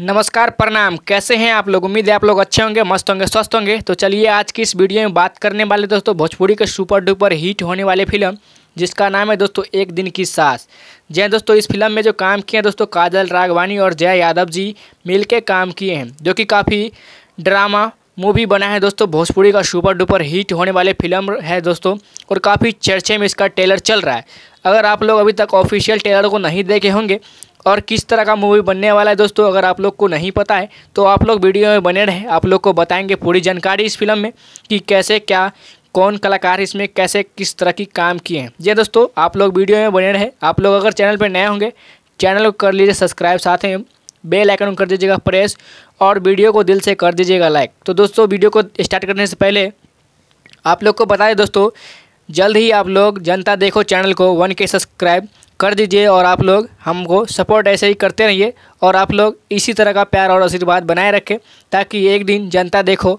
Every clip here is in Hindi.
नमस्कार प्रणाम कैसे हैं आप लोग उम्मीद है आप लोग अच्छे होंगे मस्त होंगे स्वस्थ होंगे तो चलिए आज की इस वीडियो में बात करने वाले दोस्तों भोजपुरी के सुपर डुपर हिट होने वाले फिल्म जिसका नाम है दोस्तों एक दिन की सास जय दोस्तों इस फिल्म में जो काम किए हैं दोस्तों काजल रागवानी और जय यादव जी मिल काम किए हैं जो कि काफ़ी ड्रामा मूवी बना है दोस्तों भोजपुरी का सुपर डुपर हिट होने वाले फिल्म है दोस्तों और काफ़ी चर्चे में इसका टेलर चल रहा है अगर आप लोग अभी तक ऑफिशियल टेलर को नहीं देखे होंगे और किस तरह का मूवी बनने वाला है दोस्तों अगर आप लोग को नहीं पता है तो आप लोग वीडियो में बने रहे आप लोग को बताएंगे पूरी जानकारी इस फिल्म में कि कैसे क्या कौन कलाकार इसमें कैसे किस तरह की काम किए हैं ये हाँ दोस्तों आप लोग वीडियो में बने रहे आप लोग अगर चैनल पर नए होंगे चैनल को कर लीजिए सब्सक्राइब साथ ही बेल आइकन कर दीजिएगा प्रेस और वीडियो को दिल से कर दीजिएगा लाइक तो दोस्तों वीडियो को स्टार्ट करने से पहले आप लोग को बता दें दोस्तों जल्द ही आप लोग जनता देखो चैनल को वन के सब्सक्राइब कर दीजिए और आप लोग हमको सपोर्ट ऐसे ही करते रहिए और आप लोग इसी तरह का प्यार और आशीर्वाद बनाए रखें ताकि एक दिन जनता देखो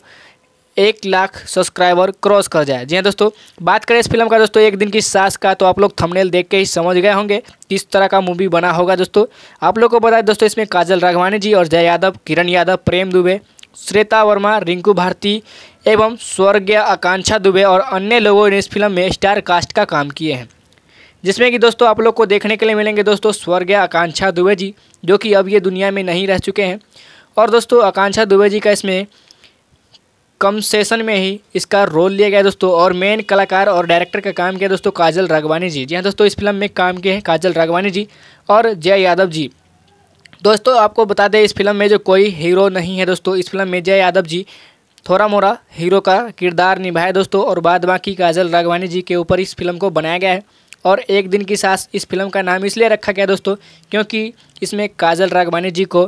एक लाख सब्सक्राइबर क्रॉस कर जाए जी हाँ दोस्तों बात करें इस फिल्म का दोस्तों एक दिन की सास का तो आप लोग थंबनेल देख के ही समझ गए होंगे किस तरह का मूवी बना होगा दोस्तों आप लोग को बताए दोस्तों इसमें काजल राघवानी जी और जय यादव किरण यादव प्रेम दुबे श्वेता वर्मा रिंकू भारती एवं स्वर्गीय आकांक्षा दुबे और अन्य लोगों ने इस फिल्म में स्टार कास्ट का काम किए हैं जिसमें कि दोस्तों आप लोग को देखने के लिए मिलेंगे दोस्तों स्वर्गीय आकांक्षा दुबे जी जो कि अब ये दुनिया में नहीं रह चुके हैं और दोस्तों आकांक्षा दुबे जी का इसमें कम सेशन में ही इसका रोल लिया गया दोस्तों और मेन कलाकार और डायरेक्टर का काम किया दोस्तों काजल राघवानी जी जी हाँ दोस्तों इस फिल्म में काम किए हैं काजल राघवानी जी और जय यादव जी दोस्तों आपको बता दें इस फिल्म में जो कोई हीरो नहीं है दोस्तों इस फिल्म में जय यादव जी थोड़ा मोरा हीरो का किरदार निभाया दोस्तों और बाद बाकी काजल राघवानी जी के ऊपर इस फिल्म को बनाया गया है और एक दिन की सास इस फिल्म का नाम इसलिए रखा गया दोस्तों क्योंकि इसमें काजल राघवानी जी को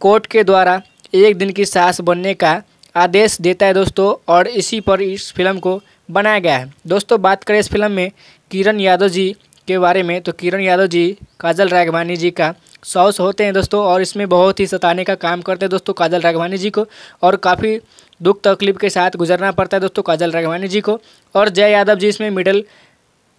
कोर्ट के द्वारा एक दिन की सास बनने का आदेश देता है दोस्तों और इसी पर इस फिल्म को बनाया गया है दोस्तों बात करें इस फिल्म में किरण यादव जी के बारे में तो किरण यादव जी काजल राघवानी जी का सॉस होते हैं दोस्तों और इसमें बहुत ही सताने का काम करते हैं दोस्तों काजल राघवानी जी को और काफ़ी दुख तकलीफ के साथ गुजरना पड़ता है दोस्तों काजल राघवानी जी को और जय यादव जी इसमें मिडल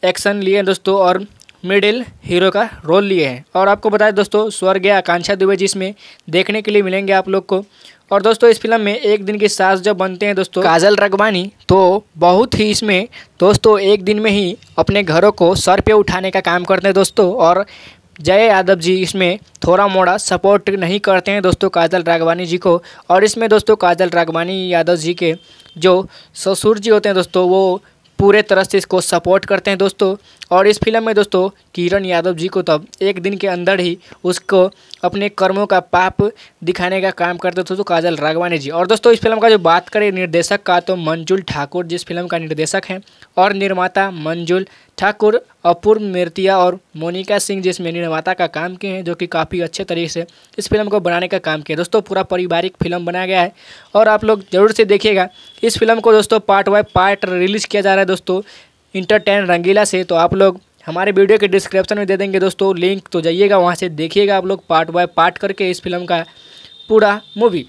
एक्शन लिए हैं दोस्तों और मिडिल हीरो का रोल लिए हैं और आपको बताएं दोस्तों स्वर्गीय आकांक्षा दुबे जिसमें देखने के लिए मिलेंगे आप लोग को और दोस्तों इस फिल्म में एक दिन की सास जब बनते हैं दोस्तों काजल रगवानी तो बहुत ही इसमें दोस्तों एक दिन में ही अपने घरों को सर पे उठाने का काम करते हैं दोस्तों और जय यादव जी इसमें थोड़ा मोड़ा सपोर्ट नहीं करते हैं दोस्तों काजल रागवानी जी को और इसमें दोस्तों काजल रागवानी यादव जी के जो ससुर जी होते हैं दोस्तों वो पूरे तरह से इसको सपोर्ट करते हैं दोस्तों और इस फिल्म में दोस्तों किरण यादव जी को तब तो एक दिन के अंदर ही उसको अपने कर्मों का पाप दिखाने का काम करते थे तो काजल राघवानी जी और दोस्तों इस फिल्म का जो बात करें निर्देशक का तो मंजुल ठाकुर जिस फिल्म का निर्देशक हैं और निर्माता मंजुल ठाकुर अपूर्व मेरतिया और मोनिका सिंह जिसमें निर्माता का काम किए हैं जो कि काफ़ी अच्छे तरीके से इस फिल्म को बनाने का काम किया दोस्तों पूरा पारिवारिक फिल्म बनाया गया है और आप लोग ज़रूर से देखिएगा इस फिल्म को दोस्तों पार्ट बाय पार्ट रिलीज़ किया जा रहा है दोस्तों इंटरटेन रंगीला से तो आप लोग हमारे वीडियो के डिस्क्रिप्शन में दे देंगे दोस्तों लिंक तो जाइएगा वहाँ से देखिएगा आप लोग पार्ट बाय पार्ट करके इस फिल्म का पूरा मूवी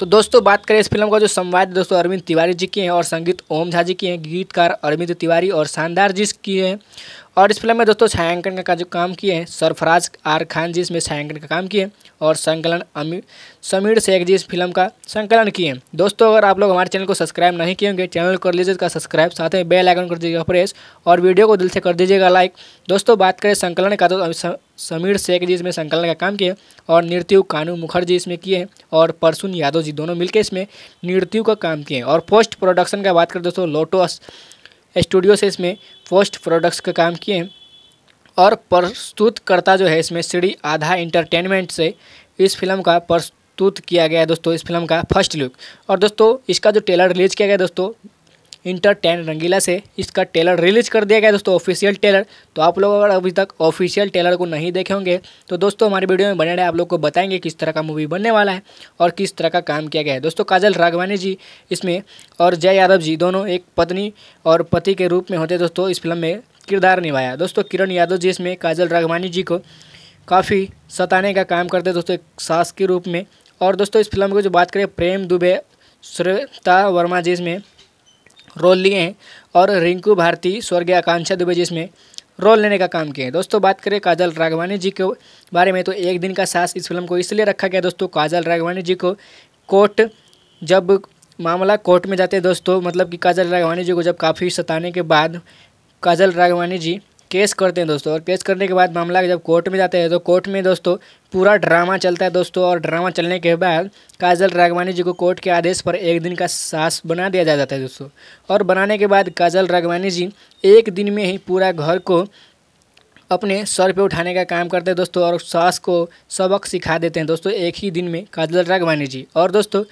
तो दोस्तों बात करें इस फिल्म का जो संवाद दोस्तों अरविंद तिवारी जी की हैं और संगीत ओम झा जी की हैं गीतकार अरविंद तिवारी और शानदार जी की हैं और इस फिल्म में दोस्तों छायांकन का, जो काम किए हैं सरफराज आर खान जी इसमें छायांकन का काम किए और संकलन अमीर समीर शेख जी इस फिल्म का संकलन किए हैं दोस्तों अगर आप लोग हमारे चैनल को सब्सक्राइब नहीं किए होंगे चैनल कर लीजिए इसका सब्सक्राइब साथ में बेल आइकन कर दीजिएगा प्रेस और वीडियो को दिल से कर दीजिएगा लाइक दोस्तों बात करें संकलन का तो समीर शेख जी इसमें संकलन का काम किए और नृत्यु कानू मुखर्जी इसमें किए और परसुन यादव जी दोनों मिलकर इसमें नृत्यु का काम किए और पोस्ट प्रोडक्शन का बात करें दोस्तों लोटो स्टूडियो से इसमें पोस्ट प्रोडक्ट्स का काम किए और प्रस्तुतकर्ता जो है इसमें श्री आधा इंटरटेनमेंट से इस फिल्म का प्रस्तुत किया गया है दोस्तों इस फिल्म का फर्स्ट लुक और दोस्तों इसका जो टेलर रिलीज किया गया दोस्तों इंटर टेन रंगीला से इसका टेलर रिलीज कर दिया गया दोस्तों ऑफिशियल टेलर तो आप लोग अगर अभी तक ऑफिशियल टेलर को नहीं देखे होंगे तो दोस्तों हमारे वीडियो में बने रहे आप लोग को बताएंगे किस तरह का मूवी बनने वाला है और किस तरह का काम किया गया है दोस्तों काजल राघवानी जी इसमें और जय यादव जी दोनों एक पत्नी और पति के रूप में होते दोस्तों इस फिल्म में किरदार निभाया दोस्तों किरण यादव जी इसमें काजल राघवानी जी को काफ़ी सताने का काम करते दोस्तों एक सास के रूप में और दोस्तों इस फिल्म की जो बात करें प्रेम दुबे श्रेता वर्मा जी इसमें रोल लिए हैं और रिंकू भारती स्वर्गीय आकांक्षा दुबे जिसमें रोल लेने का काम किया है दोस्तों बात करें काजल राघवानी जी के बारे में तो एक दिन का सास इस फिल्म को इसलिए रखा गया दोस्तों काजल राघवानी जी को कोर्ट जब मामला कोर्ट में जाते दोस्तों मतलब कि काजल राघवानी जी को जब काफ़ी सताने के बाद काजल राघवानी जी केस करते हैं दोस्तों और केस करने के बाद मामला जब कोर्ट में जाते हैं तो कोर्ट में दोस्तों पूरा ड्रामा चलता है दोस्तों और ड्रामा चलने के बाद काजल रागवानी जी को कोर्ट के आदेश पर एक दिन का सास बना दिया जाता है दोस्तों और बनाने के बाद काजल रागवानी जी एक दिन में ही पूरा घर को अपने सर पे उठाने का काम करते हैं दोस्तों और सास को सबक सिखा देते हैं दोस्तों एक ही दिन में काजल रागवानी जी और दोस्तों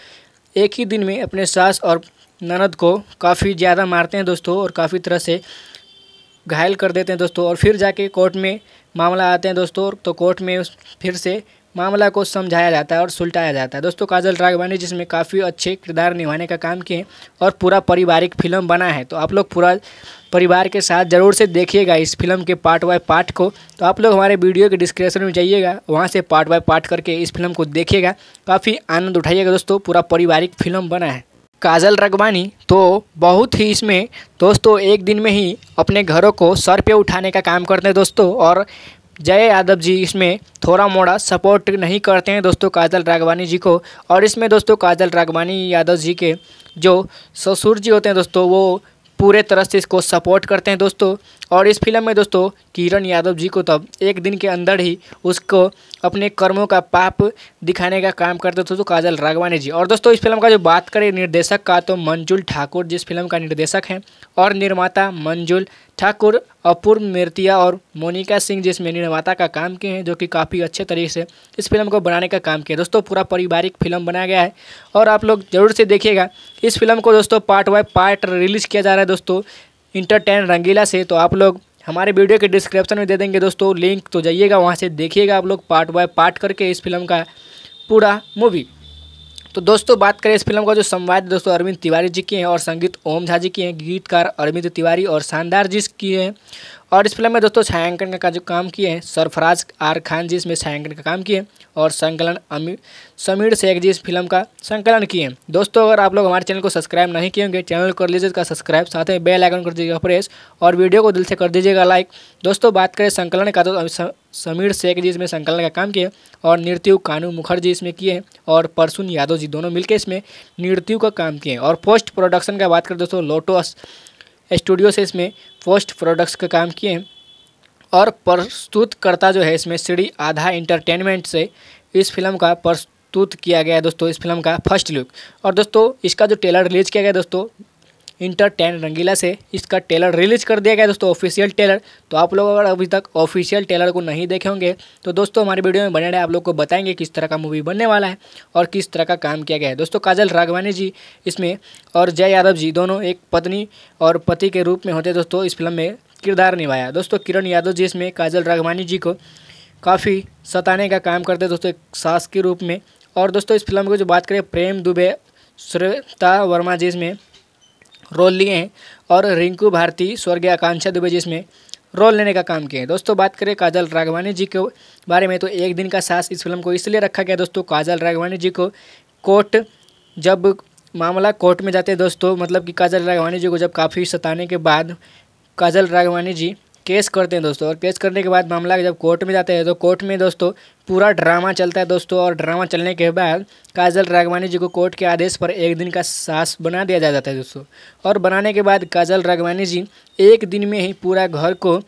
एक ही दिन में अपने सास और ननद को काफ़ी ज़्यादा मारते हैं दोस्तों और काफ़ी तरह से घायल कर देते हैं दोस्तों और फिर जाके कोर्ट में मामला आते हैं दोस्तों तो कोर्ट में उस फिर से मामला को समझाया जाता है और सुलटाया जाता है दोस्तों काजल राघवानी जिसमें काफ़ी अच्छे किरदार निभाने का काम किए और पूरा पारिवारिक फिल्म बना है तो आप लोग पूरा परिवार के साथ ज़रूर से देखिएगा इस फिल्म के पार्ट बाय पार्ट को तो आप लोग हमारे वीडियो के डिस्क्रिप्शन में जाइएगा वहाँ से पार्ट बाय पार्ट करके इस फिल्म को देखिएगा काफ़ी आनंद उठाइएगा दोस्तों पूरा पारिवारिक फिल्म बना है काजल रगवानी तो बहुत ही इसमें दोस्तों एक दिन में ही अपने घरों को सर पे उठाने का काम करते हैं दोस्तों और जय यादव जी इसमें थोड़ा मोड़ा सपोर्ट नहीं करते हैं दोस्तों काजल रागवानी जी को और इसमें दोस्तों काजल रागवानी यादव जी के जो ससुर जी होते हैं दोस्तों वो पूरे तरह से इसको सपोर्ट करते हैं दोस्तों और इस फिल्म में दोस्तों किरण यादव जी को तब तो एक दिन के अंदर ही उसको अपने कर्मों का पाप दिखाने का काम करते थे तो काजल राघवानी जी और दोस्तों इस फिल्म का जो बात करें निर्देशक का तो मंजुल ठाकुर जिस फिल्म का निर्देशक हैं और निर्माता मंजुल ठाकुर अपूर्व मिर्तिया और मोनिका सिंह जिसमें निर्माता का काम किए हैं जो कि काफ़ी अच्छे तरीके से इस फिल्म को बनाने का काम किया दोस्तों पूरा पारिवारिक फिल्म बनाया गया है और आप लोग ज़रूर से देखिएगा इस फिल्म को दोस्तों पार्ट बाय पार्ट रिलीज़ किया जा रहा है दोस्तों इंटरटेन रंगीला से तो आप लोग हमारे वीडियो के डिस्क्रिप्शन में दे देंगे दोस्तों लिंक तो जाइएगा वहाँ से देखिएगा आप लोग पार्ट बाय पार्ट करके इस फिल्म का पूरा मूवी तो दोस्तों बात करें इस फिल्म का जो संवाद दोस्तों अरविंद तिवारी जी की हैं और संगीत ओम झा जी की हैं गीतकार अरविंद तिवारी और शानदार जी की हैं और इस फिल्म में दोस्तों छायांकन का, जो काम किए हैं सरफराज आर खान जी इसमें छायांकन का काम किए और संकलन अमीर समीर शेख जी इस फिल्म का संकलन किए दोस्तों अगर आप लोग हमारे चैनल को सब्सक्राइब नहीं किए होंगे चैनल को लीजिए इसका सब्सक्राइब साथ में बेल आइकन कर दीजिएगा प्रेस और वीडियो को दिल से कर दीजिएगा लाइक दोस्तों बात करें संकलन का तो समीर शेख जी इसमें संकलन का काम किए और नृत्यु कानू मुखर्जी इसमें किए हैं और परसुन यादव जी दोनों मिलकर इसमें नृत्यु का काम किए और पोस्ट प्रोडक्शन का बात करें दोस्तों लोटो स्टूडियो से इसमें पोस्ट प्रोडक्ट्स का काम किए हैं और प्रस्तुतकर्ता जो है इसमें श्री आधा इंटरटेनमेंट से इस फिल्म का प्रस्तुत किया गया है दोस्तों इस फिल्म का फर्स्ट लुक और दोस्तों इसका जो टेलर रिलीज किया गया दोस्तों इंटर टेन रंगीला से इसका टेलर रिलीज कर दिया गया दोस्तों ऑफिशियल टेलर तो आप लोग अगर अभी तक ऑफिशियल टेलर को नहीं देखे होंगे तो दोस्तों हमारे वीडियो में बने रहे आप लोग को बताएंगे किस तरह का मूवी बनने वाला है और किस तरह का काम किया गया है दोस्तों काजल राघवानी जी इसमें और जय यादव जी दोनों एक पत्नी और पति के रूप में होते दोस्तों इस फिल्म में किरदार निभाया दोस्तों किरण यादव जी इसमें काजल राघवानी जी को काफ़ी सताने का काम करते दोस्तों एक सास के रूप में और दोस्तों इस फिल्म की जो बात करें प्रेम दुबे श्रेता वर्मा जी इसमें रोल लिए हैं और रिंकू भारती स्वर्गीय आकांक्षा दुबे जी इसमें रोल लेने का काम किया है दोस्तों बात करें काजल राघवानी जी के बारे में तो एक दिन का सास इस फिल्म को इसलिए रखा गया दोस्तों काजल राघवानी जी को कोर्ट जब मामला कोर्ट में जाते दोस्तों मतलब कि काजल राघवानी जी को जब काफ़ी सताने के बाद काजल राघवानी जी केस करते हैं दोस्तों और केस करने के बाद मामला जब कोर्ट में जाते हैं तो कोर्ट में दोस्तों पूरा ड्रामा चलता है दोस्तों और ड्रामा चलने के बाद काजल राघवानी जी को कोर्ट के आदेश पर एक दिन का सास बना दिया जाता है दोस्तों और बनाने के बाद काजल राघवानी जी एक दिन में ही पूरा घर को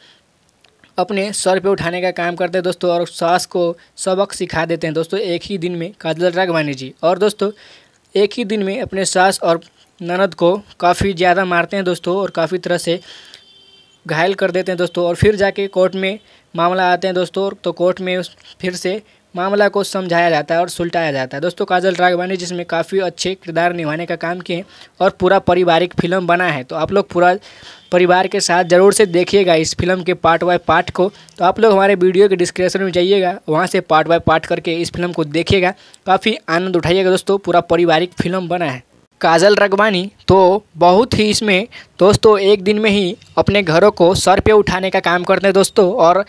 अपने सर पे उठाने का काम करते हैं दोस्तों और सास को सबक सिखा देते हैं दोस्तों एक ही दिन में काजल राघवानी जी और दोस्तों एक ही दिन में अपने सास और ननद को काफ़ी ज़्यादा मारते हैं दोस्तों और काफ़ी तरह से घायल कर देते हैं दोस्तों और फिर जाके कोर्ट में मामला आते हैं दोस्तों तो कोर्ट में फिर से मामला को समझाया जाता है और सुलटाया जाता है दोस्तों काजल राघवानी जिसमें काफ़ी अच्छे किरदार निभाने का काम किए और पूरा पारिवारिक फिल्म बना है तो आप लोग पूरा परिवार के साथ ज़रूर से देखिएगा इस फिल्म के पार्ट बाय पार्ट को तो आप लोग हमारे वीडियो के डिस्क्रिप्शन में जाइएगा वहाँ से पार्ट बाय पार्ट करके इस फिल्म को देखिएगा काफ़ी आनंद उठाइएगा दोस्तों पूरा पारिवारिक फिल्म बना है काजल रगवानी तो बहुत ही इसमें दोस्तों एक दिन में ही अपने घरों को सर पे उठाने का काम करते हैं दोस्तों और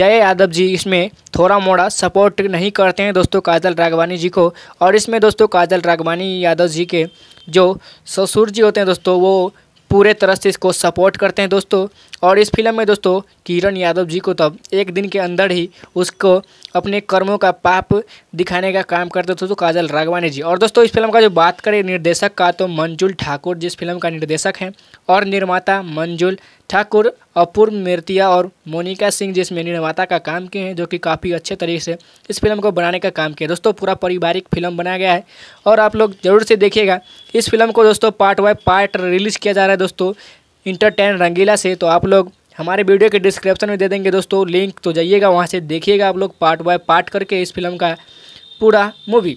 जय यादव जी इसमें थोड़ा मोड़ा सपोर्ट नहीं करते हैं दोस्तों काजल रागवानी जी को और इसमें दोस्तों काजल रागवानी यादव जी के जो ससुर जी होते हैं दोस्तों वो पूरे तरह से इसको सपोर्ट करते हैं दोस्तों और इस फिल्म में दोस्तों किरण यादव जी को तब तो एक दिन के अंदर ही उसको अपने कर्मों का पाप दिखाने का काम करते थे तो काजल राघवानी जी और दोस्तों इस फिल्म का जो बात करें निर्देशक का तो मंजुल ठाकुर जिस फिल्म का निर्देशक हैं और निर्माता मंजुल ठाकुर अपूर्व मेरतिया और मोनिका सिंह जिसमें निर्माता का काम किए हैं जो कि काफ़ी अच्छे तरीके से इस फिल्म को बनाने का काम किया दोस्तों पूरा पारिवारिक फिल्म बनाया गया है और आप लोग जरूर से देखिएगा इस फिल्म को दोस्तों पार्ट बाय पार्ट रिलीज़ किया जा रहा है दोस्तों इंटरटेन रंगीला से तो आप लोग हमारे वीडियो के डिस्क्रिप्शन में दे देंगे दोस्तों लिंक तो जाइएगा वहाँ से देखिएगा आप लोग पार्ट बाय पार्ट करके इस फिल्म का पूरा मूवी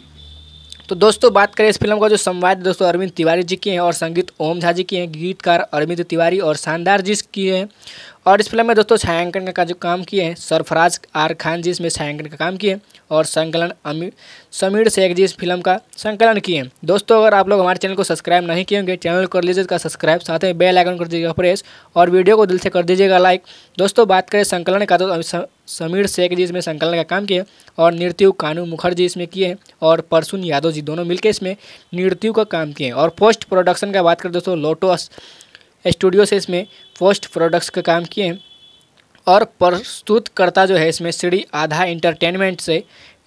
तो दोस्तों बात करें इस फिल्म का जो संवाद दोस्तों अरविंद तिवारी जी की हैं और संगीत ओम झा जी की हैं गीतकार अरविंद तिवारी और शानदार जी की हैं और इस फिल्म में दोस्तों छायांकन का जो काम किए हैं सरफराज आर खान जी इसमें छायांकन का काम किए हैं और संकलन अमीर समीर शेख जी इस फिल्म का संकलन किए हैं दोस्तों अगर आप लोग हमारे चैनल को सब्सक्राइब नहीं किए होंगे चैनल कर कर लीजिएगा सब्सक्राइब साथ में बेल आइकन कर दीजिएगा प्रेस और वीडियो को दिल से कर दीजिएगा लाइक दोस्तों बात करें संकलन का तो समीर शेख जी इसमें संकलन का काम किए और नृत्यु कानू मुखर्जी इसमें किए हैं और परसुन यादव जी दोनों मिलकर इसमें नृत्यु का काम किए हैं और पोस्ट प्रोडक्शन का बात करें दोस्तों लोटो स्टूडियो से इसमें पोस्ट प्रोडक्ट्स का काम किए हैं और प्रस्तुतकर्ता जो है इसमें श्री आधा इंटरटेनमेंट से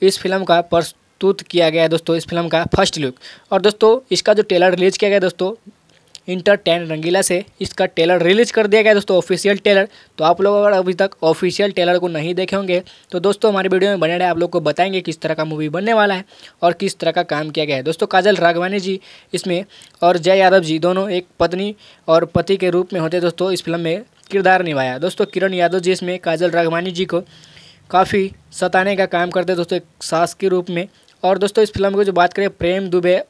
इस फिल्म का प्रस्तुत किया गया है दोस्तों इस फिल्म का फर्स्ट लुक और दोस्तों इसका जो ट्रेलर रिलीज़ किया गया दोस्तों इंटर टेन रंगीला से इसका टेलर रिलीज कर दिया गया दोस्तों ऑफिशियल टेलर तो आप लोग अगर अभी तक ऑफिशियल टेलर को नहीं देखे होंगे तो दोस्तों हमारे वीडियो में बने रहे आप लोग को बताएंगे किस तरह का मूवी बनने वाला है और किस तरह का काम किया गया है दोस्तों काजल राघवानी जी इसमें और जय यादव जी दोनों एक पत्नी और पति के रूप में होते दोस्तों इस फिल्म में किरदार निभाया दोस्तों किरण यादव जी इसमें काजल राघवानी जी को काफ़ी सताने का काम करते दोस्तों एक सास के रूप में और दोस्तों इस फिल्म की जो बात करें प्रेम दुबे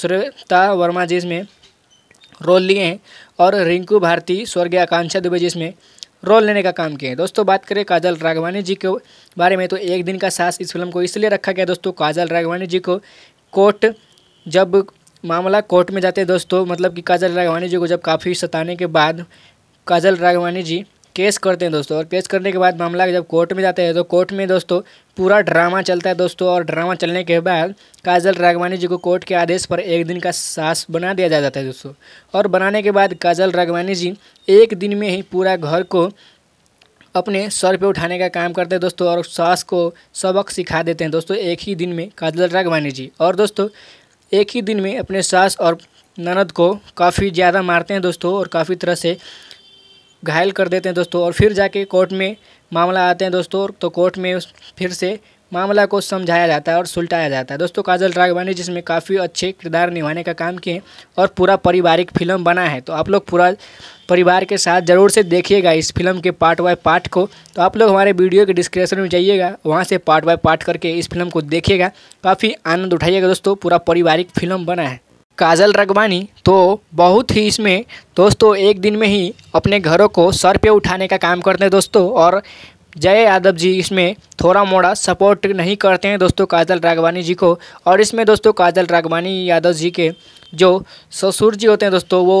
श्रेता वर्मा जी इसमें रोल लिए हैं और रिंकू भारती स्वर्गीय आकांक्षा दुबे जिसमें रोल लेने का काम किया है दोस्तों बात करें काजल राघवानी जी के बारे में तो एक दिन का सास इस फिल्म को इसलिए रखा गया दोस्तों काजल राघवानी जी को कोर्ट जब मामला कोर्ट में जाते हैं दोस्तों मतलब कि काजल राघवानी जी को जब काफ़ी सताने के बाद काजल राघवानी जी केस करते हैं दोस्तों और केस करने के बाद मामला जब कोर्ट में जाते हैं तो कोर्ट में दोस्तों पूरा ड्रामा चलता है दोस्तों और ड्रामा चलने के बाद काजल राघवानी जी को कोर्ट के आदेश पर एक दिन का सास बना दिया जाता है दोस्तों और बनाने के बाद काजल राघवानी जी एक दिन में ही पूरा घर को अपने सर पे उठाने का काम करते हैं दोस्तों और सास को सबक सिखा देते हैं दोस्तों एक ही दिन में काजल राघवानी जी और दोस्तों एक ही दिन में अपने सास और ननद को काफ़ी ज़्यादा मारते हैं दोस्तों और काफ़ी तरह से घायल कर देते हैं दोस्तों और फिर जाके कोर्ट में मामला आते हैं दोस्तों तो कोर्ट में फिर से मामला को समझाया जाता है और सुलटाया जाता है दोस्तों काजल राघवानी जिसमें काफ़ी अच्छे किरदार निभाने का काम किए और पूरा पारिवारिक फिल्म बना है तो आप लोग पूरा परिवार के साथ ज़रूर से देखिएगा इस फिल्म के पार्ट बाय पार्ट को तो आप लोग हमारे वीडियो के डिस्क्रिप्शन में जाइएगा वहाँ से पार्ट बाय पार्ट करके इस फिल्म को देखिएगा काफ़ी आनंद उठाइएगा दोस्तों पूरा पारिवारिक फिल्म बना है काजल रगवानी तो बहुत ही इसमें दोस्तों एक दिन में ही अपने घरों को सर पे उठाने का काम करते हैं दोस्तों और जय यादव जी इसमें थोड़ा मोड़ा सपोर्ट नहीं करते हैं दोस्तों काजल रागवानी जी को और इसमें दोस्तों काजल रागवानी यादव जी के जो ससुर जी होते हैं दोस्तों वो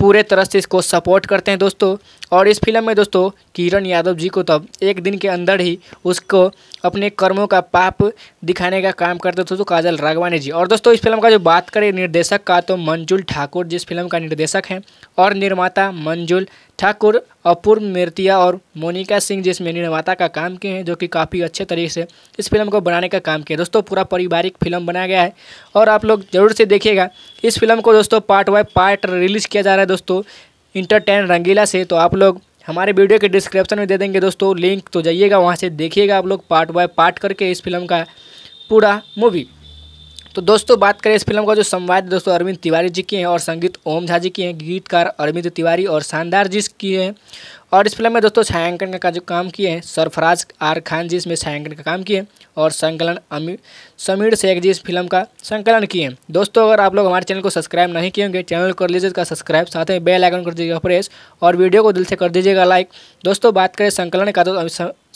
पूरे तरह से इसको सपोर्ट करते हैं दोस्तों और इस फिल्म में दोस्तों किरण यादव जी को तब एक दिन के अंदर ही उसको अपने कर्मों का पाप दिखाने का काम करते थे तो काजल राघवानी जी और दोस्तों इस फिल्म का जो बात करें निर्देशक का तो मंजुल ठाकुर जिस फिल्म का निर्देशक हैं और निर्माता मंजुल ठाकुर अपूर्व मृतिया और मोनिका सिंह जिसमें निर्माता का काम किए हैं जो कि काफ़ी अच्छे तरीके से इस फिल्म को बनाने का काम किया दोस्तों पूरा पारिवारिक फिल्म बनाया गया है और आप लोग ज़रूर से देखिएगा इस फिल्म को दोस्तों पार्ट बाय पार्ट रिलीज़ किया जा रहा है दोस्तों इंटरटेन रंगीला से तो आप लोग हमारे वीडियो के डिस्क्रिप्शन में दे देंगे दोस्तों लिंक तो जाइएगा वहाँ से देखिएगा आप लोग पार्ट बाय पार्ट करके इस फिल्म का पूरा मूवी तो दोस्तों बात करें इस फिल्म का जो संवाद दोस्तों अरविंद तिवारी जी की हैं और संगीत ओम झा जी की हैं गीतकार अरविंद तिवारी और शानदार जी की हैं और इस फिल्म में दोस्तों छायांकन का जो काम किए हैं सरफराज आर खान जी इसमें छायांकन का काम किए हैं और संकलन अमीर समीर शेख जी इस फिल्म का संकलन किए हैं दोस्तों अगर आप लोग हमारे चैनल को सब्सक्राइब नहीं किए होंगे चैनल कर लीजिए इसका सब्सक्राइब साथ में बेल आइकन कर दीजिएगा प्रेस और वीडियो को दिल से कर दीजिएगा लाइक दोस्तों बात करें संकलन का तो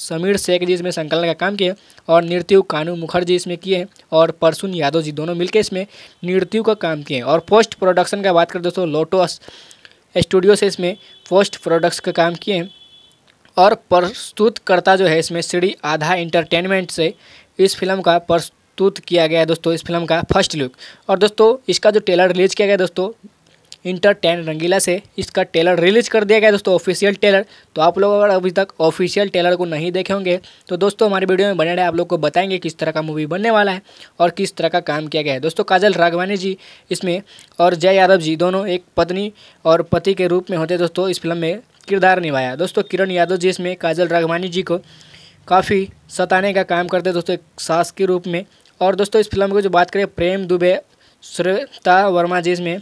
समीर शेख जी इसमें संकलन का काम किए और नृत्यु कानू मुखर्जी इसमें किए हैं और परसुन यादव जी दोनों मिलकर इसमें नृत्यु का काम किए और पोस्ट प्रोडक्शन का बात करें दोस्तों लोटो स्टूडियो से इसमें पोस्ट प्रोडक्ट्स का काम किए हैं और प्रस्तुतकर्ता जो है इसमें श्री आधा इंटरटेनमेंट से इस फिल्म का प्रस्तुत किया गया है दोस्तों इस फिल्म का फर्स्ट लुक और दोस्तों इसका जो ट्रेलर रिलीज किया गया दोस्तों इंटर टेन रंगीला से इसका टेलर रिलीज कर दिया गया दोस्तों ऑफिशियल टेलर तो आप लोग अगर अभी तक ऑफिशियल टेलर को नहीं देखे होंगे तो दोस्तों हमारे वीडियो में बने रहे आप लोग को बताएंगे किस तरह का मूवी बनने वाला है और किस तरह का काम किया गया है दोस्तों काजल राघवानी जी इसमें और जय यादव जी दोनों एक पत्नी और पति के रूप में होते दोस्तों इस फिल्म में किरदार निभाया दोस्तों किरण यादव जी इसमें काजल राघवानी जी को काफ़ी सताने का काम करते दोस्तों एक सास के रूप में और दोस्तों इस फिल्म की जो बात करें प्रेम दुबे श्रेता वर्मा जी इसमें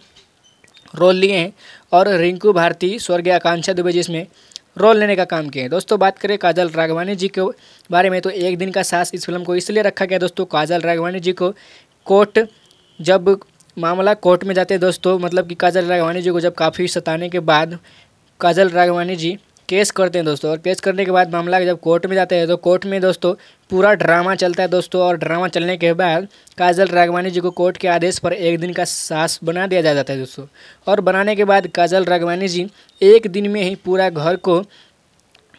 रोल लिए हैं और रिंकू भारती स्वर्गीय आकांक्षा दुबे जिसमें रोल लेने का काम किए हैं दोस्तों बात करें काजल राघवानी जी के बारे में तो एक दिन का सास इस फिल्म को इसलिए रखा गया दोस्तों काजल राघवानी जी को कोर्ट जब मामला कोर्ट में जाते दोस्तों मतलब कि काजल राघवानी जी को जब काफ़ी सताने के बाद काजल राघवानी जी केस करते हैं दोस्तों और केस करने के बाद मामला जब कोर्ट में जाते हैं तो कोर्ट में दोस्तों पूरा ड्रामा चलता है दोस्तों और ड्रामा चलने के बाद काजल राघवानी जी को कोर्ट के आदेश पर एक दिन का सास बना दिया जाता है दोस्तों और बनाने के बाद काजल राघवानी जी एक दिन में ही पूरा घर को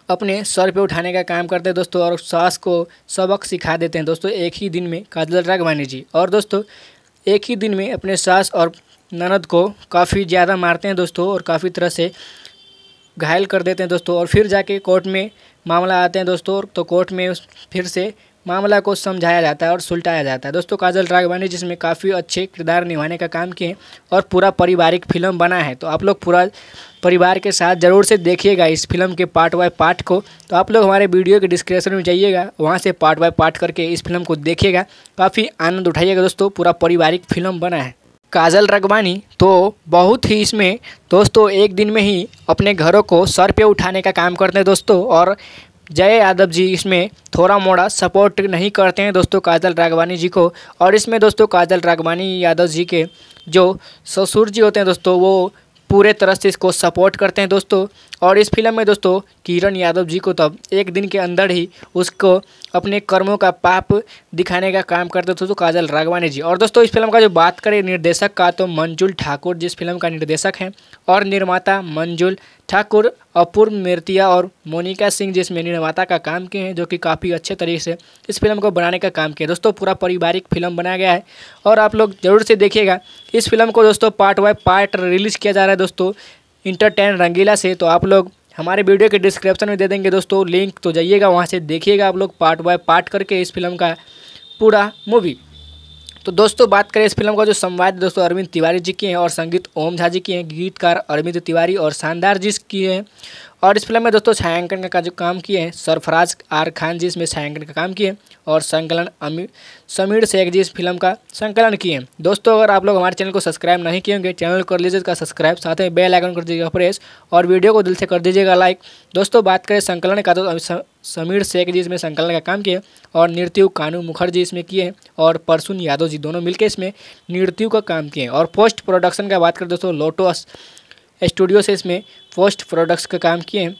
अपने सर पे उठाने का काम करते हैं दोस्तों और सास को सबक सिखा देते हैं दोस्तों एक ही दिन में काजल राघवानी जी और दोस्तों एक ही दिन में अपने सास और ननद को काफ़ी ज़्यादा मारते हैं दोस्तों और काफ़ी तरह से घायल कर देते हैं दोस्तों और फिर जाके कोर्ट में मामला आते हैं दोस्तों तो कोर्ट में फिर से मामला को समझाया जाता है और सुलटाया जाता है दोस्तों काजल राघवानी जिसमें काफ़ी अच्छे किरदार निभाने का काम किए और पूरा पारिवारिक फिल्म बना है तो आप लोग पूरा परिवार के साथ ज़रूर से देखिएगा इस फिल्म के पार्ट बाय पार्ट को तो आप लोग हमारे वीडियो के डिस्क्रिप्शन में जाइएगा वहाँ से पार्ट बाय पार्ट करके इस फिल्म को देखिएगा काफ़ी आनंद उठाइएगा दोस्तों पूरा पारिवारिक फिल्म बना है काजल रगवानी तो बहुत ही इसमें दोस्तों एक दिन में ही अपने घरों को सर पे उठाने का काम करते हैं दोस्तों और जय यादव जी इसमें थोड़ा मोड़ा सपोर्ट नहीं करते हैं दोस्तों काजल रागवानी जी को और इसमें दोस्तों काजल रागवानी यादव जी के जो ससुर जी होते हैं दोस्तों वो पूरे तरह से इसको सपोर्ट करते हैं दोस्तों और इस फिल्म में दोस्तों किरण यादव जी को तब एक दिन के अंदर ही उसको अपने कर्मों का पाप दिखाने का काम करते थे तो काजल राघवानी जी और दोस्तों इस फिल्म का जो बात करें निर्देशक का तो मंजुल ठाकुर जिस फिल्म का निर्देशक हैं और निर्माता मंजुल ठाकुर अपूर्व मिर्तिया और मोनिका सिंह जिसमें निर्माता का काम किए हैं जो कि काफ़ी अच्छे तरीके से इस फिल्म को बनाने का काम किया दोस्तों पूरा पारिवारिक फिल्म बनाया गया है और आप लोग ज़रूर से देखिएगा इस फिल्म को दोस्तों पार्ट बाय पार्ट रिलीज़ किया जा रहा है दोस्तों इंटरटेन रंगीला से तो आप लोग हमारे वीडियो के डिस्क्रिप्शन में दे देंगे दोस्तों लिंक तो जाइएगा वहाँ से देखिएगा आप लोग पार्ट बाय पार्ट करके इस फिल्म का पूरा मूवी तो दोस्तों बात करें इस फिल्म का जो संवाद दोस्तों अरविंद तिवारी जी की हैं और संगीत ओम झा जी की हैं गीतकार अरविंद तिवारी और शानदार जी की हैं और इस फिल्म में दोस्तों छायांकन का, जो काम किए हैं सरफराज आर खान जी इसमें छायांकन का काम किए और संकलन अमीर समीर शेख जी इस फिल्म का संकलन किए दोस्तों अगर आप लोग हमारे चैनल को सब्सक्राइब नहीं किए होंगे चैनल कर कर लीजिएगा सब्सक्राइब साथ में बेल आइकन कर दीजिएगा प्रेस और वीडियो को दिल से कर दीजिएगा लाइक दोस्तों बात करें संकलन का तो समीर शेख जी इसमें संकलन का काम किए और नृत्यु कानू मुखर्जी इसमें किए हैं और परसुन यादव जी दोनों मिलकर इसमें नृत्यु का काम किए और पोस्ट प्रोडक्शन का बात करें दोस्तों लोटो स्टूडियो से इसमें पोस्ट प्रोडक्ट्स का काम किए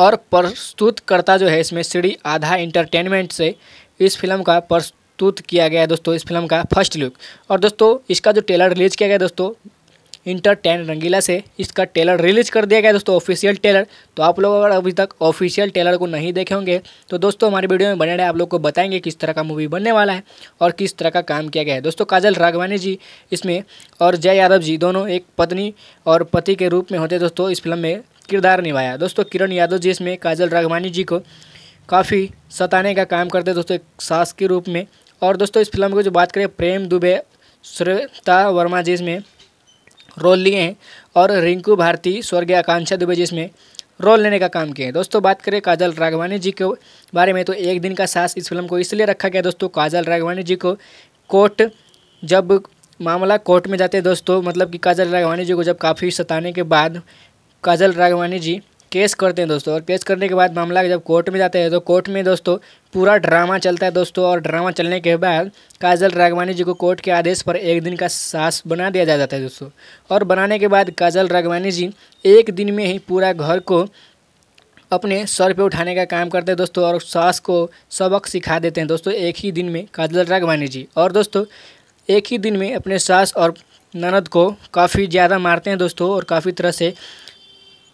और प्रस्तुतकर्ता जो है इसमें श्री आधा इंटरटेनमेंट से इस फिल्म का प्रस्तुत किया गया है दोस्तों इस फिल्म का फर्स्ट लुक और दोस्तों इसका जो टेलर रिलीज किया गया दोस्तों इंटर टेन रंगीला से इसका टेलर रिलीज कर दिया गया दोस्तों ऑफिशियल टेलर तो आप लोग अगर अभी तक ऑफिशियल टेलर को नहीं देखे होंगे तो दोस्तों हमारे वीडियो में बने रहे आप लोग को बताएंगे किस तरह का मूवी बनने वाला है और किस तरह का काम किया गया है दोस्तों काजल राघवानी जी इसमें और जय यादव जी दोनों एक पत्नी और पति के रूप में होते दोस्तों इस फिल्म में किरदार निभाया दोस्तों किरण यादव जी इसमें काजल राघवानी जी को काफ़ी सताने का काम करते दोस्तों एक सास के रूप में और दोस्तों इस फिल्म की जो बात करें प्रेम दुबे श्रेता वर्मा जी इसमें रोल लिए हैं और रिंकू भारती स्वर्गीय आकांक्षा दुबे जिसमें रोल लेने का काम किया है दोस्तों बात करें काजल राघवानी जी के बारे में तो एक दिन का सास इस फिल्म को इसलिए रखा गया दोस्तों काजल राघवानी जी को कोर्ट जब मामला कोर्ट में जाते हैं दोस्तों मतलब कि काजल राघवानी जी को जब काफ़ी सताने के बाद काजल राघवानी जी केस करते हैं दोस्तों और केस करने के बाद मामला जब कोर्ट में जाता है तो कोर्ट में दोस्तों पूरा ड्रामा चलता है दोस्तों और ड्रामा चलने के बाद काजल रागवानी जी को कोर्ट के आदेश पर एक दिन का सास बना दिया जाता है दोस्तों और बनाने के बाद काजल रागवानी जी एक दिन में ही पूरा घर को अपने सर पे उठाने का काम करते हैं दोस्तों और सास को सबक सिखा देते हैं दोस्तों एक ही दिन में काजल रागवानी जी और दोस्तों एक ही दिन में अपने सास और ननद को काफ़ी ज़्यादा मारते हैं दोस्तों और काफ़ी तरह से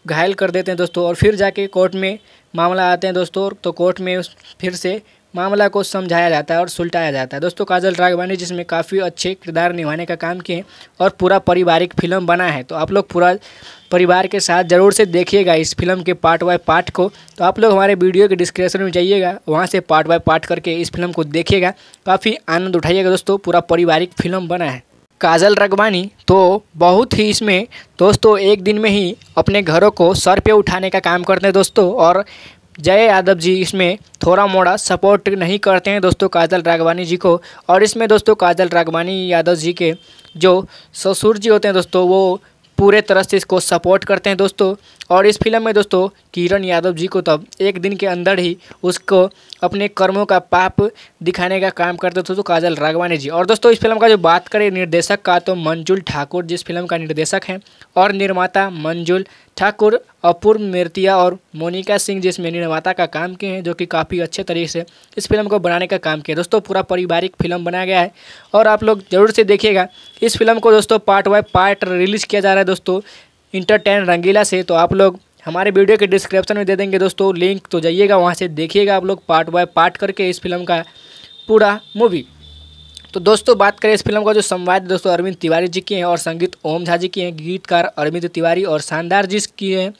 घायल कर देते हैं दोस्तों और फिर जाके कोर्ट में मामला आते हैं दोस्तों तो कोर्ट में फिर से मामला को समझाया जाता है और सुलटाया जाता है दोस्तों काजल राघवानी जिसमें काफ़ी अच्छे किरदार निभाने का काम किए और पूरा पारिवारिक फिल्म बना है तो आप लोग पूरा परिवार के साथ ज़रूर से देखिएगा इस फिल्म के पार्ट बाय पार्ट को तो आप लोग हमारे वीडियो के डिस्क्रिप्शन में जाइएगा वहाँ से पार्ट बाय पार्ट करके इस फिल्म को देखिएगा काफ़ी आनंद उठाइएगा दोस्तों पूरा पारिवारिक फिल्म बना है काजल रगवानी तो बहुत ही इसमें दोस्तों एक दिन में ही अपने घरों को सर पे उठाने का काम करते हैं दोस्तों और जय यादव जी इसमें थोड़ा मोड़ा सपोर्ट नहीं करते हैं दोस्तों काजल रागवानी जी को और इसमें दोस्तों काजल रागवानी यादव जी के जो ससुर जी होते हैं दोस्तों वो पूरे तरह से इसको सपोर्ट करते हैं दोस्तों और इस फिल्म में दोस्तों किरण यादव जी को तब तो एक दिन के अंदर ही उसको अपने कर्मों का पाप दिखाने का काम करते थे तो काजल राघवानी जी और दोस्तों इस फिल्म का जो बात करें निर्देशक का तो मंजुल ठाकुर जिस फिल्म का निर्देशक हैं और निर्माता मंजुल ठाकुर अपूर्व मिर्तिया और मोनिका सिंह जिसमें निर्माता का काम किए हैं जो कि काफ़ी अच्छे तरीके से इस फिल्म को बनाने का काम किया दोस्तों पूरा पारिवारिक फिल्म बनाया गया है और आप लोग ज़रूर से देखिएगा इस फिल्म को दोस्तों पार्ट बाय पार्ट रिलीज़ किया जा रहा है दोस्तों इंटरटेन रंगीला से तो आप लोग हमारे वीडियो के डिस्क्रिप्शन में दे देंगे दोस्तों लिंक तो जाइएगा वहाँ से देखिएगा आप लोग पार्ट बाय पार्ट करके इस फिल्म का पूरा मूवी तो दोस्तों बात करें इस फिल्म का जो संवाद दोस्तों अरविंद तिवारी जी की हैं और संगीत ओम झा जी की हैं गीतकार अरविंद तिवारी और शानदार जी की हैं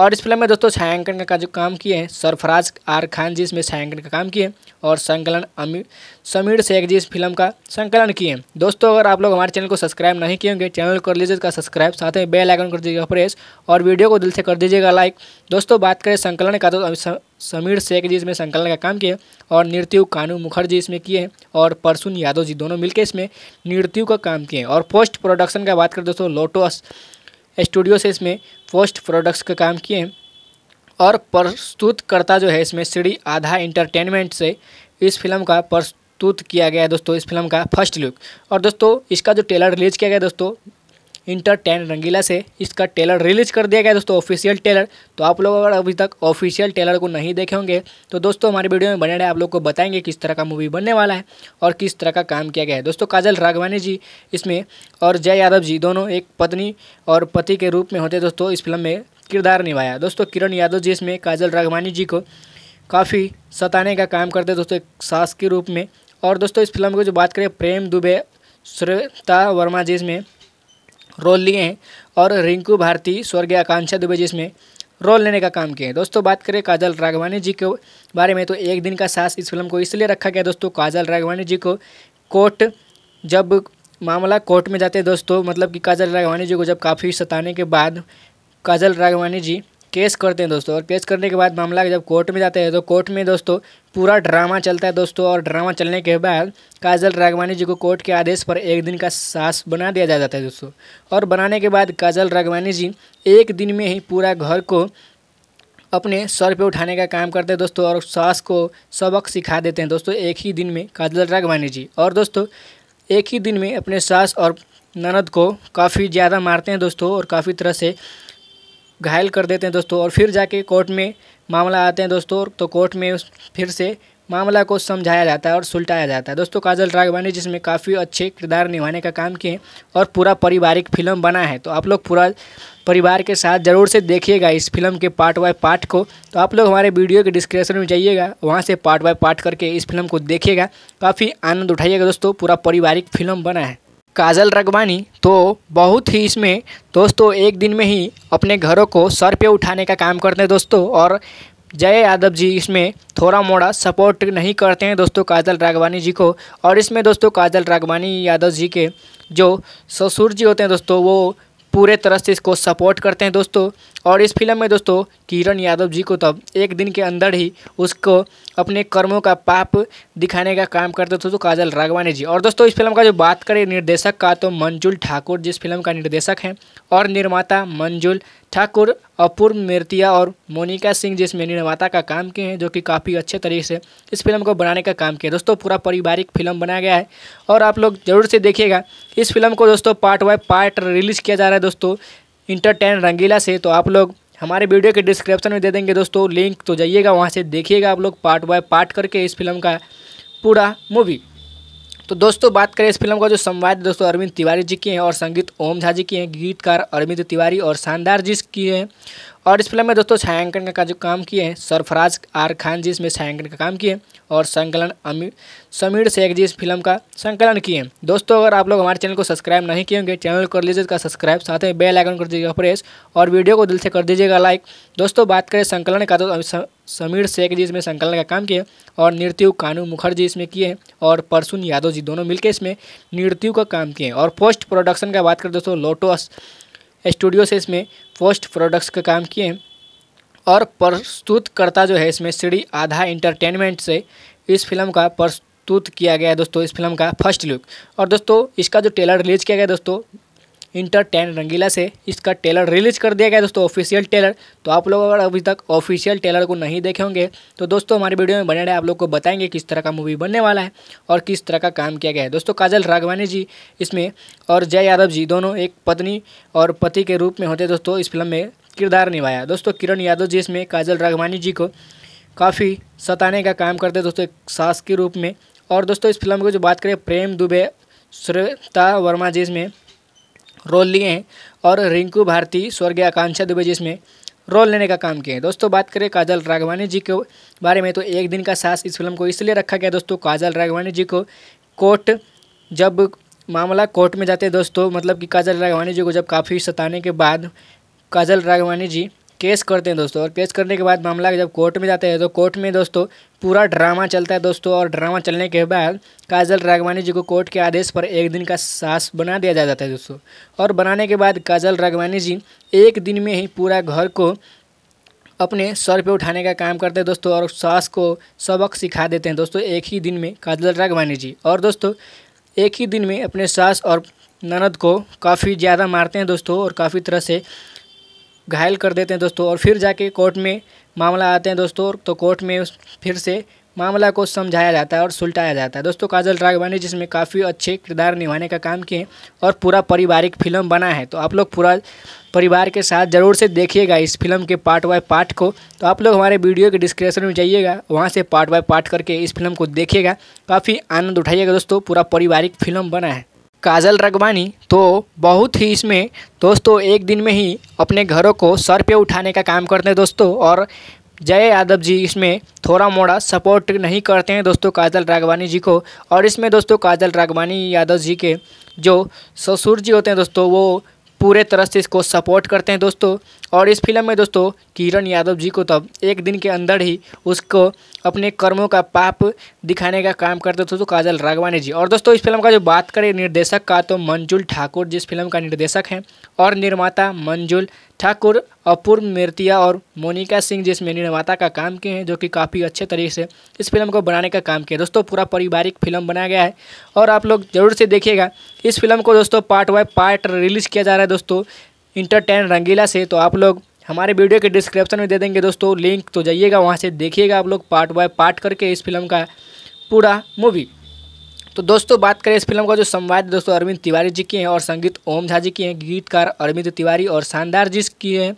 और इस फिल्म में दोस्तों छायांकन का, जो काम किए हैं सरफराज आर खान जी इसमें छायांकन का काम किए और संकलन अमीर समीर शेख जी इस फिल्म का संकलन किए हैं दोस्तों अगर आप लोग हमारे चैनल को सब्सक्राइब नहीं किए होंगे चैनल कर लीजिए इसका सब्सक्राइब साथ में बेल आइकन कर दीजिएगा प्रेस और वीडियो को दिल से कर दीजिएगा लाइक दोस्तों बात करें संकलन का तो समीर शेख जी इसमें संकलन का काम किए और नृत्यु कानू मुखर्जी इसमें किए हैं और परसुन यादव जी दोनों मिलकर इसमें नृत्यु का काम किए और पोस्ट प्रोडक्शन का बात करें दोस्तों लोटो स्टूडियो से इसमें पोस्ट प्रोडक्ट्स का काम किए हैं और प्रस्तुतकर्ता जो है इसमें श्री आधा इंटरटेनमेंट से इस फिल्म का प्रस्तुत किया गया है दोस्तों इस फिल्म का फर्स्ट लुक और दोस्तों इसका जो ट्रेलर रिलीज किया गया दोस्तों इंटर टेन रंगीला से इसका टेलर रिलीज कर दिया गया दोस्तों ऑफिशियल टेलर तो आप लोग अगर अभी तक ऑफिशियल टेलर को नहीं देखे होंगे तो दोस्तों हमारे वीडियो में बने रहे आप लोग को बताएंगे किस तरह का मूवी बनने वाला है और किस तरह का काम किया गया है दोस्तों काजल राघवानी जी इसमें और जय यादव जी दोनों एक पत्नी और पति के रूप में होते दोस्तों इस फिल्म में किरदार निभाया दोस्तों किरण यादव जी इसमें काजल राघवानी जी को काफ़ी सताने का काम करते दोस्तों एक सास के रूप में और दोस्तों इस फिल्म की जो बात करें प्रेम दुबे श्रेता वर्मा जी इसमें रोल लिए हैं और रिंकू भारती स्वर्गीय आकांक्षा दुबे जी इसमें रोल लेने का काम किया है दोस्तों बात करें काजल राघवानी जी के बारे में तो एक दिन का सास इस फिल्म को इसलिए रखा गया दोस्तों काजल राघवानी जी को कोर्ट जब मामला कोर्ट में जाते दोस्तों मतलब कि काजल राघवानी जी को जब काफ़ी सताने के बाद काजल राघवानी जी केस करते हैं दोस्तों और केस करने के बाद मामला जब कोर्ट में जाते हैं तो कोर्ट में दोस्तों पूरा ड्रामा चलता है दोस्तों और ड्रामा चलने के बाद काजल राघवानी जी को कोर्ट के आदेश पर एक दिन का सास बना दिया जाता है दोस्तों और बनाने के बाद काजल राघवानी जी एक दिन में ही पूरा घर को अपने सर पे उठाने का काम करते हैं दोस्तों और सास को सबक सिखा देते हैं दोस्तों एक ही दिन में काजल राघवानी जी और दोस्तों एक ही दिन में अपने सास और ननद को काफ़ी ज़्यादा मारते हैं दोस्तों और काफ़ी तरह से घायल कर देते हैं दोस्तों और फिर जाके कोर्ट में मामला आते हैं दोस्तों तो कोर्ट में फिर से मामला को समझाया जाता है और सुलटाया जाता है दोस्तों काजल राघवानी जिसमें काफ़ी अच्छे किरदार निभाने का काम किए और पूरा पारिवारिक फिल्म बना है तो आप लोग पूरा परिवार के साथ ज़रूर से देखिएगा इस फिल्म के पार्ट बाय पार्ट को तो आप लोग हमारे वीडियो के डिस्क्रिप्शन में जाइएगा वहाँ से पार्ट बाय पार्ट करके इस फिल्म को देखिएगा काफ़ी आनंद उठाइएगा दोस्तों पूरा पारिवारिक फिल्म बना है काजल रगवानी तो बहुत ही इसमें दोस्तों एक दिन में ही अपने घरों को सर पे उठाने का काम करते हैं दोस्तों और जय यादव जी इसमें थोड़ा मोड़ा सपोर्ट नहीं करते हैं दोस्तों काजल रागवानी जी को और इसमें दोस्तों काजल रागवानी यादव जी के जो ससुर जी होते हैं दोस्तों वो पूरे तरह से इसको सपोर्ट करते हैं दोस्तों और इस फिल्म में दोस्तों किरण यादव जी को तब तो एक दिन के अंदर ही उसको अपने कर्मों का पाप दिखाने का काम करते थे तो काजल राघवानी जी और दोस्तों इस फिल्म का जो बात करें निर्देशक का तो मंजुल ठाकुर जिस फिल्म का निर्देशक हैं और निर्माता मंजुल ठाकुर अपूर्व मेरतिया और मोनिका सिंह जिसमें निर्माता का काम किए हैं जो कि काफ़ी अच्छे तरीके से इस फिल्म को बनाने का काम किया दोस्तों पूरा पारिवारिक फिल्म बनाया गया है और आप लोग जरूर से देखिएगा इस फिल्म को दोस्तों पार्ट बाय पार्ट रिलीज़ किया जा रहा है दोस्तों इंटरटेन रंगीला से तो आप लोग हमारे वीडियो के डिस्क्रिप्शन में दे देंगे दोस्तों लिंक तो जाइएगा वहाँ से देखिएगा आप लोग पार्ट बाय पार्ट करके इस फिल्म का पूरा मूवी तो दोस्तों बात करें इस फिल्म का जो संवाद दोस्तों अरविंद तिवारी जी की हैं और संगीत ओम झा जी की हैं गीतकार अरविंद तिवारी और शानदार जी की हैं और इस फिल्म में दोस्तों छायांकन का जो काम किए हैं सरफराज आर खान जी इसमें छायांकन का काम किए हैं और संकलन अमीर समीर शेख जी इस फिल्म का संकलन किए हैं दोस्तों अगर आप लोग हमारे चैनल को सब्सक्राइब नहीं किए होंगे चैनल कर लीजिए इसका सब्सक्राइब साथ में बेल आइकन कर दीजिएगा प्रेस और वीडियो को दिल से कर दीजिएगा लाइक दोस्तों बात करें संकलन का तो समीर शेख जी इसमें संकलन का काम किए और नृत्यु कानू मुखर्जी इसमें किए हैं और परसुन यादव जी दोनों मिलकर इसमें नृत्यु का काम किए हैं और पोस्ट प्रोडक्शन का बात करें दोस्तों लोटो स्टूडियो से इसमें पोस्ट प्रोडक्ट्स का काम किए हैं और प्रस्तुतकर्ता जो है इसमें श्री आधा इंटरटेनमेंट से इस फिल्म का प्रस्तुत किया गया है दोस्तों इस फिल्म का फर्स्ट लुक और दोस्तों इसका जो टेलर रिलीज किया गया दोस्तों इंटर टेन रंगीला से इसका टेलर रिलीज कर दिया गया दोस्तों ऑफिशियल टेलर तो आप लोग अगर अभी तक ऑफिशियल टेलर को नहीं देखे होंगे तो दोस्तों हमारे वीडियो में बने रहे आप लोग को बताएंगे किस तरह का मूवी बनने वाला है और किस तरह का काम किया गया है दोस्तों काजल राघवानी जी इसमें और जय यादव जी दोनों एक पत्नी और पति के रूप में होते दोस्तों इस फिल्म में किरदार निभाया दोस्तों किरण यादव जी इसमें काजल राघवानी जी को काफ़ी सताने का काम करते दोस्तों एक सास के रूप में और दोस्तों इस फिल्म की जो बात करें प्रेम दुबे श्रेता वर्मा जी इसमें रोल लिए हैं और रिंकू भारती स्वर्गीय आकांक्षा दुबे जिसमें रोल लेने का काम किया है दोस्तों बात करें काजल राघवानी जी के बारे में तो एक दिन का सास इस फिल्म को इसलिए रखा गया दोस्तों काजल राघवानी जी को कोर्ट जब मामला कोर्ट में जाते हैं दोस्तों मतलब कि काजल राघवानी जी को जब काफ़ी सताने के बाद काजल राघवानी जी केस करते हैं दोस्तों और केस करने के बाद मामला जब कोर्ट में जाते हैं तो कोर्ट में दोस्तों पूरा ड्रामा चलता है दोस्तों और ड्रामा चलने के बाद काजल राघवानी जी को कोर्ट के आदेश पर एक दिन का सास बना दिया जाता है दोस्तों और बनाने के बाद काजल राघवानी जी एक दिन में ही पूरा घर को अपने सर पे उठाने का काम करते हैं दोस्तों और सास को सबक सिखा देते हैं दोस्तों एक ही दिन में काजल राघवानी जी और दोस्तों एक ही दिन में अपने सास और ननद को काफ़ी ज़्यादा मारते हैं दोस्तों और काफ़ी तरह से घायल कर देते हैं दोस्तों और फिर जाके कोर्ट में मामला आते हैं दोस्तों तो कोर्ट में फिर से मामला को समझाया जाता है और सुलटाया जाता है दोस्तों काजल राघवानी जिसमें काफ़ी अच्छे किरदार निभाने का काम किए और पूरा पारिवारिक फिल्म बना है तो आप लोग पूरा परिवार के साथ ज़रूर से देखिएगा इस फिल्म के पार्ट बाय पार्ट को तो आप लोग हमारे वीडियो के डिस्क्रिप्शन में जाइएगा वहाँ से पार्ट बाय पार्ट करके इस फिल्म को देखिएगा काफ़ी आनंद उठाइएगा दोस्तों पूरा पारिवारिक फिल्म बना है काजल रगवानी तो बहुत ही इसमें दोस्तों एक दिन में ही अपने घरों को सर पे उठाने का काम करते हैं दोस्तों और जय यादव जी इसमें थोड़ा मोड़ा सपोर्ट नहीं करते हैं दोस्तों काजल रागवानी जी को और इसमें दोस्तों काजल रागवानी यादव जी के जो ससुर जी होते हैं दोस्तों वो पूरे तरह से इसको सपोर्ट करते हैं दोस्तों और इस फिल्म में दोस्तों किरण यादव जी को तब तो एक दिन के अंदर ही उसको अपने कर्मों का पाप दिखाने का काम करते थे तो काजल राघवानी जी और दोस्तों इस फिल्म का जो बात करें निर्देशक का तो मंजुल ठाकुर जिस फिल्म का निर्देशक हैं और निर्माता मंजुल ठाकुर अपूर्व मिर्तिया और मोनिका सिंह जिसमें निर्माता का काम किए हैं जो कि काफ़ी अच्छे तरीके से इस फिल्म को बनाने का काम किया दोस्तों पूरा पारिवारिक फिल्म बनाया गया है और आप लोग ज़रूर से देखिएगा इस फिल्म को दोस्तों पार्ट बाय पार्ट रिलीज़ किया जा रहा है दोस्तों इंटरटेन रंगीला से तो आप लोग हमारे वीडियो के डिस्क्रिप्शन में दे देंगे दोस्तों लिंक तो जाइएगा वहाँ से देखिएगा आप लोग पार्ट बाय पार्ट करके इस फिल्म का पूरा मूवी तो दोस्तों बात करें इस फिल्म का जो संवाद दोस्तों अरविंद तिवारी जी की हैं और संगीत ओम झा जी की हैं गीतकार अरविंद तिवारी और शानदार जी की हैं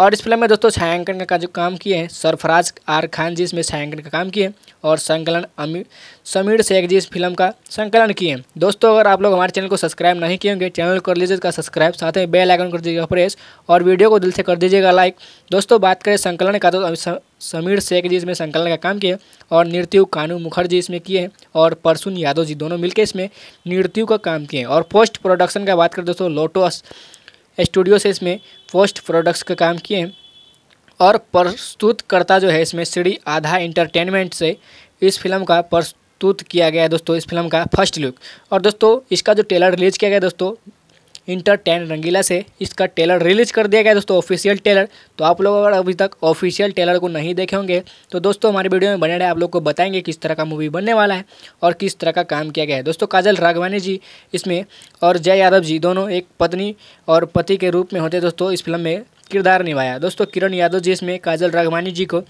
और इस फिल्म में दोस्तों छायांकन का जो काम किए हैं सरफराज आर खान जी इसमें छायांकन का काम किए और संकलन अमीर समीर शेख जी इस फिल्म का संकलन किए हैं दोस्तों अगर आप लोग हमारे चैनल को सब्सक्राइब नहीं किए होंगे चैनल कर लीजिए इसका सब्सक्राइब साथ ही बेल आइकन कर दीजिएगा प्रेस और वीडियो को दिल से कर दीजिएगा लाइक दोस्तों बात करें संकलन का तो समीर शेख जी इसमें संकलन का काम किए और नृत्यु कानू मुखर्जी इसमें किए हैं और परसुन यादव जी दोनों मिलकर इसमें नृत्यु का काम किए और पोस्ट प्रोडक्शन का बात करें दोस्तों लोटो स्टूडियो से इसमें पोस्ट प्रोडक्ट्स का काम किए और प्रस्तुतकर्ता जो है इसमें श्री आधा इंटरटेनमेंट से इस फिल्म का प्रस्तुत किया गया है दोस्तों इस फिल्म का फर्स्ट लुक और दोस्तों इसका जो ट्रेलर रिलीज किया गया दोस्तों इंटर टेन रंगीला से इसका टेलर रिलीज कर दिया गया दोस्तों ऑफिशियल टेलर तो आप लोग अगर अभी तक ऑफिशियल टेलर को नहीं देखे होंगे तो दोस्तों हमारे वीडियो में बने रहे आप लोग को बताएंगे किस तरह का मूवी बनने वाला है और किस तरह का काम किया गया है दोस्तों काजल राघवानी जी इसमें और जय यादव जी दोनों एक पत्नी और पति के रूप में होते दोस्तों इस फिल्म में किरदार निभाया दोस्तों किरण यादव जी इसमें काजल राघवानी जी को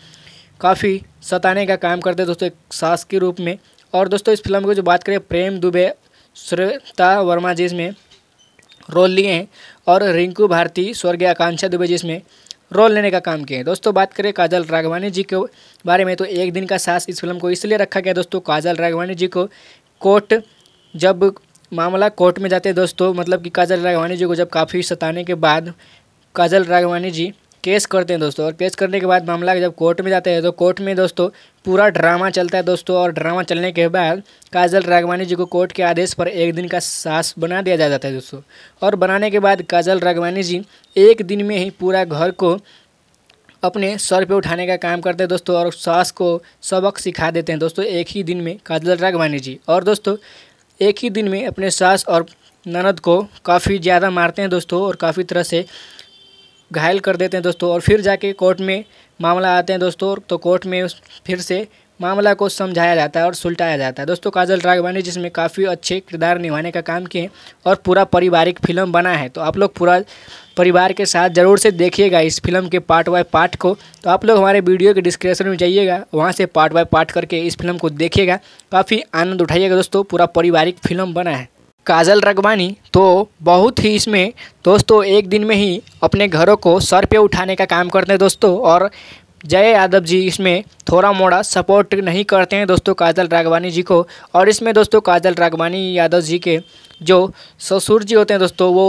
काफ़ी सताने का काम करते दोस्तों एक सास के रूप में और दोस्तों इस फिल्म की जो बात करें प्रेम दुबे श्रेता वर्मा जी इसमें रोल लिए हैं और रिंकू भारती स्वर्गीय आकांक्षा दुबे जिसमें रोल लेने का काम किया है दोस्तों बात करें काजल राघवानी जी के बारे में तो एक दिन का सास इस फिल्म को इसलिए रखा गया दोस्तों काजल राघवानी जी को कोर्ट जब मामला कोर्ट में जाते हैं दोस्तों मतलब कि काजल राघवानी जी को जब काफ़ी सताने के बाद काजल राघवानी जी केस करते हैं दोस्तों और केस करने के बाद मामला जब कोर्ट में जाते हैं तो कोर्ट में दोस्तों पूरा ड्रामा चलता है दोस्तों और ड्रामा चलने के बाद काजल रागवानी जी को कोर्ट के आदेश पर एक दिन का सास बना दिया जाता है दोस्तों और बनाने के बाद काजल रागवानी जी एक दिन में ही पूरा घर को अपने सर पे उठाने का काम करते हैं दोस्तों और सास को सबक सिखा देते हैं दोस्तों एक ही दिन में काजल रागवानी जी और दोस्तों एक ही दिन में अपने सास और ननद को काफ़ी ज़्यादा मारते हैं दोस्तों और काफ़ी तरह से घायल कर देते हैं दोस्तों और फिर जाके कोर्ट में मामला आते हैं दोस्तों तो कोर्ट में फिर से मामला को समझाया जाता है और सुलटाया जाता है दोस्तों काजल राघवानी जिसमें काफ़ी अच्छे किरदार निभाने का काम किए और पूरा पारिवारिक फिल्म बना है तो आप लोग पूरा परिवार के साथ ज़रूर से देखिएगा इस फिल्म के पार्ट बाय पार्ट को तो आप लोग हमारे वीडियो के डिस्क्रिप्शन में जाइएगा वहाँ से पार्ट बाय पार्ट करके इस फिल्म को देखिएगा काफ़ी आनंद उठाइएगा दोस्तों पूरा पारिवारिक फिल्म बना है काजल रगवानी तो बहुत ही इसमें दोस्तों एक दिन में ही अपने घरों को सर पे उठाने का काम करते हैं दोस्तों और जय यादव जी इसमें थोड़ा मोड़ा सपोर्ट नहीं करते हैं दोस्तों काजल रागवानी जी को और इसमें दोस्तों काजल रागवानी यादव जी के जो ससुर जी होते हैं दोस्तों वो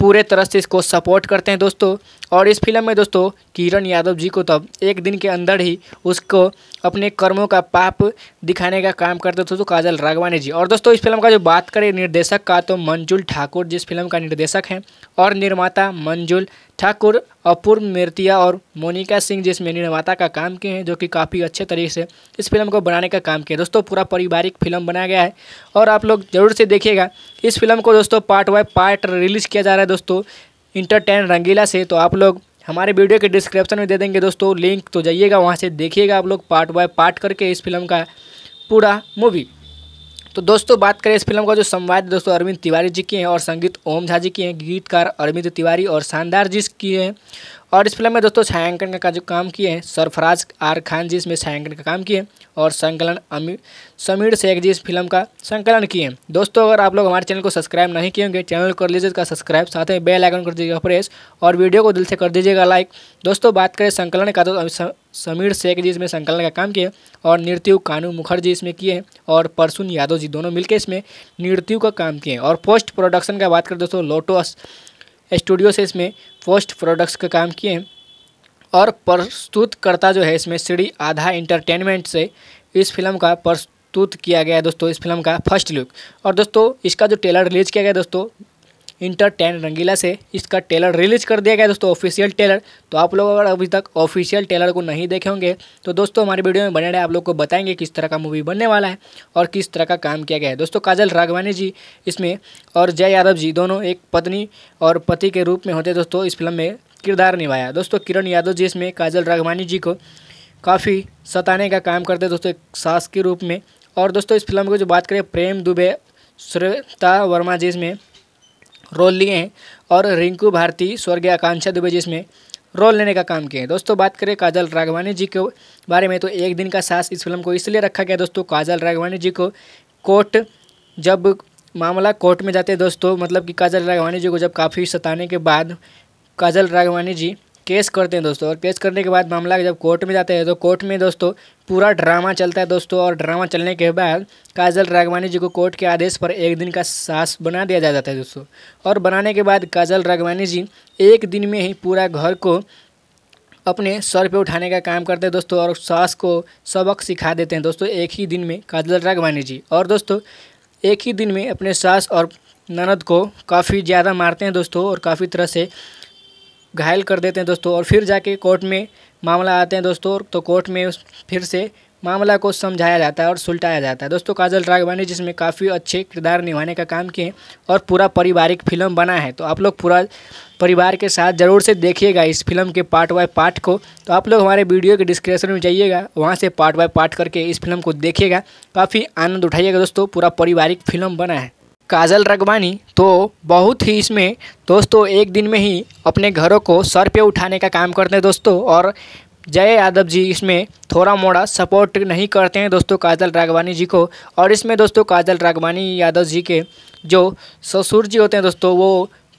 पूरे तरह से इसको सपोर्ट करते हैं दोस्तों और इस फिल्म में दोस्तों किरण यादव जी को तब तो एक दिन के अंदर ही उसको अपने कर्मों का पाप दिखाने का काम करते थे तो काजल राघवानी जी और दोस्तों इस फिल्म का जो बात करें निर्देशक का तो मंजुल ठाकुर जिस फिल्म का निर्देशक हैं और निर्माता मंजुल ठाकुर अपूर्व मिर्तिया और मोनिका सिंह जिसमें निर्माता का काम किए हैं जो कि काफ़ी अच्छे तरीके से इस फिल्म को बनाने का काम किया दोस्तों पूरा पारिवारिक फिल्म बनाया गया है और आप लोग ज़रूर से देखिएगा इस फिल्म को दोस्तों पार्ट बाय पार्ट रिलीज़ किया जा रहा है दोस्तों इंटरटेन रंगीला से तो आप लोग हमारे वीडियो के डिस्क्रिप्शन में दे देंगे दोस्तों लिंक तो जाइएगा वहाँ से देखिएगा आप लोग पार्ट बाय पार्ट करके इस फिल्म का पूरा मूवी तो दोस्तों बात करें इस फिल्म का जो संवाद दोस्तों अरविंद तिवारी जी की हैं और संगीत ओम झा जी की हैं गीतकार अरविंद तिवारी और शानदार जी की हैं और इस फिल्म में दोस्तों छायांकन का, जो काम किए हैं सरफराज आर खान जी इसमें छायांकन का काम किए और संकलन अमीर समीर शेख जी इस फिल्म का संकलन किए दोस्तों अगर आप लोग हमारे चैनल को सब्सक्राइब नहीं किए होंगे चैनल कर लीजिएगा सब्सक्राइब साथ में बेल आइकन कर दीजिएगा प्रेस और वीडियो को दिल से कर दीजिएगा लाइक दोस्तों बात करें संकलन का तो समीर शेख जी इसमें संकलन का काम किए और नृत्यु कानू मुखर्जी इसमें किए हैं और परसुन यादव जी दोनों मिलकर इसमें नृत्यु का काम किए और पोस्ट प्रोडक्शन का बात करें दोस्तों लोटो स्टूडियो से इसमें पोस्ट प्रोडक्ट्स का काम किए और प्रस्तुतकर्ता जो है इसमें श्री आधा इंटरटेनमेंट से इस फिल्म का प्रस्तुत किया गया है दोस्तों इस फिल्म का फर्स्ट लुक और दोस्तों इसका जो टेलर रिलीज किया गया दोस्तों इंटर टेन रंगीला से इसका टेलर रिलीज कर दिया गया दोस्तों ऑफिशियल टेलर तो आप लोग अगर अभी तक ऑफिशियल टेलर को नहीं देखे होंगे तो दोस्तों हमारे वीडियो में बने रहे आप लोग को बताएंगे किस तरह का मूवी बनने वाला है और किस तरह का काम किया गया है दोस्तों काजल राघवानी जी इसमें और जय यादव जी दोनों एक पत्नी और पति के रूप में होते दोस्तों इस फिल्म में किरदार निभाया दोस्तों किरण यादव जी इसमें काजल राघवानी जी को काफ़ी सताने का काम करते दोस्तों एक सास के रूप में और दोस्तों इस फिल्म की जो बात करें प्रेम दुबे श्रेता वर्मा जी इसमें रोल लिए हैं और रिंकू भारती स्वर्गीय आकांक्षा दुबे जी इसमें रोल लेने का काम किए हैं दोस्तों बात करें काजल राघवानी जी के बारे में तो एक दिन का सास इस फिल्म को इसलिए रखा गया दोस्तों काजल राघवानी जी को कोर्ट जब मामला कोर्ट में जाते दोस्तों मतलब कि काजल राघवानी जी को जब काफ़ी सताने के बाद काजल राघवानी जी केस करते हैं दोस्तों और केस करने के बाद मामला जब कोर्ट में जाते हैं तो कोर्ट में दोस्तों पूरा ड्रामा चलता है दोस्तों और ड्रामा चलने के बाद काजल राघवानी जी को कोर्ट के आदेश पर एक दिन का सास बना दिया जाता है दोस्तों और बनाने के बाद काजल राघवानी जी एक दिन में ही पूरा घर को अपने सर पे उठाने का काम करते हैं दोस्तों और सास को सबक सिखा देते हैं दोस्तों एक ही दिन में काजल राघवानी जी और दोस्तों एक ही दिन में अपने सास और ननद को काफ़ी ज़्यादा मारते हैं दोस्तों और काफ़ी तरह से घायल कर देते हैं दोस्तों और फिर जाके कोर्ट में मामला आते हैं दोस्तों तो कोर्ट में फिर से मामला को समझाया जाता है और सुलटाया जाता है दोस्तों काजल राघवानी जिसमें काफ़ी अच्छे किरदार निभाने का काम किए और पूरा पारिवारिक फिल्म बना है तो आप लोग पूरा परिवार के साथ ज़रूर से देखिएगा इस फिल्म के पार्ट बाय पार्ट को तो आप लोग हमारे वीडियो के डिस्क्रिप्शन में जाइएगा वहाँ से पार्ट बाय पार्ट करके इस फिल्म को देखिएगा काफ़ी आनंद उठाइएगा दोस्तों पूरा पारिवारिक फिल्म बना है काजल रगवानी तो बहुत ही इसमें दोस्तों एक दिन में ही अपने घरों को सर पे उठाने का काम करते हैं दोस्तों और जय यादव जी इसमें थोड़ा मोड़ा सपोर्ट नहीं करते हैं दोस्तों काजल रागवानी जी को और इसमें दोस्तों काजल रागवानी यादव जी के जो ससुर जी होते हैं दोस्तों वो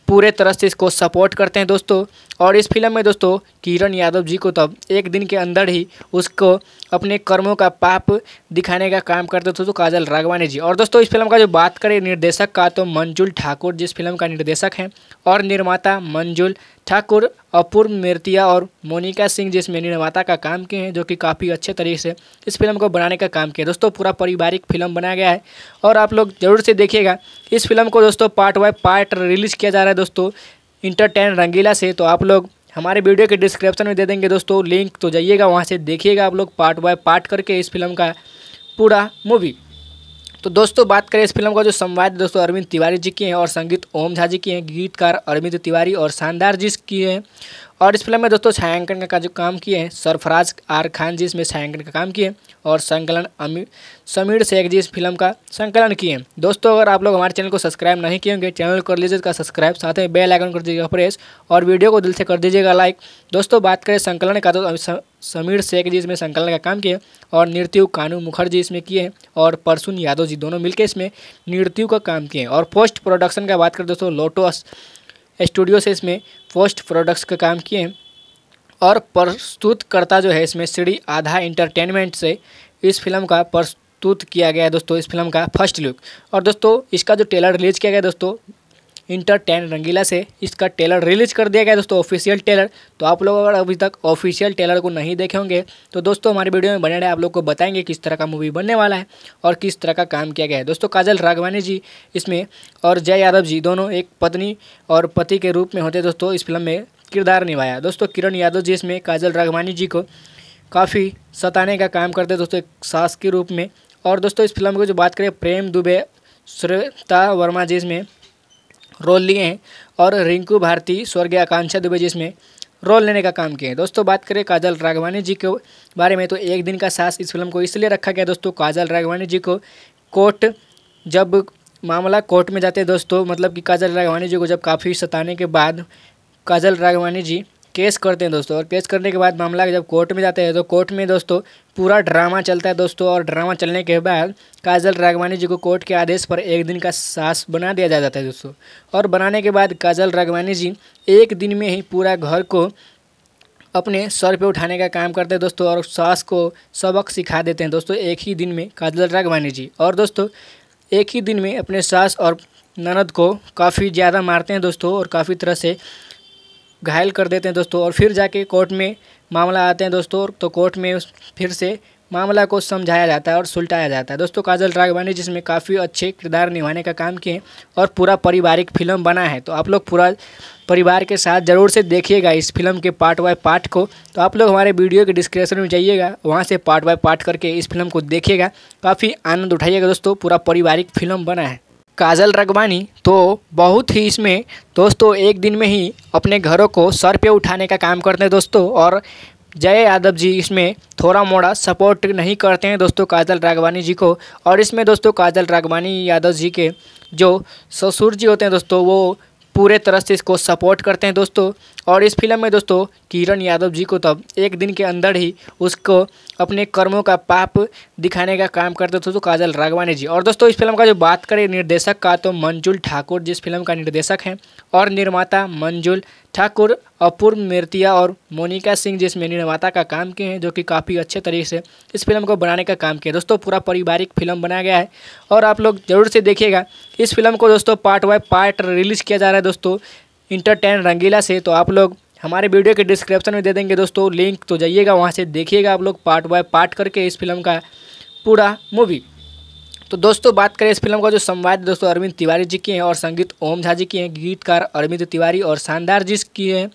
पूरे तरह से इसको सपोर्ट करते हैं दोस्तों और इस फिल्म में दोस्तों किरण यादव जी को तब तो एक दिन के अंदर ही उसको अपने कर्मों का पाप दिखाने का काम करते थे तो काजल राघवानी जी और दोस्तों इस फिल्म का जो बात करें निर्देशक का तो मंजुल ठाकुर जिस फिल्म का निर्देशक हैं और निर्माता मंजुल ठाकुर अपूर्व मेरतिया और मोनिका सिंह जिसमें निर्माता का काम किए हैं जो कि काफ़ी अच्छे तरीके से इस फिल्म को बनाने का काम किया दोस्तों पूरा पारिवारिक फिल्म बनाया गया है और आप लोग जरूर से देखिएगा इस फिल्म को दोस्तों पार्ट बाय पार्ट रिलीज़ किया जा रहा है दोस्तों इंटरटेन रंगीला से तो आप लोग हमारे वीडियो के डिस्क्रिप्शन में दे देंगे दोस्तों लिंक तो जाइएगा वहाँ से देखिएगा आप लोग पार्ट बाय पार्ट करके इस फिल्म का पूरा मूवी तो दोस्तों बात करें इस फिल्म का जो संवाद दोस्तों अरविंद तिवारी जी की हैं और संगीत ओम झा जी की हैं गीतकार अरविंद तिवारी और शानदार जी की हैं और इस फिल्म में दोस्तों छायांकन का जो काम किए हैं सरफराज आर खान जी इसमें छायांकन का काम किए और संकलन समीर शेख जी इस फिल्म का संकलन किए हैं दोस्तों अगर आप लोग हमारे चैनल को सब्सक्राइब नहीं किए होंगे चैनल को लीजिए का सब्सक्राइब साथ में बेल आइकन कर दीजिएगा प्रेस और वीडियो को दिल से कर दीजिएगा लाइक दोस्तों बात करें संकलन का तो समीर शेख जी इसमें संकलन का काम किए और नृत्यु कानू मुखर्जी इसमें किए हैं और परसुन यादव जी दोनों मिलकर इसमें नृत्यु का काम किए और पोस्ट प्रोडक्शन का बात करें दोस्तों लोटो स्टूडियो से इसमें पोस्ट प्रोडक्ट्स का काम किए हैं और प्रस्तुतकर्ता जो है इसमें श्री आधा इंटरटेनमेंट से इस फिल्म का प्रस्तुत किया गया है दोस्तों इस फिल्म का फर्स्ट लुक और दोस्तों इसका जो ट्रेलर रिलीज़ किया गया दोस्तों इंटर टेन रंगीला से इसका टेलर रिलीज कर दिया गया दोस्तों ऑफिशियल टेलर तो आप लोग अगर अभी तक ऑफिशियल टेलर को नहीं देखे होंगे तो दोस्तों हमारे वीडियो में बने रहे आप लोग को बताएंगे किस तरह का मूवी बनने वाला है और किस तरह का काम किया गया है दोस्तों काजल राघवानी जी इसमें और जय यादव जी दोनों एक पत्नी और पति के रूप में होते दोस्तों इस फिल्म में किरदार निभाया दोस्तों किरण यादव जी इसमें काजल राघवानी जी को काफ़ी सताने का काम करते दोस्तों एक सास के रूप में और दोस्तों इस फिल्म की जो बात करें प्रेम दुबे श्रेता वर्मा जी इसमें रोल लिए हैं और रिंकू भारती स्वर्गीय आकांक्षा दुबे जिसमें रोल लेने का काम किया है दोस्तों बात करें काजल राघवानी जी के बारे में तो एक दिन का सास इस फिल्म को इसलिए रखा गया दोस्तों काजल राघवानी जी को कोर्ट जब मामला कोर्ट में जाते दोस्तों मतलब कि काजल राघवानी जी को जब काफ़ी सताने के बाद काजल राघवानी जी केस करते हैं दोस्तों और केस करने के बाद मामला जब कोर्ट में जाते हैं तो कोर्ट में दोस्तों पूरा ड्रामा चलता है दोस्तों और ड्रामा चलने के बाद काजल राघवानी जी को कोर्ट के आदेश पर एक दिन का सास बना दिया जाता है दोस्तों और बनाने के बाद काजल राघवानी जी एक दिन में ही पूरा घर को अपने सर पे उठाने का काम करते हैं दोस्तों और सास को सबक सिखा देते हैं दोस्तों एक ही दिन में काजल राघवानी जी और दोस्तों एक ही दिन में अपने सास और ननद को काफ़ी ज़्यादा मारते हैं दोस्तों और काफ़ी तरह से घायल कर देते हैं दोस्तों और फिर जाके कोर्ट में मामला आते हैं दोस्तों तो कोर्ट में फिर से मामला को समझाया जाता है और सुलटाया जाता है दोस्तों काजल राघवानी जिसमें काफ़ी अच्छे किरदार निभाने का काम किए और पूरा पारिवारिक फिल्म बना है तो आप लोग पूरा परिवार के साथ ज़रूर से देखिएगा इस फिल्म के पार्ट बाय पार्ट को तो आप लोग हमारे वीडियो के डिस्क्रिप्शन में जाइएगा वहाँ से पार्ट बाय पार्ट करके इस फिल्म को देखिएगा काफ़ी आनंद उठाइएगा दोस्तों पूरा पारिवारिक फिल्म बना है काजल रगवानी तो बहुत ही इसमें दोस्तों एक दिन में ही अपने घरों को सर पे उठाने का काम करते हैं दोस्तों और जय यादव जी इसमें थोड़ा मोड़ा सपोर्ट नहीं करते हैं दोस्तों काजल रागवानी जी को और इसमें दोस्तों काजल रागवानी यादव जी के जो ससुर जी होते हैं दोस्तों वो पूरे तरह से इसको सपोर्ट करते हैं दोस्तों और इस फिल्म में दोस्तों किरण यादव जी को तब तो एक दिन के अंदर ही उसको अपने कर्मों का पाप दिखाने का काम करते थे तो काजल राघवानी जी और दोस्तों इस फिल्म का जो बात करें निर्देशक का तो मंजुल ठाकुर जिस फिल्म का निर्देशक हैं और निर्माता मंजुल ठाकुर अपूर्व मिर्तिया और मोनिका सिंह जिसमें निर्माता का काम किए हैं जो कि काफ़ी अच्छे तरीके से इस फिल्म को बनाने का काम किया दोस्तों पूरा पारिवारिक फिल्म बनाया गया है और आप लोग जरूर से देखिएगा इस फिल्म को दोस्तों पार्ट बाय पार्ट रिलीज़ किया जा रहा है दोस्तों इंटरटेन रंगीला से तो आप लोग हमारे वीडियो के डिस्क्रिप्शन में दे देंगे दोस्तों लिंक तो जाइएगा वहाँ से देखिएगा आप लोग पार्ट बाय पार्ट करके इस फिल्म का पूरा मूवी तो दोस्तों बात करें इस फिल्म का जो संवाद दोस्तों अरविंद तिवारी जी की हैं और संगीत ओम झा जी की हैं गीतकार अरविंद तिवारी और शानदार जी की हैं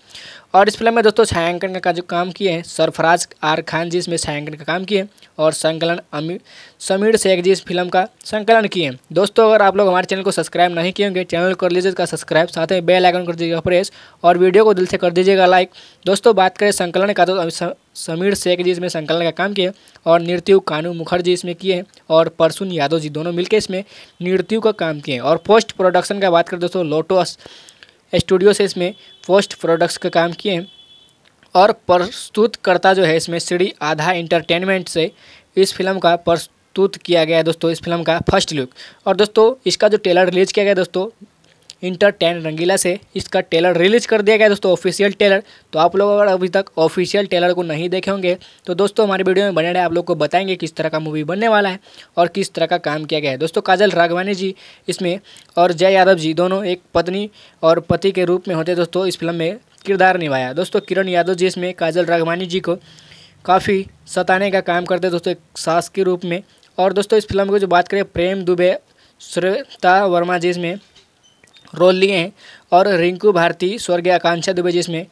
और इस फिल्म में दोस्तों छायांकन का जो काम किए हैं सरफराज आर खान जी इसमें छायांकन का काम किए हैं और संकलन अमीर समीर शेख जी इस फिल्म का संकलन किए हैं दोस्तों अगर आप लोग हमारे चैनल को सब्सक्राइब नहीं किए होंगे चैनल कर लीजिए इसका सब्सक्राइब साथ में बेल आइकन कर दीजिएगा प्रेस और वीडियो को दिल से कर दीजिएगा लाइक दोस्तों बात करें संकलन का तो समीर शेख जी इसमें संकलन का काम किए और नृत्यु कानू मुखर्जी इसमें किए हैं और परसुन यादव जी दोनों मिलकर इसमें नृत्यु का काम किए और पोस्ट प्रोडक्शन का बात करें दोस्तों लोटो स्टूडियो से इसमें पोस्ट प्रोडक्ट्स का काम किए हैं और प्रस्तुतकर्ता जो है इसमें श्री आधा इंटरटेनमेंट से इस फिल्म का प्रस्तुत किया गया है दोस्तों इस फिल्म का फर्स्ट लुक और दोस्तों इसका जो टेलर रिलीज किया गया दोस्तों इंटर टेन रंगीला से इसका टेलर रिलीज कर दिया गया दोस्तों ऑफिशियल टेलर तो आप लोग अगर अभी तक ऑफिशियल टेलर को नहीं देखे होंगे तो दोस्तों हमारे वीडियो में बने रहे आप लोग को बताएंगे किस तरह का मूवी बनने वाला है और किस तरह का काम किया गया है दोस्तों काजल राघवानी जी इसमें और जय यादव जी दोनों एक पत्नी और पति के रूप में होते दोस्तों इस फिल्म में किरदार निभाया दोस्तों किरण यादव जी इसमें काजल राघवानी जी को काफ़ी सताने का काम करते दोस्तों एक सास के रूप में और दोस्तों इस फिल्म की जो बात करें प्रेम दुबे श्रेता वर्मा जी इसमें रोल लिए हैं और रिंकू भारती स्वर्गीय आकांक्षा दुबे जिसमें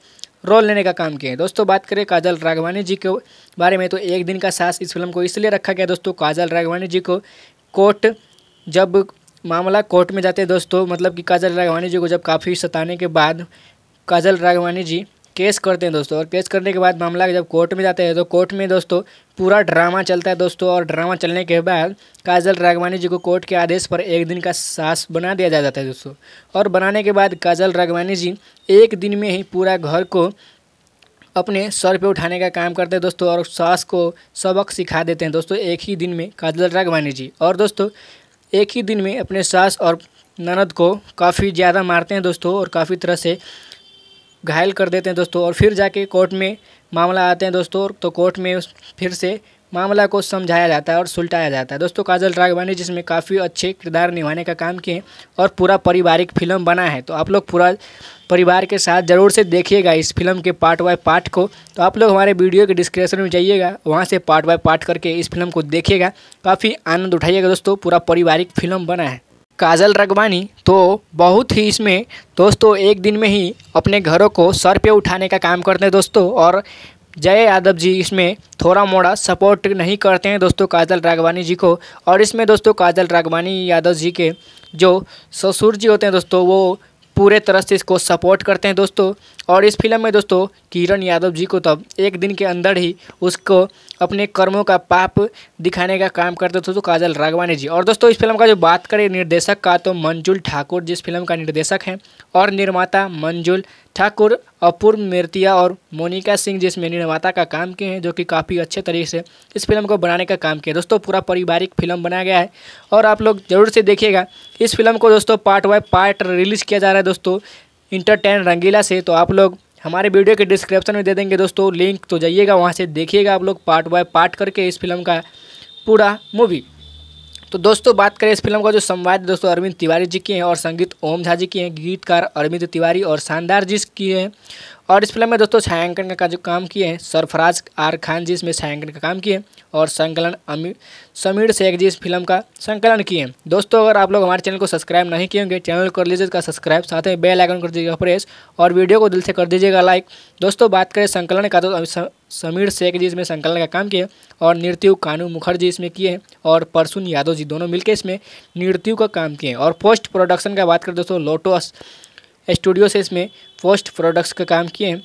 रोल लेने का काम किया है दोस्तों बात करें काजल राघवानी जी के बारे में तो एक दिन का सास इस फिल्म को इसलिए रखा गया दोस्तों काजल राघवानी जी को कोर्ट जब मामला कोर्ट में जाते हैं दोस्तों मतलब कि काजल राघवानी जी को जब काफ़ी सताने के बाद काजल राघवानी जी केस करते हैं दोस्तों और केस करने के बाद मामला जब कोर्ट में जाते हैं तो कोर्ट में दोस्तों पूरा ड्रामा चलता है दोस्तों और ड्रामा चलने के बाद काजल राघवानी जी को कोर्ट के आदेश पर एक दिन का सास बना दिया जाता है दोस्तों और बनाने के बाद काजल राघवानी जी एक दिन में ही पूरा घर को अपने सर पे उठाने का काम करते हैं दोस्तों और सास को सबक सिखा देते हैं दोस्तों एक ही दिन में काजल राघवानी जी और दोस्तों एक ही दिन में अपने सास और ननद को काफ़ी ज़्यादा मारते हैं दोस्तों और काफ़ी तरह से घायल कर देते हैं दोस्तों और फिर जाके कोर्ट में मामला आते हैं दोस्तों तो कोर्ट में फिर से मामला को समझाया जाता है और सुलटाया जाता है दोस्तों काजल राघवानी जिसमें काफ़ी अच्छे किरदार निभाने का काम किए और पूरा पारिवारिक फिल्म बना है तो आप लोग पूरा परिवार के साथ ज़रूर से देखिएगा इस फिल्म के पार्ट बाय पार्ट को तो आप लोग हमारे वीडियो के डिस्क्रिप्शन में जाइएगा वहाँ से पार्ट बाय पार्ट करके इस फिल्म को देखिएगा काफ़ी आनंद उठाइएगा दोस्तों पूरा पारिवारिक फिल्म बना है काजल रगवानी तो बहुत ही इसमें दोस्तों एक दिन में ही अपने घरों को सर पे उठाने का काम करते हैं दोस्तों और जय यादव जी इसमें थोड़ा मोड़ा सपोर्ट नहीं करते हैं दोस्तों काजल रागवानी जी को और इसमें दोस्तों काजल रागवानी यादव जी के जो ससुर जी होते हैं दोस्तों वो पूरे तरह से इसको सपोर्ट करते हैं दोस्तों और इस फिल्म में दोस्तों किरण यादव जी को तब तो एक दिन के अंदर ही उसको अपने कर्मों का पाप दिखाने का काम करते थे तो काजल राघवानी जी और दोस्तों इस फिल्म का जो बात करें निर्देशक का तो मंजुल ठाकुर जिस फिल्म का निर्देशक हैं और निर्माता मंजुल ठाकुर अपूर्व मेरतिया और मोनिका सिंह जिसमें निर्माता का काम किए हैं जो कि काफ़ी अच्छे तरीके से इस फिल्म को बनाने का काम किया दोस्तों पूरा पारिवारिक फिल्म बनाया गया है और आप लोग ज़रूर से देखिएगा इस फिल्म को दोस्तों पार्ट बाय पार्ट रिलीज़ किया जा रहा है दोस्तों इंटरटेन रंगीला से तो आप लोग हमारे वीडियो के डिस्क्रिप्शन में दे देंगे दोस्तों लिंक तो जाइएगा वहाँ से देखिएगा आप लोग पार्ट बाय पार्ट करके इस फिल्म का पूरा मूवी तो दोस्तों बात करें इस फिल्म का जो संवाद दोस्तों अरविंद तिवारी जी की हैं और संगीत ओम झा जी की हैं गीतकार अरविंद तिवारी और शानदार जी की हैं और इस फिल्म में दोस्तों छायांकन का, जो काम किए हैं सरफराज आर खान जी इसमें छायांकन का काम किए और संकलन अमीर समीर शेख जी इस फिल्म का संकलन किए दोस्तों अगर आप लोग हमारे चैनल को सब्सक्राइब नहीं किए होंगे चैनल कर लीजिए इसका सब्सक्राइब साथ में बेल आइकन कर दीजिएगा प्रेस और वीडियो को दिल से कर दीजिएगा लाइक दोस्तों बात करें संकलन का तो समीर शेख जी इसमें संकलन का काम किए और नृत्यु कानू मुखर्जी इसमें किए हैं और परसुन यादव जी दोनों मिलकर इसमें नृत्यु का काम किए और पोस्ट प्रोडक्शन का बात करें दोस्तों लोटो स्टूडियो से इसमें पोस्ट प्रोडक्ट्स का काम किए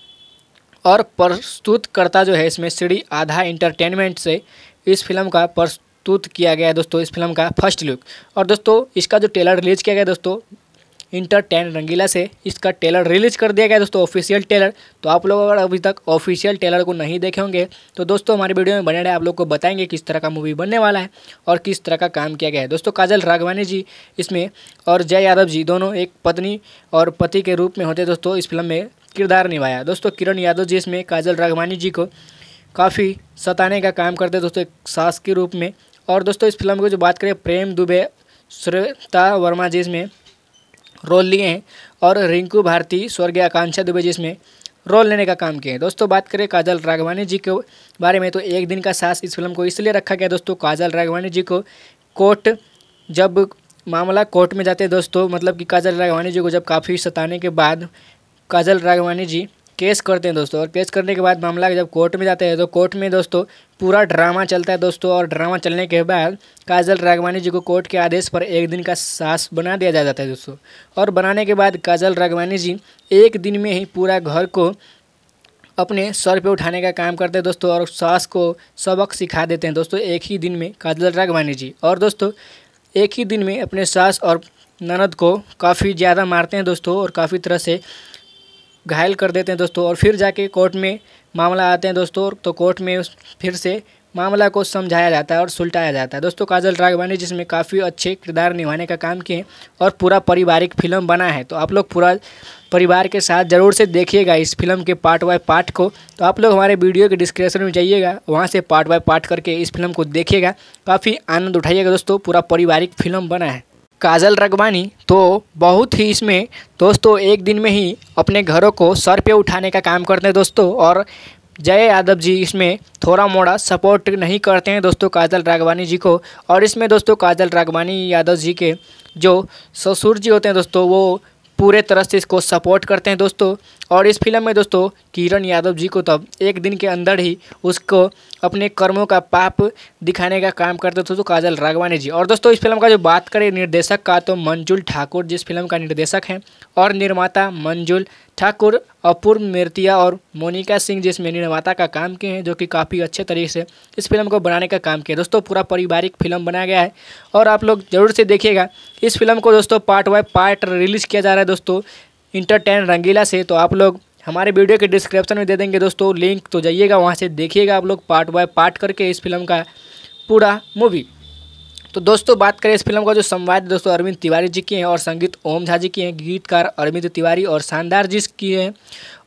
और प्रस्तुतकर्ता जो है इसमें श्री आधा इंटरटेनमेंट से इस फिल्म का प्रस्तुत किया गया है दोस्तों इस फिल्म का फर्स्ट लुक और दोस्तों इसका जो ट्रेलर रिलीज किया गया दोस्तों इंटर टेन रंगीला से इसका टेलर रिलीज कर दिया गया दोस्तों ऑफिशियल टेलर तो आप लोग अगर अभी तक ऑफिशियल टेलर को नहीं देखे होंगे तो दोस्तों हमारे वीडियो में बने रहे आप लोग को बताएंगे किस तरह का मूवी बनने वाला है और किस तरह का काम किया गया है दोस्तों काजल राघवानी जी इसमें और जय यादव जी दोनों एक पत्नी और पति के रूप में होते दोस्तों इस फिल्म में किरदार निभाया दोस्तों किरण यादव जी इसमें काजल राघवानी जी को काफ़ी सताने का काम करते दोस्तों एक सास के रूप में और दोस्तों इस फिल्म की जो बात करें प्रेम दुबे श्रेता वर्मा जी इसमें रोल लिए हैं और रिंकू भारती स्वर्गीय आकांक्षा दुबे जिसमें रोल लेने का काम किए हैं दोस्तों बात करें काजल राघवानी जी के बारे में तो एक दिन का सास इस फिल्म को इसलिए रखा गया दोस्तों काजल राघवानी जी को कोर्ट जब मामला कोर्ट में जाते दोस्तों मतलब कि काजल राघवानी जी को जब काफ़ी सताने के बाद काजल राघवानी जी केस करते हैं दोस्तों और केस करने के बाद मामला जब कोर्ट में जाता है तो कोर्ट में दोस्तों पूरा ड्रामा चलता है दोस्तों और ड्रामा चलने के बाद काजल रागवानी जी को कोर्ट के आदेश पर एक दिन का सास बना दिया जाता है दोस्तों और बनाने के बाद काजल रागवानी जी एक दिन में ही पूरा घर को अपने सर पे उठाने का काम करते हैं दोस्तों और सास को सबक सिखा देते हैं दोस्तों एक ही दिन में काजल रागवानी जी और दोस्तों एक ही दिन में अपने सास और ननद को काफ़ी ज़्यादा मारते हैं दोस्तों और काफ़ी तरह से घायल कर देते हैं दोस्तों और फिर जाके कोर्ट में मामला आते हैं दोस्तों तो कोर्ट में फिर से मामला को समझाया जाता है और सुलटाया जाता है दोस्तों काजल राघवानी जिसमें काफ़ी अच्छे किरदार निभाने का काम किए और पूरा पारिवारिक फिल्म बना है तो आप लोग पूरा परिवार के साथ ज़रूर से देखिएगा इस फिल्म के पार्ट बाय पार्ट को तो आप लोग हमारे वीडियो के डिस्क्रिप्शन में जाइएगा वहाँ से पार्ट बाय पार्ट करके इस फिल्म को देखिएगा काफ़ी आनंद उठाइएगा दोस्तों पूरा पारिवारिक फिल्म बना है काजल रगवानी तो बहुत ही इसमें दोस्तों एक दिन में ही अपने घरों को सर पे उठाने का काम करते हैं दोस्तों और जय यादव जी इसमें थोड़ा मोड़ा सपोर्ट नहीं करते हैं दोस्तों काजल रागवानी जी को और इसमें दोस्तों काजल रागवानी यादव जी के जो ससुर जी होते हैं दोस्तों वो पूरे तरह से इसको सपोर्ट करते हैं दोस्तों और इस फिल्म में दोस्तों किरण यादव जी को तब तो एक दिन के अंदर ही उसको अपने कर्मों का पाप दिखाने का काम करते थे तो काजल राघवानी जी और दोस्तों इस फिल्म का जो बात करें निर्देशक का तो मंजुल ठाकुर जिस फिल्म का निर्देशक हैं और निर्माता मंजुल ठाकुर अपूर्व मेरतिया और मोनिका सिंह जिसमें निर्माता का काम किए हैं जो कि काफ़ी अच्छे तरीके से इस फिल्म को बनाने का काम किया दोस्तों पूरा पारिवारिक फिल्म बनाया गया है और आप लोग ज़रूर से देखिएगा इस फिल्म को दोस्तों पार्ट बाय पार्ट रिलीज़ किया जा रहा है दोस्तों इंटरटेन रंगीला से तो आप लोग हमारे वीडियो के डिस्क्रिप्शन में दे देंगे दोस्तों लिंक तो जाइएगा वहाँ से देखिएगा आप लोग पार्ट बाय पार्ट करके इस फिल्म का पूरा मूवी तो दोस्तों बात करें इस फिल्म का जो संवाद दोस्तों अरविंद तिवारी जी की हैं और संगीत ओम झा जी की हैं गीतकार अरविंद तिवारी और शानदार जी की हैं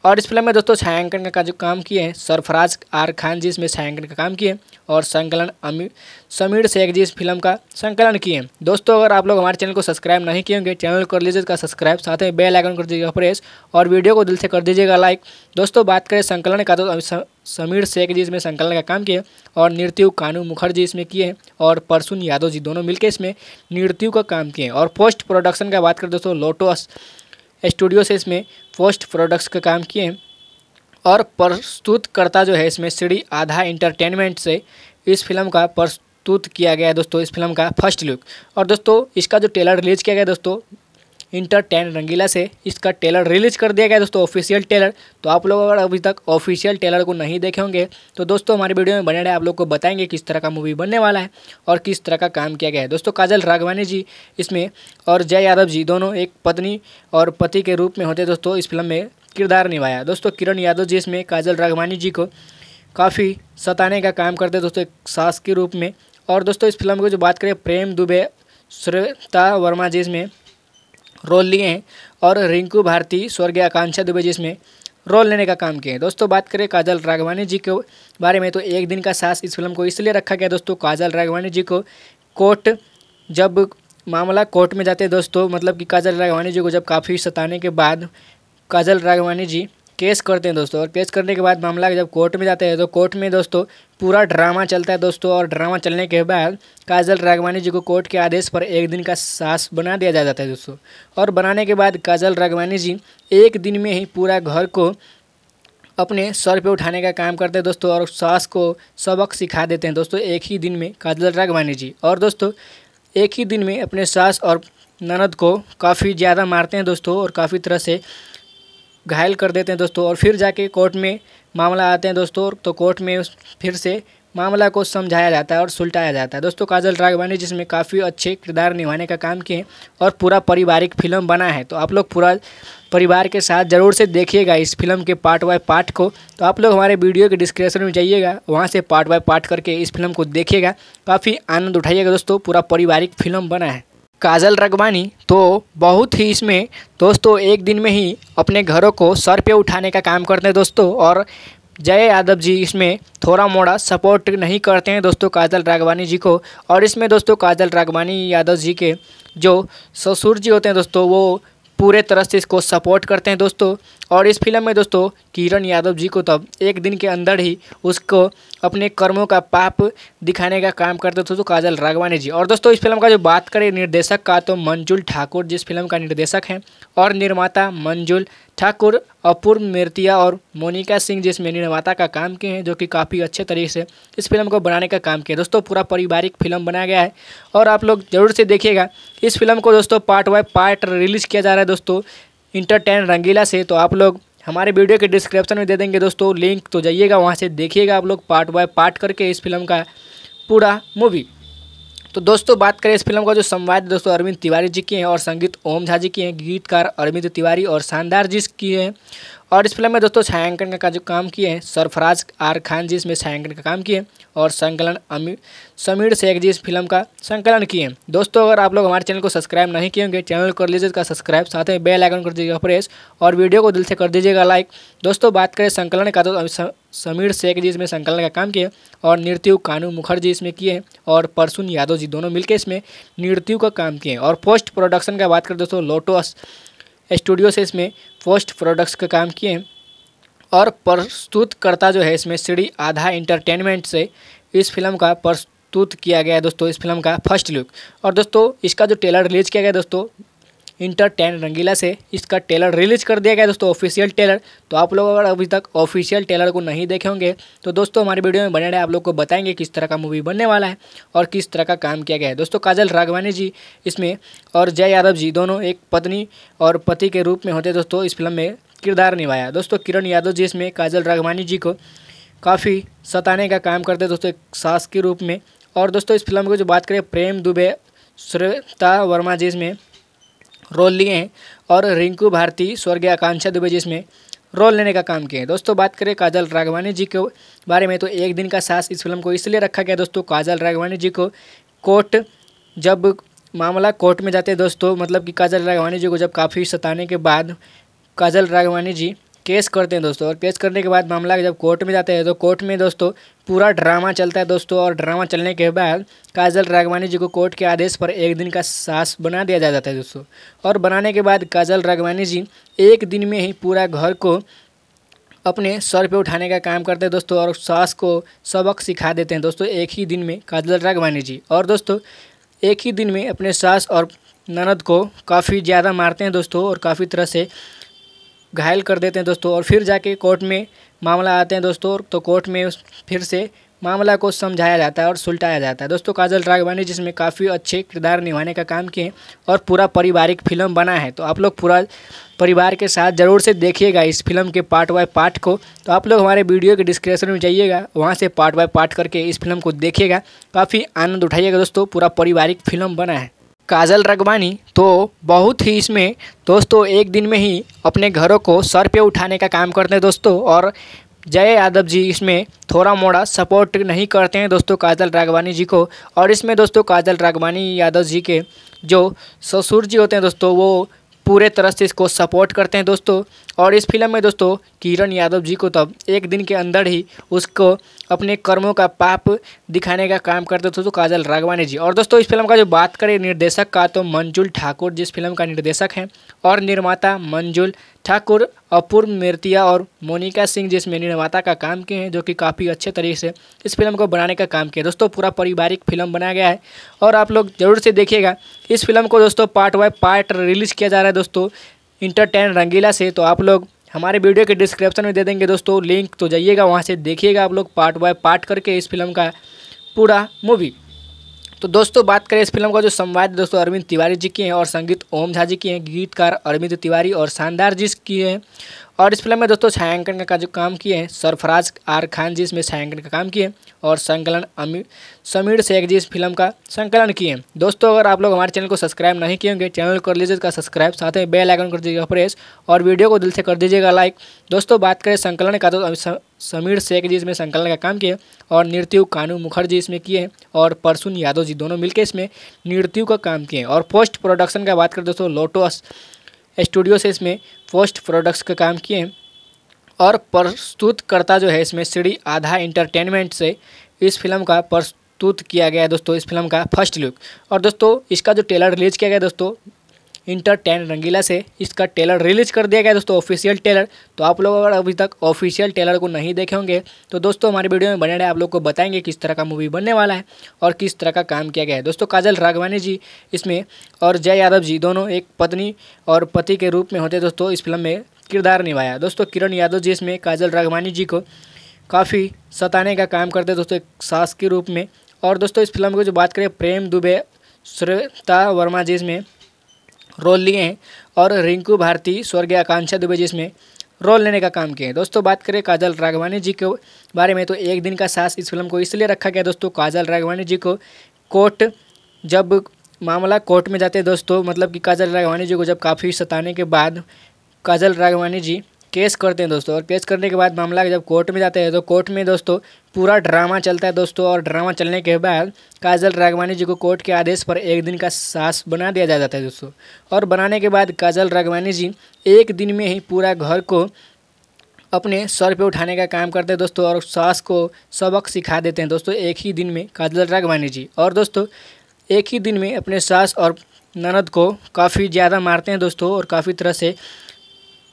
और इस फिल्म में दोस्तों छायांकन का, जो काम किए हैं सरफराज आर खान जी इसमें छायांकन का काम किए और संकलन अमीर समीर शेख जी इस फिल्म का संकलन किए दोस्तों अगर आप लोग हमारे चैनल को सब्सक्राइब नहीं किए होंगे चैनल कर लीजिए इसका सब्सक्राइब साथ में बेल आइकन कर दीजिएगा प्रेस और वीडियो को दिल से कर दीजिएगा लाइक दोस्तों बात करें संकलन का तो समीर शेख जी इसमें संकलन का काम किए और नृत्यु कानू मुखर्जी इसमें किए हैं और परसुन यादव जी दोनों मिलकर इसमें नृत्यु का काम किए और पोस्ट प्रोडक्शन का बात करें दोस्तों लोटो स्टूडियो से इसमें पोस्ट प्रोडक्ट्स का काम किए हैं और प्रस्तुतकर्ता जो है इसमें श्री आधा इंटरटेनमेंट से इस फिल्म का प्रस्तुत किया गया है दोस्तों इस फिल्म का फर्स्ट लुक और दोस्तों इसका जो टेलर रिलीज किया गया दोस्तों इंटर टेन रंगीला से इसका टेलर रिलीज कर दिया गया दोस्तों ऑफिशियल टेलर तो आप लोग अगर अभी तक ऑफिशियल टेलर को नहीं देखे होंगे तो दोस्तों हमारे वीडियो में बने रहे आप लोग को बताएंगे किस तरह का मूवी बनने वाला है और किस तरह का काम किया गया है दोस्तों काजल राघवानी जी इसमें और जय यादव जी दोनों एक पत्नी और पति के रूप में होते दोस्तों इस फिल्म में किरदार निभाया दोस्तों किरण यादव जी इसमें काजल राघवानी जी को काफ़ी सताने का काम करते दोस्तों एक सास के रूप में और दोस्तों इस फिल्म की जो बात करें प्रेम दुबे श्रेता वर्मा जी इसमें रोल लिए हैं और रिंकू भारती स्वर्गीय आकांक्षा दुबे जी इसमें रोल लेने का काम किए हैं दोस्तों बात करें काजल राघवानी जी के बारे में तो एक दिन का सास इस फिल्म को इसलिए रखा गया दोस्तों काजल राघवानी जी को कोर्ट जब मामला कोर्ट में जाते दोस्तों मतलब कि काजल राघवानी जी को जब काफ़ी सताने के बाद काजल राघवानी जी केस करते हैं दोस्तों और केस करने के बाद मामला जब कोर्ट में जाते हैं तो कोर्ट में दोस्तों पूरा ड्रामा चलता है दोस्तों और ड्रामा चलने के बाद काजल राघवानी जी को कोर्ट के आदेश पर एक दिन का सास बना दिया जाता है दोस्तों और बनाने के बाद काजल राघवानी जी एक दिन में ही पूरा घर को अपने सर पे उठाने का काम करते हैं दोस्तों और सास को सबक सिखा देते हैं दोस्तों एक ही दिन में काजल राघवानी जी और दोस्तों एक ही दिन में अपने सास और ननद को काफ़ी ज़्यादा मारते हैं दोस्तों और काफ़ी तरह से घायल कर देते हैं दोस्तों और फिर जाके कोर्ट में मामला आते हैं दोस्तों तो कोर्ट में फिर से मामला को समझाया जाता है और सुलटाया जाता है दोस्तों काजल राघवानी जिसमें काफ़ी अच्छे किरदार निभाने का काम किए और पूरा पारिवारिक फिल्म बना है तो आप लोग पूरा परिवार के साथ ज़रूर से देखिएगा इस फिल्म के पार्ट बाय पार्ट को तो आप लोग हमारे वीडियो के डिस्क्रिप्शन में जाइएगा वहाँ से पार्ट बाय पार्ट करके इस फिल्म को देखिएगा काफ़ी आनंद उठाइएगा दोस्तों पूरा पारिवारिक फिल्म बना है काजल रगवानी तो बहुत ही इसमें दोस्तों एक दिन में ही अपने घरों को सर पे उठाने का काम करते हैं दोस्तों और जय यादव जी इसमें थोड़ा मोड़ा सपोर्ट नहीं करते हैं दोस्तों काजल रागवानी जी को और इसमें दोस्तों काजल रागवानी यादव जी के जो ससुर जी होते हैं दोस्तों वो पूरे तरह से इसको सपोर्ट करते हैं दोस्तों और इस फिल्म में दोस्तों किरण यादव जी को तब तो एक दिन के अंदर ही उसको अपने कर्मों का पाप दिखाने का काम करते थे तो काजल राघवानी जी और दोस्तों इस फिल्म का जो बात करें निर्देशक का तो मंजुल ठाकुर जिस फिल्म का निर्देशक हैं और निर्माता मंजुल ठाकुर अपूर्व मेरतिया और मोनिका सिंह जिसमें निर्माता का काम किए हैं जो कि काफ़ी अच्छे तरीके से इस फिल्म को बनाने का काम किया दोस्तों पूरा पारिवारिक फिल्म बनाया गया है और आप लोग जरूर से देखिएगा इस फिल्म को दोस्तों पार्ट बाय पार्ट रिलीज़ किया जा रहा है दोस्तों इंटरटेन रंगीला से तो आप लोग हमारे वीडियो के डिस्क्रिप्शन में दे देंगे दोस्तों लिंक तो जाइएगा वहाँ से देखिएगा आप लोग पार्ट बाय पार्ट करके इस फिल्म का पूरा मूवी तो दोस्तों बात करें इस फिल्म का जो संवाद दोस्तों अरविंद तिवारी जी की हैं और संगीत ओम झा जी की हैं गीतकार अरविंद तिवारी और शानदार जी की हैं और इस फिल्म में दोस्तों छायांकन का जो काम किए हैं सरफराज आर खान जी इसमें छायांकन का काम किए हैं और संकलन अमीर समीर शेख जी इस फिल्म का संकलन किए हैं दोस्तों अगर आप लोग हमारे चैनल को सब्सक्राइब नहीं किए होंगे चैनल कर लीजिएगा सब्सक्राइब साथ में बेल आइकन कर दीजिएगा प्रेस और वीडियो को दिल से कर दीजिएगा लाइक दोस्तों बात करें संकलन का तो समीर शेख जी इसमें संकलन का काम किए और नृत्यु कानू मुखर्जी इसमें किए हैं और परसुन यादव जी दोनों मिलकर इसमें नृत्यु का काम किए हैं और पोस्ट प्रोडक्शन का बात करें दोस्तों लोटो स्टूडियो से इसमें पोस्ट प्रोडक्ट्स का काम किए हैं और प्रस्तुतकर्ता जो है इसमें श्री आधा इंटरटेनमेंट से इस फिल्म का प्रस्तुत किया गया है दोस्तों इस फिल्म का फर्स्ट लुक और दोस्तों इसका जो ट्रेलर रिलीज़ किया गया दोस्तों इंटर टेन रंगीला से इसका टेलर रिलीज कर दिया गया दोस्तों ऑफिशियल टेलर तो आप लोग अगर अभी तक ऑफिशियल टेलर को नहीं देखे होंगे तो दोस्तों हमारे वीडियो में बने रहे आप लोग को बताएंगे किस तरह का मूवी बनने वाला है और किस तरह का काम किया गया है दोस्तों काजल राघवानी जी इसमें और जय यादव जी दोनों एक पत्नी और पति के रूप में होते दोस्तों इस फिल्म में किरदार निभाया दोस्तों किरण यादव जी इसमें काजल राघवानी जी को काफ़ी सताने का काम करते दोस्तों एक सास के रूप में और दोस्तों इस फिल्म की जो बात करें प्रेम दुबे श्रेता वर्मा जी इसमें रोल लिए हैं और रिंकू भारती स्वर्गीय आकांक्षा दुबे जिसमें रोल लेने का काम किया है दोस्तों बात करें काजल राघवानी जी के बारे में तो एक दिन का सास इस फिल्म को इसलिए रखा गया दोस्तों काजल राघवानी जी को कोर्ट जब मामला कोर्ट में जाते दोस्तों मतलब कि काजल राघवानी जी को जब काफ़ी सताने के बाद काजल राघवानी जी केस करते हैं दोस्तों और केस करने के बाद मामला जब कोर्ट में जाते हैं तो कोर्ट में दोस्तों पूरा ड्रामा चलता है दोस्तों और ड्रामा चलने के बाद काजल राघवानी जी को कोर्ट के आदेश पर एक दिन का सास बना दिया जाता है दोस्तों और बनाने के बाद काजल राघवानी जी एक दिन में ही पूरा घर को अपने सर पे उठाने का काम करते हैं दोस्तों और सास को सबक सिखा देते हैं दोस्तों एक ही दिन में काजल राघवानी जी और दोस्तों एक ही दिन में अपने सास और ननद को काफ़ी ज़्यादा मारते हैं दोस्तों और काफ़ी तरह से घायल कर देते हैं दोस्तों और फिर जाके कोर्ट में मामला आते हैं दोस्तों तो कोर्ट में फिर से मामला को समझाया जाता है और सुलटाया जाता है दोस्तों काजल राघवानी जिसमें काफ़ी अच्छे किरदार निभाने का काम किए हैं और पूरा पारिवारिक फिल्म बना है तो आप लोग पूरा परिवार के साथ ज़रूर से देखिएगा इस फिल्म के पार्ट बाय पार्ट को तो आप लोग हमारे वीडियो के डिस्क्रिप्शन में जाइएगा वहाँ से पार्ट बाय पार्ट करके इस फिल्म को देखिएगा काफ़ी आनंद उठाइएगा दोस्तों पूरा पारिवारिक फिल्म बना है काजल रगवानी तो बहुत ही इसमें दोस्तों एक दिन में ही अपने घरों को सर पे उठाने का काम करते हैं दोस्तों और जय यादव जी इसमें थोड़ा मोड़ा सपोर्ट नहीं करते हैं दोस्तों काजल रागवानी जी को और इसमें दोस्तों काजल रागवानी यादव जी के जो ससुर जी होते हैं दोस्तों वो पूरे तरह से इसको सपोर्ट करते हैं दोस्तों और इस फिल्म में दोस्तों किरण यादव जी को तब तो एक दिन के अंदर ही उसको अपने कर्मों का पाप दिखाने का काम करते थे दोस्तों काजल राघवानी जी और दोस्तों इस फिल्म का जो बात करें निर्देशक का तो मंजुल ठाकुर जिस फिल्म का निर्देशक हैं और निर्माता मंजुल ठाकुर अपूर्व मेरतिया और मोनिका सिंह जिसमें निर्माता का काम किए हैं जो कि काफ़ी अच्छे तरीके से इस फिल्म को बनाने का काम किया दोस्तों पूरा पारिवारिक फिल्म बनाया गया है और आप लोग ज़रूर से देखिएगा इस फिल्म को दोस्तों पार्ट बाय पार्ट रिलीज़ किया जा रहा है दोस्तों इंटरटेन रंगीला से तो आप लोग हमारे वीडियो के डिस्क्रिप्शन में दे देंगे दोस्तों लिंक तो जाइएगा वहाँ से देखिएगा आप लोग पार्ट बाय पार्ट करके इस फिल्म का पूरा मूवी तो दोस्तों बात करें इस फिल्म का जो संवाद दोस्तों अरविंद तिवारी जी की हैं और संगीत ओम झा जी की हैं गीतकार अरविंद तिवारी और शानदार जी की हैं और इस फिल्म में दोस्तों छायांकन का जो काम किए हैं सरफराज आर खान जी इसमें छायांकन का काम किए हैं और संकलन अमीर समीर शेख जी इस फिल्म का संकलन किए हैं दोस्तों अगर आप लोग हमारे चैनल को सब्सक्राइब नहीं किए होंगे चैनल कर लीजिएगा सब्सक्राइब साथ में बेल आइकन कर दीजिएगा प्रेस और वीडियो को दिल से कर दीजिएगा लाइक दोस्तों बात करें संकलन का तो समीर शेख जी इसमें संकलन का काम किए और नृत्यु कानू मुखर्जी इसमें किए हैं और परसुन यादव जी दोनों मिलकर इसमें नृत्यु का काम किए और पोस्ट प्रोडक्शन का बात करें दोस्तों लोटो स्टूडियो से इसमें पोस्ट प्रोडक्ट्स का काम किए और प्रस्तुतकर्ता जो है इसमें श्री आधा इंटरटेनमेंट से इस फिल्म का प्रस्तुत किया गया है दोस्तों इस फिल्म का फर्स्ट लुक और दोस्तों इसका जो ट्रेलर रिलीज किया गया दोस्तों इंटर टेन रंगीला से इसका टेलर रिलीज कर दिया गया दोस्तों ऑफिशियल टेलर तो आप लोग अगर अभी तक ऑफिशियल टेलर को नहीं देखे होंगे तो दोस्तों हमारे वीडियो में बने रहे आप लोग को बताएंगे किस तरह का मूवी बनने वाला है और किस तरह का काम किया गया है दोस्तों काजल राघवानी जी इसमें और जय यादव जी दोनों एक पत्नी और पति के रूप में होते दोस्तों इस फिल्म में किरदार निभाया दोस्तों किरण यादव जी इसमें काजल राघवानी जी को काफ़ी सताने का काम करते दोस्तों एक सास के रूप में और दोस्तों इस फिल्म की जो बात करें प्रेम दुबे श्रेता वर्मा जी इसमें रोल लिए हैं और रिंकू भारती स्वर्गीय आकांक्षा दुबे जिसमें रोल लेने का काम किया है दोस्तों बात करें काजल राघवानी जी के बारे में तो एक दिन का सास इस फिल्म को इसलिए रखा गया दोस्तों काजल राघवानी जी को कोर्ट जब मामला कोर्ट में जाते दोस्तों मतलब कि काजल राघवानी जी को जब काफ़ी सताने के बाद काजल राघवानी जी केस करते हैं दोस्तों और केस करने के बाद मामला जब कोर्ट में जाते हैं तो कोर्ट में दोस्तों पूरा ड्रामा चलता है दोस्तों और ड्रामा चलने के बाद काजल राघवानी जी को कोर्ट के आदेश पर एक दिन का सास बना दिया जाता है दोस्तों और बनाने के बाद काजल राघवानी जी एक दिन में ही पूरा घर को अपने सर पे उठाने का काम करते हैं दोस्तों और सास को सबक सिखा देते हैं दोस्तों एक ही दिन में काजल राघवानी जी और दोस्तों एक ही दिन में अपने सास और ननद को काफ़ी ज़्यादा मारते हैं दोस्तों और काफ़ी तरह से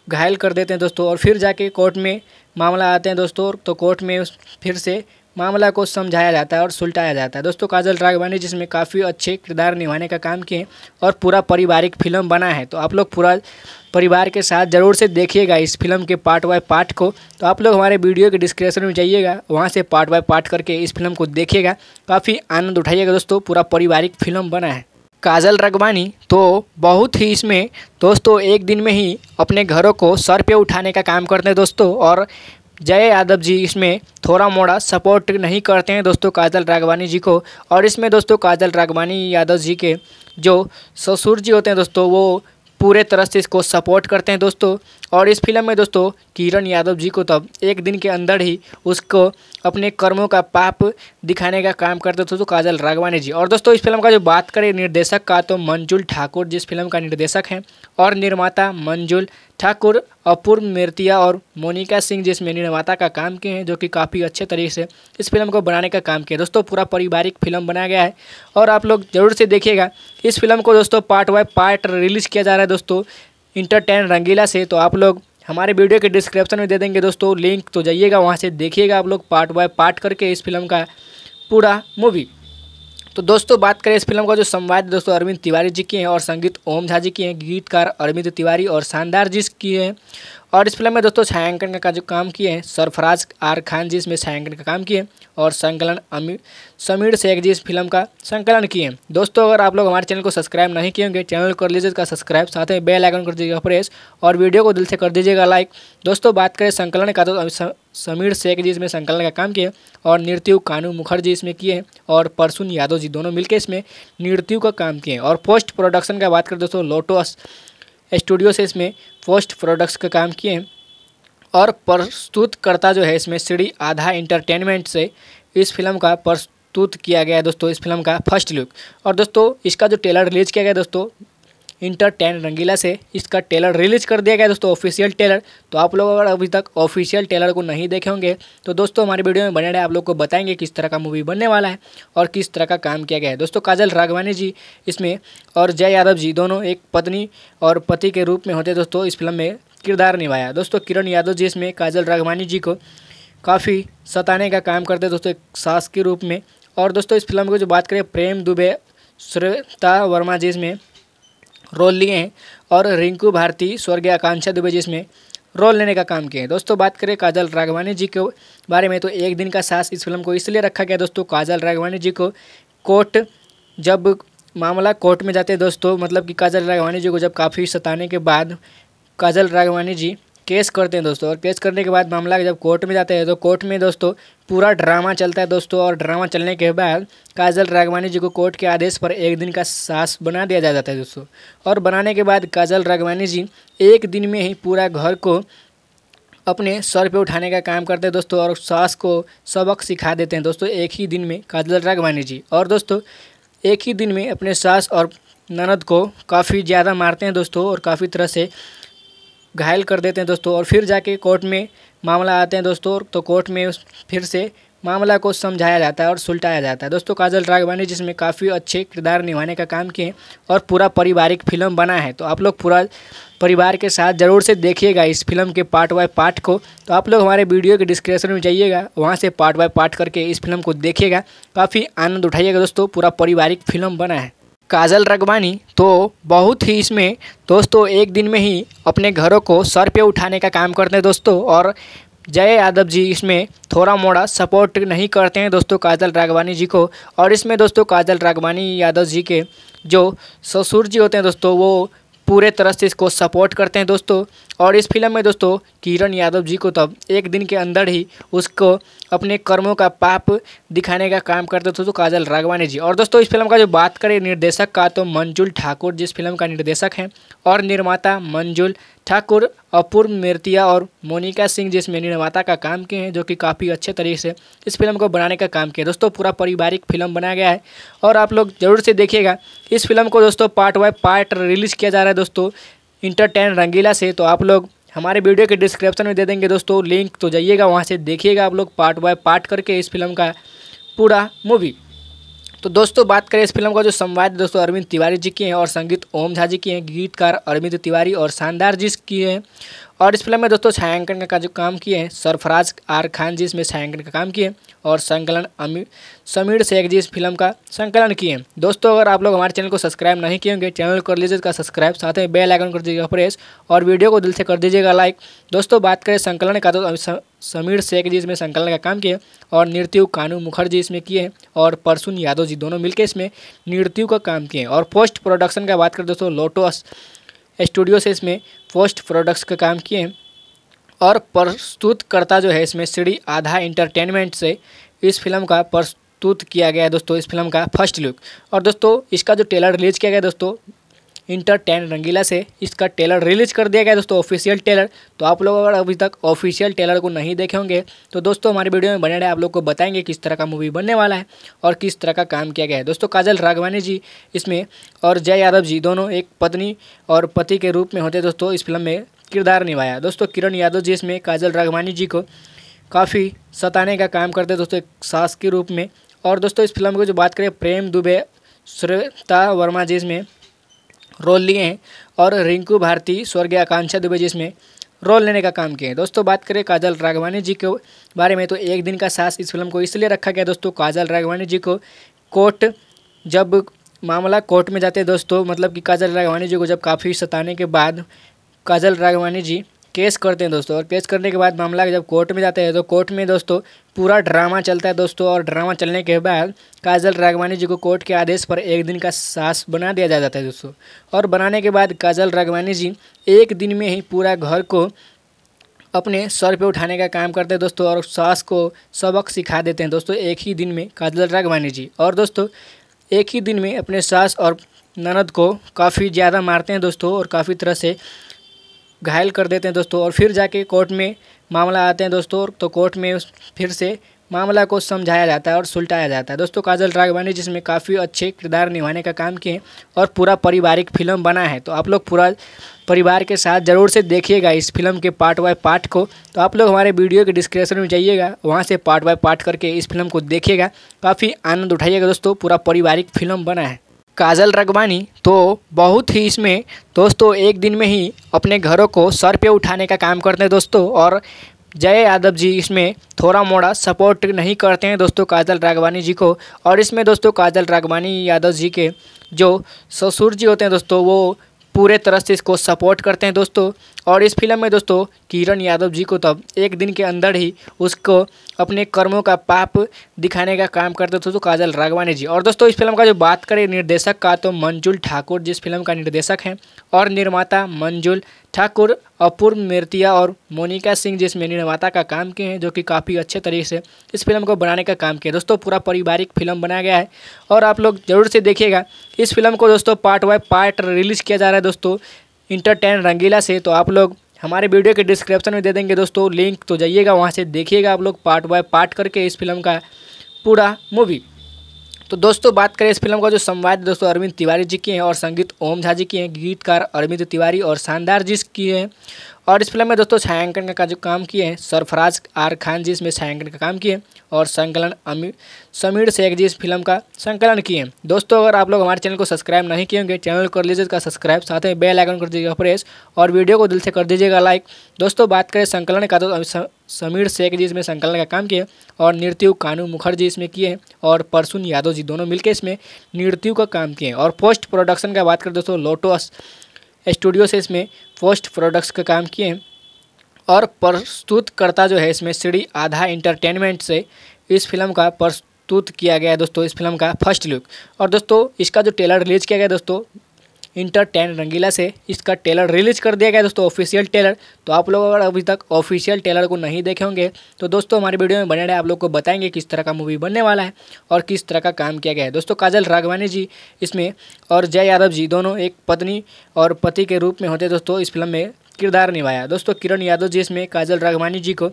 घायल कर देते हैं दोस्तों और फिर जाके कोर्ट में मामला आते हैं दोस्तों तो कोर्ट में फिर से मामला को समझाया जाता है और सुलटाया जाता है दोस्तों काजल राघवानी जिसमें काफ़ी अच्छे किरदार निभाने का काम किए और पूरा पारिवारिक फिल्म बना है तो आप लोग पूरा परिवार के साथ ज़रूर से देखिएगा इस फिल्म के पार्ट बाय पार्ट को तो आप लोग हमारे वीडियो के डिस्क्रिप्शन में जाइएगा वहाँ से पार्ट बाय पार्ट करके इस फिल्म को देखिएगा काफ़ी आनंद उठाइएगा दोस्तों पूरा पारिवारिक फिल्म बना है काजल रगवानी तो बहुत ही इसमें दोस्तों एक दिन में ही अपने घरों को सर पे उठाने का काम करते हैं दोस्तों और जय यादव जी इसमें थोड़ा मोड़ा सपोर्ट नहीं करते हैं दोस्तों काजल रागवानी जी को और इसमें दोस्तों काजल रागवानी यादव जी के जो ससुर जी होते हैं दोस्तों वो पूरे तरह से इसको सपोर्ट करते हैं दोस्तों और इस फिल्म में दोस्तों किरण यादव जी को तब तो एक दिन के अंदर ही उसको अपने कर्मों का पाप दिखाने का काम करते थे तो काजल राघवानी जी और दोस्तों इस फिल्म का जो बात करें निर्देशक का तो मंजुल ठाकुर जिस फिल्म का निर्देशक हैं और निर्माता मंजुल ठाकुर अपूर्व मेरतिया और मोनिका सिंह जिसमें निर्माता का काम किए हैं जो कि काफ़ी अच्छे तरीके से इस फिल्म को बनाने का काम किया दोस्तों पूरा पारिवारिक फिल्म बनाया गया है और आप लोग ज़रूर से देखिएगा इस फिल्म को दोस्तों पार्ट बाय पार्ट रिलीज़ किया जा रहा है दोस्तों इंटरटेन रंगीला से तो आप लोग हमारे वीडियो के डिस्क्रिप्शन में दे देंगे दोस्तों लिंक तो जाइएगा वहाँ से देखिएगा आप लोग पार्ट बाय पार्ट करके इस फिल्म का पूरा मूवी तो दोस्तों बात करें इस फिल्म का जो संवाद दोस्तों अरविंद तिवारी जी की हैं और संगीत ओम झा जी की हैं गीतकार अरविंद तिवारी और शानदार जी की हैं और इस फिल्म में दोस्तों छायांकन का, जो काम किए हैं सरफराज आर खान जी इसमें छायांकन का काम किए और संकलन अमीर समीर शेख जी इस फिल्म का संकलन किए दोस्तों अगर आप लोग हमारे चैनल को सब्सक्राइब नहीं किए होंगे चैनल कर कर लीजिएगा सब्सक्राइब साथ में बेल आइकन कर दीजिएगा प्रेस और वीडियो को दिल से कर दीजिएगा लाइक दोस्तों बात करें संकलन का तो समीर शेख जी इसमें संकलन का काम किए और नृत्यु कानू मुखर्जी इसमें किए हैं और परसुन यादव जी दोनों मिलकर इसमें नृत्यु का काम किए और पोस्ट प्रोडक्शन का बात करें दोस्तों लोटो स्टूडियो से इसमें पोस्ट प्रोडक्ट्स का काम किए और प्रस्तुतकर्ता जो है इसमें श्री आधा इंटरटेनमेंट से इस फिल्म का प्रस्तुत किया गया है दोस्तों इस फिल्म का फर्स्ट लुक और दोस्तों इसका जो ट्रेलर रिलीज किया गया दोस्तों इंटर टेन रंगीला से इसका टेलर रिलीज कर दिया गया दोस्तों ऑफिशियल टेलर तो आप लोग अगर अभी तक ऑफिशियल टेलर को नहीं देखे होंगे तो दोस्तों हमारे वीडियो में बने रहे आप लोग को बताएंगे किस तरह का मूवी बनने वाला है और किस तरह का काम किया गया है दोस्तों काजल राघवानी जी इसमें और जय यादव जी दोनों एक पत्नी और पति के रूप में होते दोस्तों इस फिल्म में किरदार निभाया दोस्तों किरण यादव जी इसमें काजल राघवानी जी को काफ़ी सताने का काम करते दोस्तों एक सास के रूप में और दोस्तों इस फिल्म की जो बात करें प्रेम दुबे श्रेता वर्मा जी इसमें रोल लिए हैं और रिंकू भारती स्वर्गीय आकांक्षा दुबे जिसमें रोल लेने का काम किया है दोस्तों बात करें काजल राघवानी जी के बारे में तो एक दिन का सास इस फिल्म को इसलिए रखा गया दोस्तों काजल राघवानी जी को कोर्ट जब मामला कोर्ट में जाते दोस्तों मतलब कि काजल राघवानी जी को जब काफ़ी सताने के बाद काजल राघवानी जी केस करते हैं दोस्तों और केस करने के बाद मामला जब कोर्ट में जाते हैं तो कोर्ट में दोस्तों पूरा ड्रामा चलता है दोस्तों और ड्रामा चलने के बाद काजल राघवानी जी को कोर्ट के आदेश पर एक दिन का सास बना दिया जाता है दोस्तों और बनाने के बाद काजल राघवानी जी एक दिन में ही पूरा घर को अपने सर पे उठाने का काम करते हैं दोस्तों और सास को सबक सिखा देते हैं दोस्तों एक ही दिन में काजल राघवानी जी और दोस्तों एक ही दिन में अपने सास और ननद को काफ़ी ज़्यादा मारते हैं दोस्तों और काफ़ी तरह से घायल कर देते हैं दोस्तों और फिर जाके कोर्ट में मामला आते हैं दोस्तों तो कोर्ट में फिर से मामला को समझाया जाता है और सुलटाया जाता है दोस्तों काजल राघवानी जिसमें काफ़ी अच्छे किरदार निभाने का काम किए और पूरा पारिवारिक फिल्म बना है तो आप लोग पूरा परिवार के साथ ज़रूर से देखिएगा इस फिल्म के पार्ट बाय पार्ट को तो आप लोग हमारे वीडियो के डिस्क्रिप्शन में जाइएगा वहाँ से पार्ट बाय पार्ट करके इस फिल्म को देखिएगा काफ़ी आनंद उठाइएगा दोस्तों पूरा पारिवारिक फिल्म बना है काजल रगवानी तो बहुत ही इसमें दोस्तों एक दिन में ही अपने घरों को सर पे उठाने का काम करते हैं दोस्तों और जय यादव जी इसमें थोड़ा मोड़ा सपोर्ट नहीं करते हैं दोस्तों काजल रागवानी जी को और इसमें दोस्तों काजल रागवानी यादव जी के जो ससुर जी होते हैं दोस्तों वो पूरे तरह से इसको सपोर्ट करते हैं दोस्तों और इस फिल्म में दोस्तों किरण यादव जी को तब तो एक दिन के अंदर ही उसको अपने कर्मों का पाप दिखाने का काम करते थे तो काजल राघवानी जी और दोस्तों इस फिल्म का जो बात करें निर्देशक का तो मंजुल ठाकुर जिस फिल्म का निर्देशक हैं और निर्माता मंजुल ठाकुर अपूर्व मेरतिया और मोनिका सिंह जिस निर्माता का काम किए हैं जो कि काफ़ी अच्छे तरीके से इस फिल्म को बनाने का काम किया दोस्तों पूरा पारिवारिक फिल्म बनाया गया है और आप लोग जरूर से देखिएगा इस फिल्म को दोस्तों पार्ट बाय पार्ट रिलीज़ किया जा रहा है दोस्तों इंटरटेन रंगीला से तो आप लोग हमारे वीडियो के डिस्क्रिप्शन में दे देंगे दोस्तों लिंक तो जाइएगा वहाँ से देखिएगा आप लोग पार्ट बाय पार्ट करके इस फिल्म का पूरा मूवी तो दोस्तों बात करें इस फिल्म का जो संवाद दोस्तों अरविंद तिवारी जी की हैं और संगीत ओम झा जी की हैं गीतकार अरविंद तिवारी और शानदार जी की हैं और इस फिल्म में दोस्तों छायांकन का, जो काम किए हैं सरफराज आर खान जी इसमें छायांकन का काम किए और संकलन समीर शेख जी इस फिल्म का संकलन किए हैं दोस्तों अगर आप लोग हमारे चैनल को सब्सक्राइब नहीं किए होंगे चैनल कर लीजिए इसका सब्सक्राइब साथ में बेल आइकन कर दीजिएगा प्रेस और वीडियो को दिल से कर दीजिएगा लाइक दोस्तों बात करें संकलन का तो समीर शेख जी इसमें संकलन का काम किए और नृत्यु कानू मुखर्जी इसमें किए हैं और परसुन यादव जी दोनों मिलकर इसमें नृत्यु का काम किए और पोस्ट प्रोडक्शन का बात करें दोस्तों लोटो स्टूडियो से इसमें पोस्ट प्रोडक्ट्स का काम किए हैं और प्रस्तुतकर्ता जो है इसमें श्री आधा इंटरटेनमेंट से इस फिल्म का प्रस्तुत किया गया है दोस्तों इस फिल्म का फर्स्ट लुक और दोस्तों इसका जो ट्रेलर रिलीज किया गया दोस्तों इंटर टेन रंगीला से इसका टेलर रिलीज कर दिया गया दोस्तों ऑफिशियल टेलर तो आप लोग अगर अभी तक ऑफिशियल टेलर को नहीं देखे होंगे तो दोस्तों हमारे वीडियो में बने रहे आप लोग को बताएंगे किस तरह का मूवी बनने वाला है और किस तरह का काम किया गया है दोस्तों काजल राघवानी जी इसमें और जय यादव जी दोनों एक पत्नी और पति के रूप में होते दोस्तों इस फिल्म में किरदार निभाया दोस्तों किरण यादव जी इसमें काजल राघवानी जी को काफ़ी सताने का काम करते दोस्तों एक सास के रूप में और दोस्तों इस फिल्म को जो बात करें प्रेम दुबे श्रेता वर्मा जी इसमें रोल लिए हैं और रिंकू भारती स्वर्गीय आकांक्षा दुबे जिसमें रोल लेने का काम किया है दोस्तों बात करें काजल राघवानी जी के बारे में तो एक दिन का सास इस फिल्म को इसलिए रखा गया दोस्तों काजल राघवानी जी को कोर्ट जब मामला कोर्ट में जाते दोस्तों मतलब कि काजल राघवानी जी को जब काफ़ी सताने के बाद काजल राघवानी जी केस करते हैं दोस्तों और केस करने के बाद मामला जब कोर्ट में जाते हैं तो कोर्ट में दोस्तों पूरा ड्रामा चलता है दोस्तों और ड्रामा चलने के बाद काजल राघवानी जी को कोर्ट के आदेश पर एक दिन का सास बना दिया जाता है दोस्तों और बनाने के बाद काजल राघवानी जी एक दिन में ही पूरा घर को अपने सर पे उठाने का काम करते हैं दोस्तों और सास को सबक सिखा देते हैं दोस्तों एक ही दिन में काजल राघवानी जी और दोस्तों एक ही दिन में अपने सास और ननद को काफ़ी ज़्यादा मारते हैं दोस्तों और काफ़ी तरह से घायल कर देते हैं दोस्तों और फिर जाके कोर्ट में मामला आते हैं दोस्तों तो कोर्ट में फिर से मामला को समझाया जाता है और सुलटाया जाता है दोस्तों काजल राघवानी जिसमें काफ़ी अच्छे किरदार निभाने का काम किए और पूरा पारिवारिक फिल्म बना है तो आप लोग पूरा परिवार के साथ ज़रूर से देखिएगा इस फिल्म के पार्ट बाय पार्ट को तो आप लोग हमारे वीडियो के डिस्क्रिप्शन में जाइएगा वहाँ से पार्ट बाय पार्ट करके इस फिल्म को देखिएगा काफ़ी आनंद उठाइएगा दोस्तों पूरा पारिवारिक फिल्म बना है काजल रगवानी तो बहुत ही इसमें दोस्तों एक दिन में ही अपने घरों को सर पे उठाने का काम करते हैं दोस्तों और जय यादव जी इसमें थोड़ा मोड़ा सपोर्ट नहीं करते हैं दोस्तों काजल रागवानी जी को और इसमें दोस्तों काजल रागवानी यादव जी के जो ससुर जी होते हैं दोस्तों वो पूरे तरह से इसको सपोर्ट करते हैं दोस्तों और इस फिल्म में दोस्तों किरण यादव जी को तब तो एक दिन के अंदर ही उसको अपने कर्मों का पाप दिखाने का काम करते थे तो काजल राघवानी जी और दोस्तों इस फिल्म का जो बात करें निर्देशक का तो मंजुल ठाकुर जिस फिल्म का निर्देशक हैं और निर्माता मंजुल ठाकुर अपूर्व मिर्तिया और मोनिका सिंह जिसमें निर्माता का काम किए हैं जो कि काफ़ी अच्छे तरीके से इस फिल्म को बनाने का काम किया दोस्तों पूरा पारिवारिक फिल्म बनाया गया है और आप लोग जरूर से देखिएगा इस फिल्म को दोस्तों पार्ट बाय पार्ट रिलीज़ किया जा रहा है दोस्तों इंटरटेन रंगीला से तो आप लोग हमारे वीडियो के डिस्क्रिप्शन में दे देंगे दोस्तों लिंक तो जाइएगा वहाँ से देखिएगा आप लोग पार्ट बाय पार्ट करके इस फिल्म का पूरा मूवी तो दोस्तों बात करें इस फिल्म का जो संवाद दोस्तों अरविंद तिवारी जी की हैं और संगीत ओम झा जी की हैं गीतकार अरविंद तिवारी और शानदार जी की हैं और इस फिल्म में दोस्तों छायांकन का जो काम किए हैं सरफराज आर खान जी इसमें छायांकन का काम किए हैं और संकलन अमीर समीर शेख जी इस फिल्म का संकलन किए हैं दोस्तों अगर आप लोग हमारे चैनल को सब्सक्राइब नहीं किए होंगे चैनल कर लीजिए इसका सब्सक्राइब साथ में बेल आइकन कर दीजिएगा प्रेस और वीडियो को दिल से कर दीजिएगा लाइक दोस्तों बात करें संकलन का तो समीर शेख जी इसमें संकलन का काम किए और नृत्यु कानू मुखर्जी इसमें किए हैं और परसुन यादव जी दोनों मिलकर इसमें नृत्यु का काम किए हैं और पोस्ट प्रोडक्शन का बात करें दोस्तों लोटो स्टूडियो से इसमें पोस्ट प्रोडक्ट्स का काम किए हैं और प्रस्तुतकर्ता जो है इसमें श्री आधा इंटरटेनमेंट से इस फिल्म का प्रस्तुत किया गया है दोस्तों इस फिल्म का फर्स्ट लुक और दोस्तों इसका जो ट्रेलर रिलीज किया गया दोस्तों इंटर टेन रंगीला से इसका टेलर रिलीज कर दिया गया दोस्तों ऑफिशियल टेलर तो आप लोग अगर अभी तक ऑफिशियल टेलर को नहीं देखे होंगे तो दोस्तों हमारे वीडियो में बने रहे आप लोग को बताएंगे किस तरह का मूवी बनने वाला है और किस तरह का काम किया गया है दोस्तों काजल राघवानी जी इसमें और जय यादव जी दोनों एक पत्नी और पति के रूप में होते दोस्तों इस फिल्म में किरदार निभाया दोस्तों किरण यादव जी इसमें काजल राघवानी जी को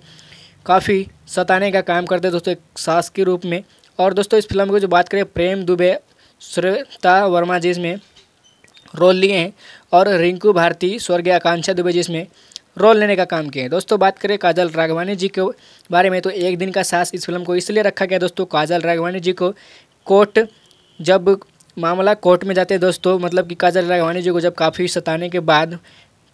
काफ़ी सताने का काम करते दोस्तों एक सास के रूप में और दोस्तों इस फिल्म की जो बात करें प्रेम दुबे श्रेता वर्मा जी इसमें रोल लिए हैं और रिंकू भारती स्वर्गीय आकांक्षा दुबे जिसमें रोल लेने का काम किया है दोस्तों बात करें काजल राघवानी जी के बारे में तो एक दिन का सास इस फिल्म को इसलिए रखा गया दोस्तों काजल राघवानी जी को कोर्ट जब मामला कोर्ट में जाते हैं दोस्तों मतलब कि काजल राघवानी जी को जब काफ़ी सताने के बाद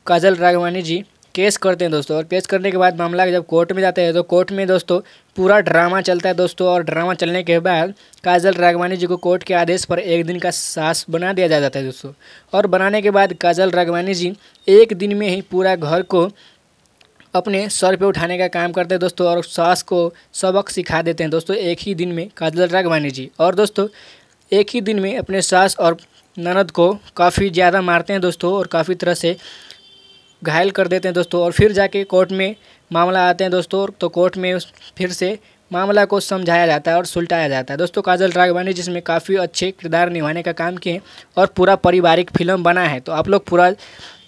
काजल राघवानी जी केस करते हैं दोस्तों और केस करने के बाद मामला जब कोर्ट में जाते हैं तो कोर्ट में दोस्तों पूरा ड्रामा चलता है दोस्तों और ड्रामा चलने के बाद काजल राघवानी जी को कोर्ट के आदेश पर एक दिन का सास बना दिया जाता है दोस्तों और बनाने के बाद काजल राघवानी जी एक दिन में ही पूरा घर को अपने सर पे उठाने का काम करते हैं दोस्तों और सास को सबक सिखा देते हैं दोस्तों एक ही दिन में काजल राघवानी जी और दोस्तों एक ही दिन में अपने सास और ननद को काफ़ी ज़्यादा मारते हैं दोस्तों और काफ़ी तरह से घायल कर देते हैं दोस्तों और फिर जाके कोर्ट में मामला आते हैं दोस्तों तो कोर्ट में फिर से मामला को समझाया जाता है और सुलटाया जाता है दोस्तों काजल राघवानी जिसमें काफ़ी अच्छे किरदार निभाने का काम किए और पूरा पारिवारिक फिल्म बना है तो आप लोग पूरा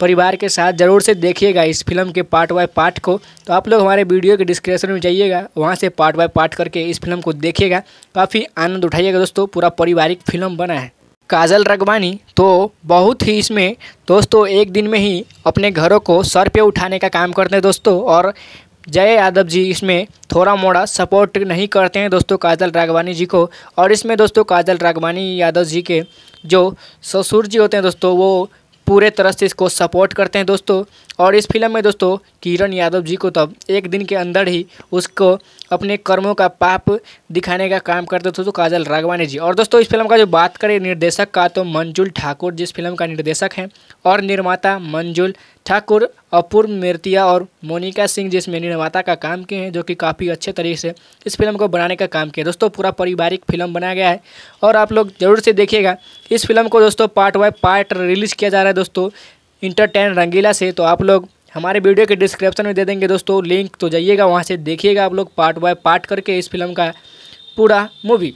परिवार के साथ ज़रूर से देखिएगा इस फिल्म के पार्ट बाय पार्ट को तो आप लोग हमारे वीडियो के डिस्क्रिप्शन में जाइएगा वहाँ से पार्ट बाय पार्ट करके इस फिल्म को देखिएगा काफ़ी आनंद उठाइएगा दोस्तों पूरा पारिवारिक फिल्म बना है काजल रगवानी तो बहुत ही इसमें दोस्तों एक दिन में ही अपने घरों को सर पे उठाने का काम करते हैं दोस्तों और जय यादव जी इसमें थोड़ा मोड़ा सपोर्ट नहीं करते हैं दोस्तों काजल राघवानी जी को और इसमें दोस्तों काजल राघवानी यादव जी के जो ससुर जी होते हैं दोस्तों वो पूरे तरह से इसको सपोर्ट करते हैं दोस्तों और इस फिल्म में दोस्तों किरण यादव जी को तब तो एक दिन के अंदर ही उसको अपने कर्मों का पाप दिखाने का काम करते थे तो काजल राघवानी जी और दोस्तों इस फिल्म का जो बात करें निर्देशक का तो मंजुल ठाकुर जिस फिल्म का निर्देशक हैं और निर्माता मंजुल ठाकुर अपूर्व मिर्तिया और मोनिका सिंह जिसमें निर्माता का काम किए हैं जो कि काफ़ी अच्छे तरीके से इस फिल्म को बनाने का काम किया दोस्तों पूरा पारिवारिक फिल्म बनाया गया है और आप लोग ज़रूर से देखिएगा इस फिल्म को दोस्तों पार्ट बाय पार्ट रिलीज़ किया जा रहा है दोस्तों इंटरटेन रंगीला से तो आप लोग हमारे वीडियो के डिस्क्रिप्शन में दे देंगे दोस्तों लिंक तो जाइएगा वहाँ से देखिएगा आप लोग पार्ट बाय पार्ट करके इस फिल्म का पूरा मूवी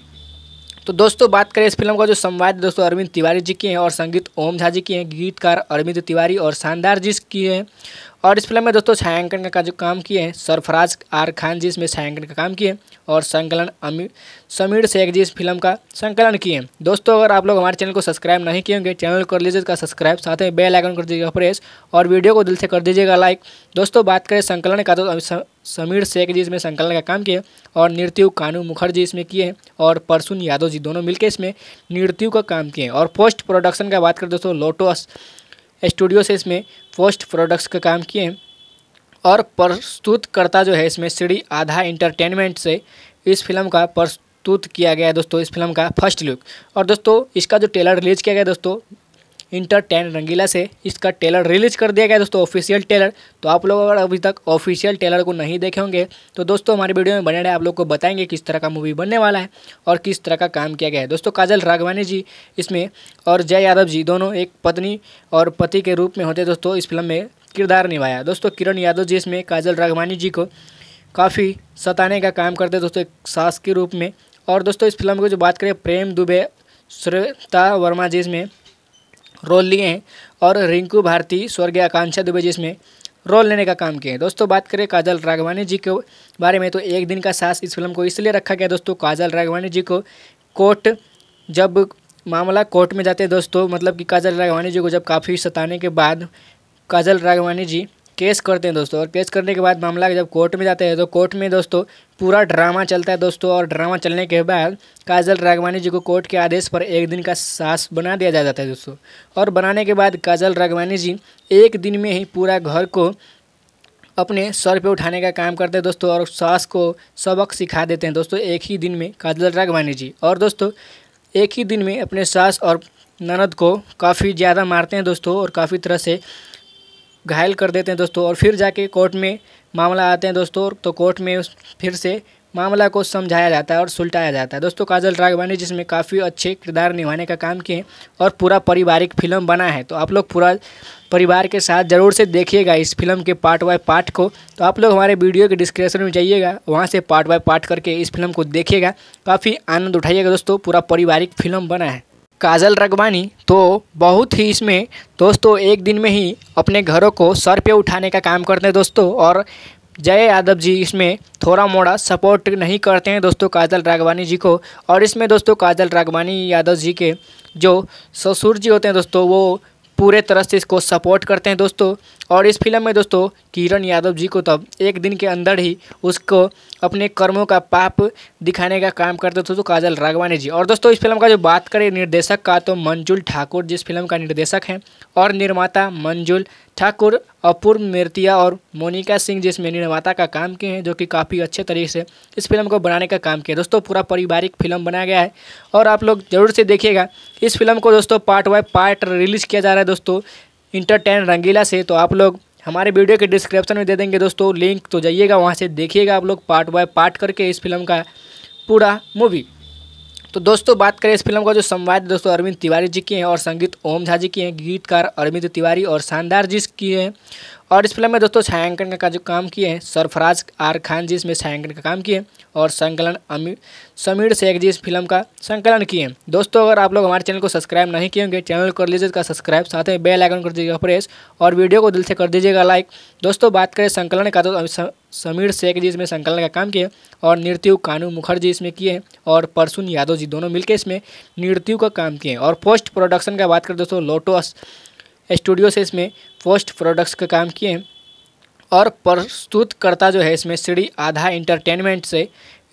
तो दोस्तों बात करें इस फिल्म का जो संवाद दोस्तों अरविंद तिवारी जी की हैं और संगीत ओम झा जी की हैं गीतकार अरविंद तिवारी और शानदार जी की हैं और इस फिल्म में दोस्तों छायांकन का, जो काम किए हैं सरफराज आर खान जी इसमें छायांकन का काम किए और संकलन अमीर समीर शेख जी इस फिल्म का संकलन किए हैं दोस्तों अगर आप लोग हमारे चैनल को सब्सक्राइब नहीं किए होंगे चैनल कर इसका सब्सक्राइब साथ में बेल आइकन कर दीजिएगा प्रेस और वीडियो को दिल से कर दीजिएगा लाइक दोस्तों बात करें संकलन का तो समीर शेख जी इसमें संकलन का काम किए और नृत्यु कानू मुखर्जी इसमें किए और परसुन यादव जी दोनों मिलकर इसमें नृत्यु का काम किए और पोस्ट प्रोडक्शन का बात करें दोस्तों लोटो स्टूडियो से इसमें पोस्ट प्रोडक्ट्स का काम किए और प्रस्तुतकर्ता जो है इसमें श्री आधा इंटरटेनमेंट से इस फिल्म का प्रस्तुत किया गया है दोस्तों इस फिल्म का फर्स्ट लुक और दोस्तों इसका जो ट्रेलर रिलीज किया गया दोस्तों इंटर टेन रंगीला से इसका टेलर रिलीज कर दिया गया दोस्तों ऑफिशियल टेलर तो आप लोग अगर अभी तक ऑफिशियल टेलर को नहीं देखे होंगे तो दोस्तों हमारे वीडियो में बने रहे आप लोग को बताएंगे किस तरह का मूवी बनने वाला है और किस तरह का काम किया गया है दोस्तों काजल राघवानी जी इसमें और जय यादव जी दोनों एक पत्नी और पति के रूप में होते दोस्तों इस फिल्म में किरदार निभाया दोस्तों किरण यादव जी इसमें काजल राघवानी जी को काफ़ी सताने का काम करते दोस्तों एक सास के रूप में और दोस्तों इस फिल्म की जो बात करें प्रेम दुबे श्रेता वर्मा जी इसमें रोल लिए हैं और रिंकू भारती स्वर्गीय आकांक्षा दुबे जिसमें रोल लेने का काम किया है दोस्तों बात करें काजल राघवानी जी के बारे में तो एक दिन का सास इस फिल्म को इसलिए रखा गया दोस्तों काजल राघवानी जी को कोर्ट जब मामला कोर्ट में जाते हैं दोस्तों मतलब कि काजल राघवानी जी को जब काफ़ी सताने के बाद काजल राघवानी जी केस करते हैं दोस्तों और केस करने के बाद मामला जब कोर्ट में जाते हैं तो कोर्ट में दोस्तों पूरा ड्रामा चलता है दोस्तों और ड्रामा चलने के बाद काजल रागवानी जी को कोर्ट के आदेश पर एक दिन का सास बना दिया जाता है दोस्तों और बनाने के बाद काजल रागवानी जी एक दिन में ही पूरा घर को अपने सर पे उठाने का काम करते हैं दोस्तों और सास को सबक सिखा देते हैं दोस्तों एक ही दिन में काजल रागवानी जी और दोस्तों एक ही दिन में अपने सास और ननद को काफ़ी ज़्यादा मारते हैं दोस्तों और काफ़ी तरह से घायल कर देते हैं दोस्तों और फिर जाके कोर्ट में मामला आते हैं दोस्तों तो कोर्ट में उस फिर से मामला को समझाया जाता है और सुलटाया जाता है दोस्तों काजल राघवानी जिसमें काफ़ी अच्छे किरदार निभाने का काम किए और पूरा पारिवारिक फिल्म बना है तो आप लोग पूरा परिवार के साथ ज़रूर से देखिएगा इस फिल्म के पार्ट बाय पार्ट को तो आप लोग हमारे वीडियो के डिस्क्रिप्शन में जाइएगा वहाँ से पार्ट बाय पार्ट करके इस फिल्म को देखिएगा काफ़ी आनंद उठाइएगा दोस्तों पूरा पारिवारिक फिल्म बना है काजल रगवानी तो बहुत ही इसमें दोस्तों एक दिन में ही अपने घरों को सर पे उठाने का काम करते हैं दोस्तों और जय यादव जी इसमें थोड़ा मोड़ा सपोर्ट नहीं करते हैं दोस्तों काजल रागवानी जी को और इसमें दोस्तों काजल रागवानी यादव जी के जो ससुर जी होते हैं दोस्तों वो पूरे तरह से इसको सपोर्ट करते हैं दोस्तों और इस फिल्म में दोस्तों किरण यादव जी को तब तो एक दिन के अंदर ही उसको अपने कर्मों का पाप दिखाने का काम करते थे तो काजल राघवानी जी और दोस्तों इस फिल्म का जो बात करें निर्देशक का तो मंजुल ठाकुर जिस फिल्म का निर्देशक हैं और निर्माता मंजुल ठाकुर अपूर्व मिर्तिया और मोनिका सिंह जिसमें निर्माता का काम किए हैं जो कि काफ़ी अच्छे तरीके से इस फिल्म को बनाने का काम किया दोस्तों पूरा पारिवारिक फिल्म बनाया गया है और आप लोग ज़रूर से देखिएगा इस फिल्म को दोस्तों पार्ट बाय पार्ट रिलीज़ किया जा रहा है दोस्तों इंटरटेन रंगीला से तो आप लोग हमारे वीडियो के डिस्क्रिप्शन में दे देंगे दोस्तों लिंक तो जाइएगा वहाँ से देखिएगा आप लोग पार्ट बाय पार्ट करके इस फिल्म का पूरा मूवी तो दोस्तों बात करें इस फिल्म का जो संवाद दोस्तों अरविंद तिवारी जी की हैं और संगीत ओम झा जी की हैं गीतकार अरविंद तिवारी और शानदार जी की हैं और इस फिल्म में दोस्तों छायांकन का, जो काम किए हैं सरफराज आर खान जी इसमें छायांकन का काम किए और संकलन अमीर समीर शेख जी इस फिल्म का संकलन किए दोस्तों अगर आप लोग हमारे चैनल को सब्सक्राइब नहीं किए होंगे चैनल कर लीजिए इसका सब्सक्राइब साथ में बेल आइकन कर दीजिएगा प्रेस और वीडियो को दिल से कर दीजिएगा लाइक दोस्तों बात करें संकलन का तो समीर शेख जी इसमें संकलन का काम किए और नृत्यु कानू मुखर्जी इसमें किए हैं और परसुन यादव जी दोनों मिलकर इसमें नृत्यु का काम किए और पोस्ट प्रोडक्शन का बात करें दोस्तों लोटो स्टूडियो से इसमें पोस्ट प्रोडक्ट्स का काम किए हैं और प्रस्तुतकर्ता जो है इसमें श्री आधा इंटरटेनमेंट से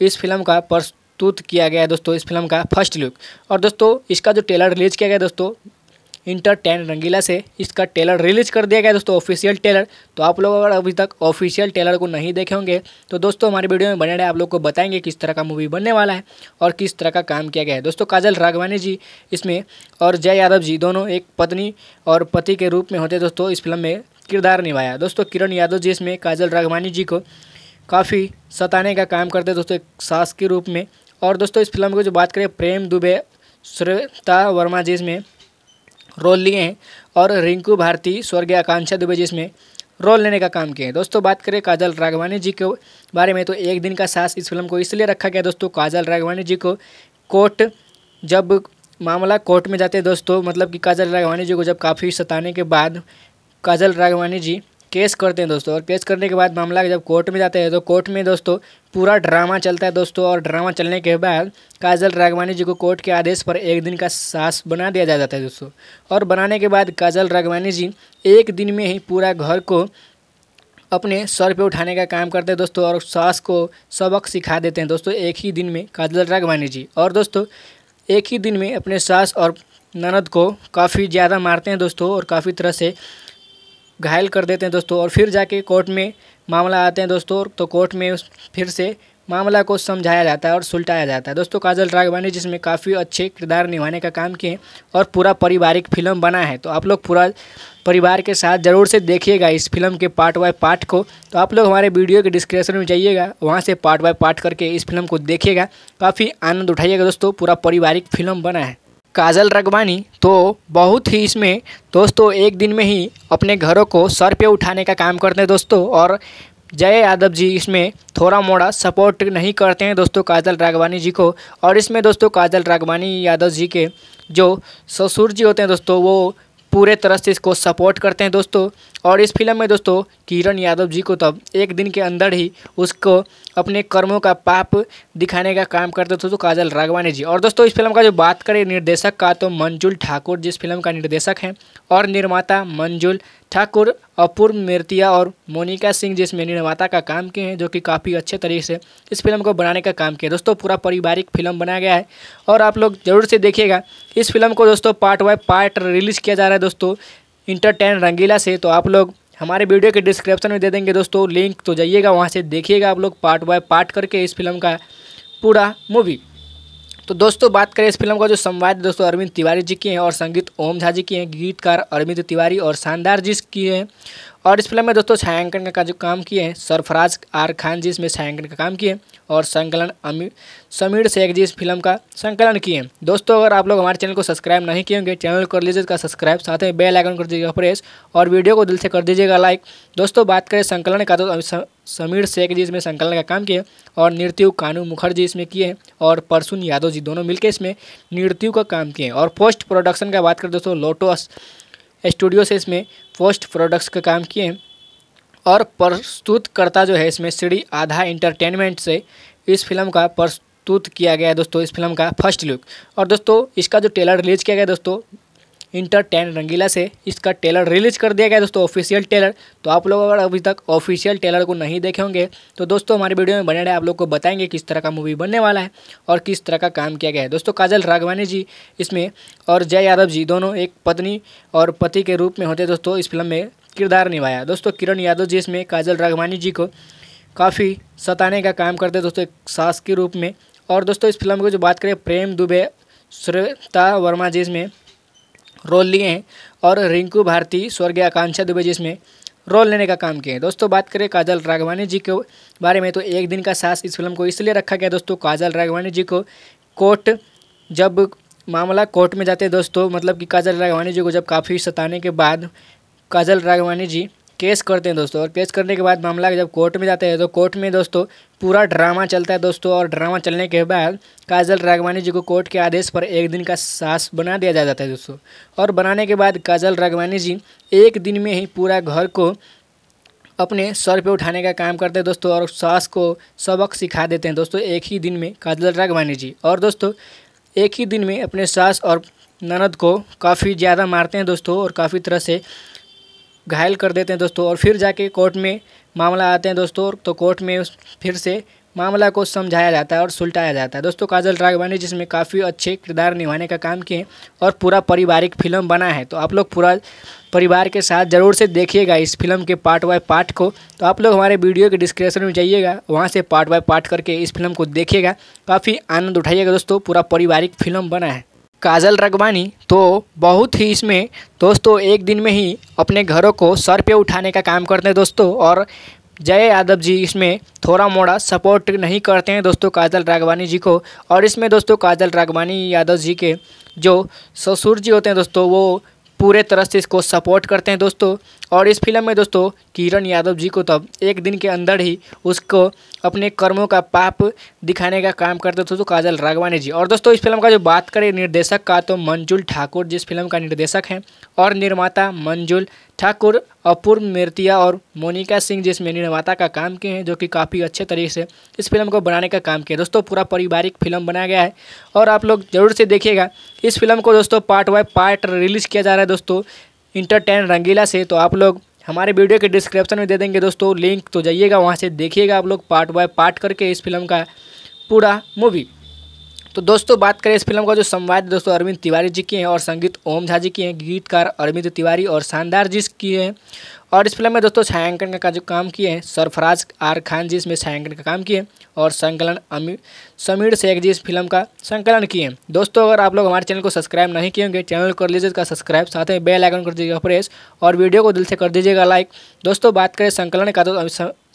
इस फिल्म का प्रस्तुत किया गया है दोस्तों इस फिल्म का फर्स्ट लुक और दोस्तों इसका जो टेलर रिलीज किया गया दोस्तों इंटर टेन रंगीला से इसका टेलर रिलीज कर दिया गया दोस्तों ऑफिशियल टेलर तो आप लोग अगर अभी तक ऑफिशियल टेलर को नहीं देखे होंगे तो दोस्तों हमारे वीडियो में बने रहे आप लोग को बताएंगे किस तरह का मूवी बनने वाला है और किस तरह का काम किया गया है दोस्तों काजल राघवानी जी इसमें और जय यादव जी दोनों एक पत्नी और पति के रूप में होते दोस्तों इस फिल्म में किरदार निभाया दोस्तों किरण यादव जी इसमें काजल राघवानी जी को काफ़ी सताने का काम करते दोस्तों एक सास के रूप में और दोस्तों इस फिल्म की जो बात करें प्रेम दुबे श्रेता वर्मा जी इसमें रोल लिए हैं और रिंकू भारती स्वर्गीय आकांक्षा दुबे जी इसमें रोल लेने का काम किया है दोस्तों बात करें काजल राघवानी जी के बारे में तो एक दिन का सास इस फिल्म को इसलिए रखा गया दोस्तों काजल राघवानी जी को कोर्ट जब मामला कोर्ट में जाते दोस्तों मतलब कि काजल राघवानी जी को जब काफ़ी सताने के बाद काजल राघवानी जी केस करते हैं दोस्तों और केस करने के बाद मामला जब कोर्ट में जाते हैं तो कोर्ट में दोस्तों पूरा ड्रामा चलता है दोस्तों और ड्रामा चलने के बाद काजल राघवानी जी को कोर्ट के आदेश पर एक दिन का सास बना दिया जाता है दोस्तों और बनाने के बाद काजल राघवानी जी एक दिन में ही पूरा घर को अपने सर पे उठाने का काम करते हैं दोस्तों और सास को सबक सिखा देते हैं दोस्तों एक ही दिन में काजल राघवानी जी और दोस्तों एक ही दिन में अपने सास और ननद को काफ़ी ज़्यादा मारते हैं दोस्तों और काफ़ी तरह से घायल कर देते हैं दोस्तों और फिर जाके कोर्ट में मामला आते हैं दोस्तों तो कोर्ट में फिर से मामला को समझाया जाता है और सुलटाया जाता है दोस्तों काजल राघवानी जिसमें काफ़ी अच्छे किरदार निभाने का काम किए और पूरा पारिवारिक फिल्म बना है तो आप लोग पूरा परिवार के साथ ज़रूर से देखिएगा इस फिल्म के पार्ट बाय पार्ट को तो आप लोग हमारे वीडियो के डिस्क्रिप्शन में जाइएगा वहाँ से पार्ट बाय पार्ट करके इस फिल्म को देखिएगा काफ़ी आनंद उठाइएगा दोस्तों पूरा पारिवारिक फिल्म बना है काजल रगवानी तो बहुत ही इसमें दोस्तों एक दिन में ही अपने घरों को सर पे उठाने का काम करते हैं दोस्तों और जय यादव जी इसमें थोड़ा मोड़ा सपोर्ट नहीं करते हैं दोस्तों काजल रागवानी जी को और इसमें दोस्तों काजल रागवानी यादव जी के जो ससुर जी होते हैं दोस्तों वो पूरे तरह से इसको सपोर्ट करते हैं दोस्तों और इस फिल्म में दोस्तों किरण यादव जी को तब तो एक दिन के अंदर ही उसको अपने कर्मों का पाप दिखाने का काम करते थे तो काजल राघवानी जी और दोस्तों इस फिल्म का जो बात करें निर्देशक का तो मंजुल ठाकुर जिस फिल्म का निर्देशक हैं और निर्माता मंजुल ठाकुर अपूर्व मेरतिया और मोनिका सिंह जिसमें निर्माता का काम किए हैं जो कि काफ़ी अच्छे तरीके से इस फिल्म को बनाने का काम किया दोस्तों पूरा पारिवारिक फिल्म बनाया गया है और आप लोग जरूर से देखिएगा इस फिल्म को दोस्तों पार्ट बाय पार्ट रिलीज़ किया जा रहा है दोस्तों इंटरटेन रंगीला से तो आप लोग हमारे वीडियो के डिस्क्रिप्शन में दे देंगे दोस्तों लिंक तो जाइएगा वहाँ से देखिएगा आप लोग पार्ट बाय पार्ट करके इस फिल्म का पूरा मूवी तो दोस्तों बात करें इस फिल्म का जो संवाद दोस्तों अरविंद तिवारी जी की हैं और संगीत ओम झा जी की हैं गीतकार अरविंद तिवारी और शानदार जी की हैं और इस फिल्म में दोस्तों छायांकन का जो काम किए हैं सरफराज आर खान जी इसमें छायांकन का काम किए हैं और संकलन अमीर समीर शेख जी इस फिल्म का संकलन किए हैं दोस्तों अगर आप लोग हमारे चैनल को सब्सक्राइब नहीं किए होंगे चैनल कर कर इसका सब्सक्राइब साथ में बेल आइकन कर दीजिएगा प्रेस और वीडियो को दिल से कर दीजिएगा लाइक दोस्तों बात करें संकलन का तो समीर शेख जी इसमें संकलन का काम किए और नृत्यु कानू मुखर्जी इसमें किए हैं और परसुन यादव जी दोनों मिलकर इसमें नृत्यु का काम किए हैं और पोस्ट प्रोडक्शन का बात करें दोस्तों लोटो स्टूडियो से इसमें फर्स्ट प्रोडक्ट्स का काम किए हैं और प्रस्तुतकर्ता जो है इसमें श्री आधा इंटरटेनमेंट से इस फिल्म का प्रस्तुत किया गया है दोस्तों इस फिल्म का फर्स्ट लुक और दोस्तों इसका जो ट्रेलर रिलीज़ किया गया दोस्तों इंटर टेन रंगीला से इसका टेलर रिलीज कर दिया गया दोस्तों ऑफिशियल टेलर तो आप लोग अगर अभी तक ऑफिशियल टेलर को नहीं देखे होंगे तो दोस्तों हमारे वीडियो में बने रहे आप लोग को बताएंगे किस तरह का मूवी बनने वाला है और किस तरह का काम किया गया है दोस्तों काजल राघवानी जी इसमें और जय यादव जी दोनों एक पत्नी और पति के रूप में होते दोस्तों इस फिल्म में किरदार निभाया दोस्तों किरण यादव जी इसमें काजल राघवानी जी को काफ़ी सताने का काम करते दोस्तों एक सास के रूप में और दोस्तों इस फिल्म की जो बात करें प्रेम दुबे श्रेता वर्मा जी इसमें रोल लिए हैं और रिंकू भारती स्वर्गीय आकांक्षा दुबे जिसमें रोल लेने का काम किया है दोस्तों बात करें काजल राघवानी जी के बारे में तो एक दिन का सास इस फिल्म को इसलिए रखा गया दोस्तों काजल राघवानी जी को कोर्ट जब मामला कोर्ट में जाते दोस्तों मतलब कि काजल राघवानी जी को जब काफ़ी सताने के बाद काजल राघवानी जी केस करते हैं दोस्तों और केस करने के बाद मामला जब कोर्ट में जाते हैं तो कोर्ट में दोस्तों पूरा ड्रामा चलता है दोस्तों और ड्रामा चलने के बाद काजल राघवानी जी को कोर्ट के आदेश पर एक दिन का सास बना दिया जाता है दोस्तों और बनाने के बाद काजल राघवानी जी एक दिन में ही पूरा घर को अपने सर पे उठाने का काम करते हैं दोस्तों और सास को सबक सिखा देते हैं दोस्तों एक ही दिन में काजल राघवानी जी और दोस्तों एक ही दिन में अपने सास और ननद को काफ़ी ज़्यादा मारते हैं दोस्तों और काफ़ी तरह से घायल कर देते हैं दोस्तों और फिर जाके कोर्ट में मामला आते हैं दोस्तों तो कोर्ट में फिर से मामला को समझाया जाता है और सुलटाया जाता है दोस्तों काजल राघवानी जिसमें काफ़ी अच्छे किरदार निभाने का काम किए हैं और पूरा पारिवारिक फिल्म बना है तो आप लोग पूरा परिवार के साथ ज़रूर से देखिएगा इस फिल्म के पार्ट बाय पार्ट को तो आप लोग हमारे वीडियो के डिस्क्रिप्शन में जाइएगा वहाँ से पार्ट बाय पार्ट करके इस फिल्म को देखिएगा काफ़ी आनंद उठाइएगा दोस्तों पूरा पारिवारिक फिल्म बना है काजल रगवानी तो बहुत ही इसमें दोस्तों एक दिन में ही अपने घरों को सर पे उठाने का काम करते हैं दोस्तों और जय यादव जी इसमें थोड़ा मोड़ा सपोर्ट नहीं करते हैं दोस्तों काजल रागवानी जी को और इसमें दोस्तों काजल रागवानी यादव जी के जो ससुर जी होते हैं दोस्तों वो पूरे तरह से इसको सपोर्ट करते हैं दोस्तों और इस फिल्म में दोस्तों किरण यादव जी को तब तो एक दिन के अंदर ही उसको अपने कर्मों का पाप दिखाने का काम करते थे तो काजल राघवानी जी और दोस्तों इस फिल्म का जो बात करें निर्देशक का तो मंजुल ठाकुर जिस फिल्म का निर्देशक हैं और निर्माता मंजुल ठाकुर अपूर्व मिर्तिया और मोनिका सिंह जिसमें निर्माता का काम किए हैं जो कि काफ़ी अच्छे तरीके से इस फिल्म को बनाने का काम किया दोस्तों पूरा पारिवारिक फिल्म बनाया गया है और आप लोग ज़रूर से देखिएगा इस फिल्म को दोस्तों पार्ट बाय पार्ट रिलीज़ किया जा रहा है दोस्तों इंटरटेन रंगीला से तो आप लोग हमारे वीडियो के डिस्क्रिप्शन में दे देंगे दोस्तों लिंक तो जाइएगा वहाँ से देखिएगा आप लोग पार्ट बाय पार्ट करके इस फिल्म का पूरा मूवी तो दोस्तों बात करें इस फिल्म का जो संवाद दोस्तों अरविंद तिवारी जी की हैं और संगीत ओम झा जी की हैं गीतकार अरविंद तिवारी और शानदार जी की हैं और इस फिल्म में दोस्तों छायांकन का जो काम किए हैं सरफराज आर खान जी इसमें छायांकन का काम किए हैं और संकलन अमीर समीर शेख जी इस फिल्म का संकलन किए हैं दोस्तों अगर आप लोग हमारे चैनल को सब्सक्राइब नहीं किए होंगे चैनल कर लीजिए इसका सब्सक्राइब साथ में बेल आइकन कर दीजिएगा प्रेस और वीडियो को दिल से कर दीजिएगा लाइक दोस्तों बात करें संकलन का तो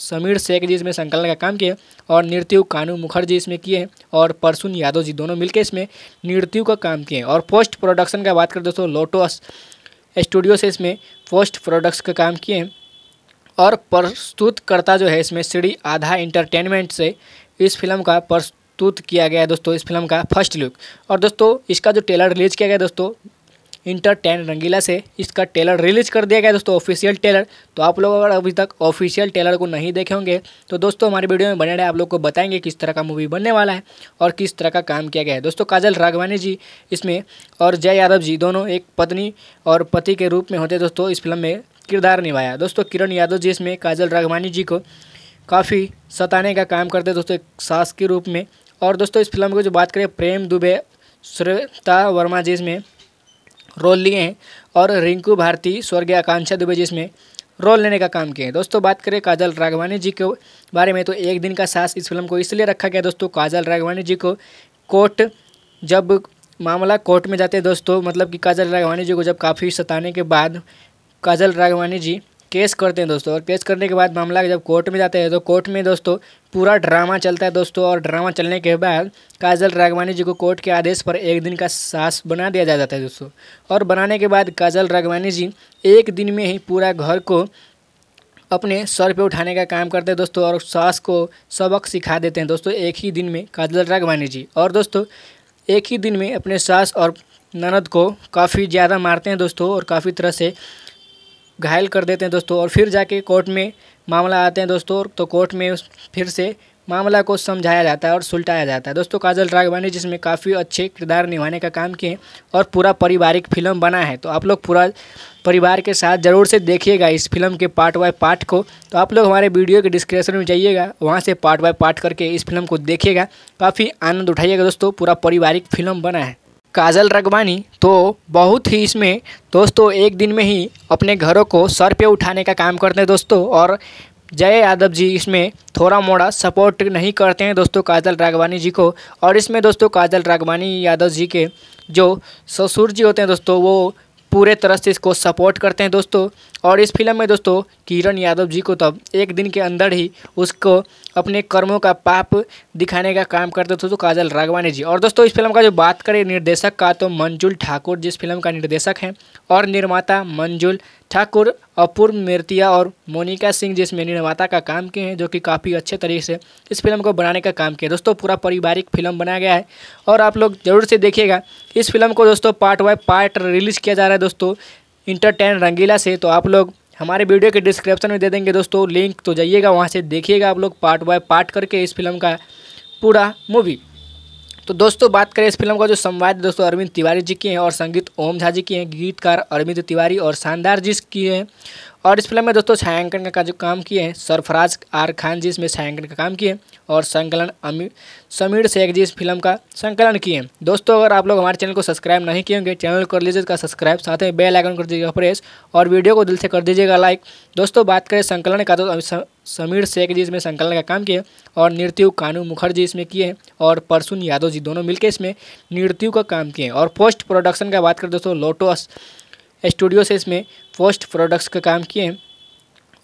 समीर शेख जी इसमें संकलन का काम किए और नृत्यु कानू मुखर्जी इसमें किए हैं और परसुन यादव जी दोनों मिलकर इसमें नृत्यु का काम किए और पोस्ट प्रोडक्शन का बात करें दोस्तों लोटो स्टूडियो से इसमें पोस्ट प्रोडक्ट्स का काम किए हैं और प्रस्तुतकर्ता जो है इसमें श्री आधा इंटरटेनमेंट से इस फिल्म का प्रस्तुत किया गया है दोस्तों इस फिल्म का फर्स्ट लुक और दोस्तों इसका जो ट्रेलर रिलीज किया गया दोस्तों इंटर टेन रंगीला से इसका टेलर रिलीज कर दिया गया दोस्तों ऑफिशियल टेलर तो आप लोग अगर अभी तक ऑफिशियल टेलर को नहीं देखे होंगे तो दोस्तों हमारे वीडियो में बने रहे आप लोग को बताएंगे किस तरह का मूवी बनने वाला है और किस तरह का काम किया गया है दोस्तों काजल राघवानी जी इसमें और जय यादव जी दोनों एक पत्नी और पति के रूप में होते दोस्तों इस फिल्म में किरदार निभाया दोस्तों किरण यादव जी इसमें काजल राघवानी जी को काफ़ी सताने का काम करते दोस्तों एक सास के रूप में और दोस्तों इस फिल्म की जो बात करें प्रेम दुबे श्रेता वर्मा जी इसमें रोल लिए हैं और रिंकू भारती स्वर्गीय आकांक्षा दुबे जिसमें रोल लेने का काम किए हैं दोस्तों बात करें काजल राघवानी जी के बारे में तो एक दिन का सास इस फिल्म को इसलिए रखा गया दोस्तों काजल राघवानी जी को कोर्ट जब मामला कोर्ट में जाते हैं दोस्तों मतलब कि काजल राघवानी जी को जब काफ़ी सताने के बाद काजल राघवानी जी केस करते हैं दोस्तों और केस करने के बाद मामला जब कोर्ट में जाते हैं तो कोर्ट में दोस्तों पूरा ड्रामा चलता है दोस्तों और ड्रामा चलने के बाद काजल राघवानी जी को कोर्ट के आदेश पर एक दिन का सास बना दिया जाता है दोस्तों और बनाने के बाद काजल राघवानी जी एक दिन में ही पूरा घर को अपने सर पे उठाने का काम करते हैं दोस्तों और सास को सबक सिखा देते हैं दोस्तों एक ही दिन में काजल राघवानी जी और दोस्तों एक ही दिन में अपने सास और ननद को काफ़ी ज़्यादा मारते हैं दोस्तों और काफ़ी तरह से घायल कर देते हैं दोस्तों और फिर जाके कोर्ट में मामला आते हैं दोस्तों तो कोर्ट में फिर से मामला को समझाया जाता है और सुलटाया जाता है दोस्तों काजल राघवानी जिसमें काफ़ी अच्छे किरदार निभाने का काम किए और पूरा पारिवारिक फिल्म बना है तो आप लोग पूरा परिवार के साथ ज़रूर से देखिएगा इस फिल्म के पार्ट बाय पार्ट को तो आप लोग हमारे वीडियो के डिस्क्रिप्शन में जाइएगा वहाँ से पार्ट बाय पार्ट करके इस फिल्म को देखिएगा काफ़ी आनंद उठाइएगा दोस्तों पूरा पारिवारिक फिल्म बना है काजल रगवानी तो बहुत ही इसमें दोस्तों एक दिन में ही अपने घरों को सर पे उठाने का काम करते हैं दोस्तों और जय यादव जी इसमें थोड़ा मोड़ा सपोर्ट नहीं करते हैं दोस्तों काजल रागवानी जी को और इसमें दोस्तों काजल रागवानी यादव जी के जो ससुर जी होते हैं दोस्तों वो पूरे तरह से इसको सपोर्ट करते हैं दोस्तों और इस फिल्म में दोस्तों किरण यादव जी को तब एक दिन के अंदर ही उसको अपने कर्मों का पाप दिखाने का काम करते थे तो काजल राघवानी जी और दोस्तों इस फिल्म का जो बात करें निर्देशक का तो मंजुल ठाकुर जिस फिल्म का निर्देशक हैं और निर्माता मंजुल ठाकुर अपूर्व मिर्तिया और मोनिका सिंह जिसमें निर्माता का काम किए हैं जो कि काफ़ी अच्छे तरीके से इस फिल्म को बनाने का काम किया दोस्तों पूरा पारिवारिक फिल्म बनाया गया है और आप लोग ज़रूर से देखिएगा इस फिल्म को दोस्तों पार्ट बाय पार्ट रिलीज़ किया जा रहा है दोस्तों इंटर टेन रंगीला से तो आप लोग हमारे वीडियो के डिस्क्रिप्शन में दे देंगे दोस्तों लिंक तो जाइएगा वहाँ से देखिएगा आप लोग पार्ट बाय पार्ट करके इस फिल्म का पूरा मूवी तो दोस्तों बात करें इस फिल्म का जो संवाद दोस्तों अरविंद तिवारी जी की हैं और संगीत ओम झा जी की हैं गीतकार अरविंद तिवारी और शानदार जी की हैं और इस फिल्म में दोस्तों छायांकन का, जो काम किए हैं सरफराज आर खान जी इसमें छायांकन का काम किए और संकलन समीर शेख जी इस फिल्म का संकलन किए दोस्तों अगर आप लोग हमारे चैनल को सब्सक्राइब नहीं किए होंगे चैनल कर लीजिए इसका सब्सक्राइब साथ में बेल आइकन कर दीजिएगा प्रेस और वीडियो को दिल से कर दीजिएगा लाइक दोस्तों बात करें संकलन का तो समीर शेख जी इसमें संकलन का काम किए और नृत्यु कानू मुखर्जी इसमें किए हैं और परसुन यादव जी दोनों मिलकर इसमें नृत्यु का काम किए और पोस्ट प्रोडक्शन का बात करें दोस्तों लोटो स्टूडियो से इसमें पोस्ट प्रोडक्ट्स का काम किए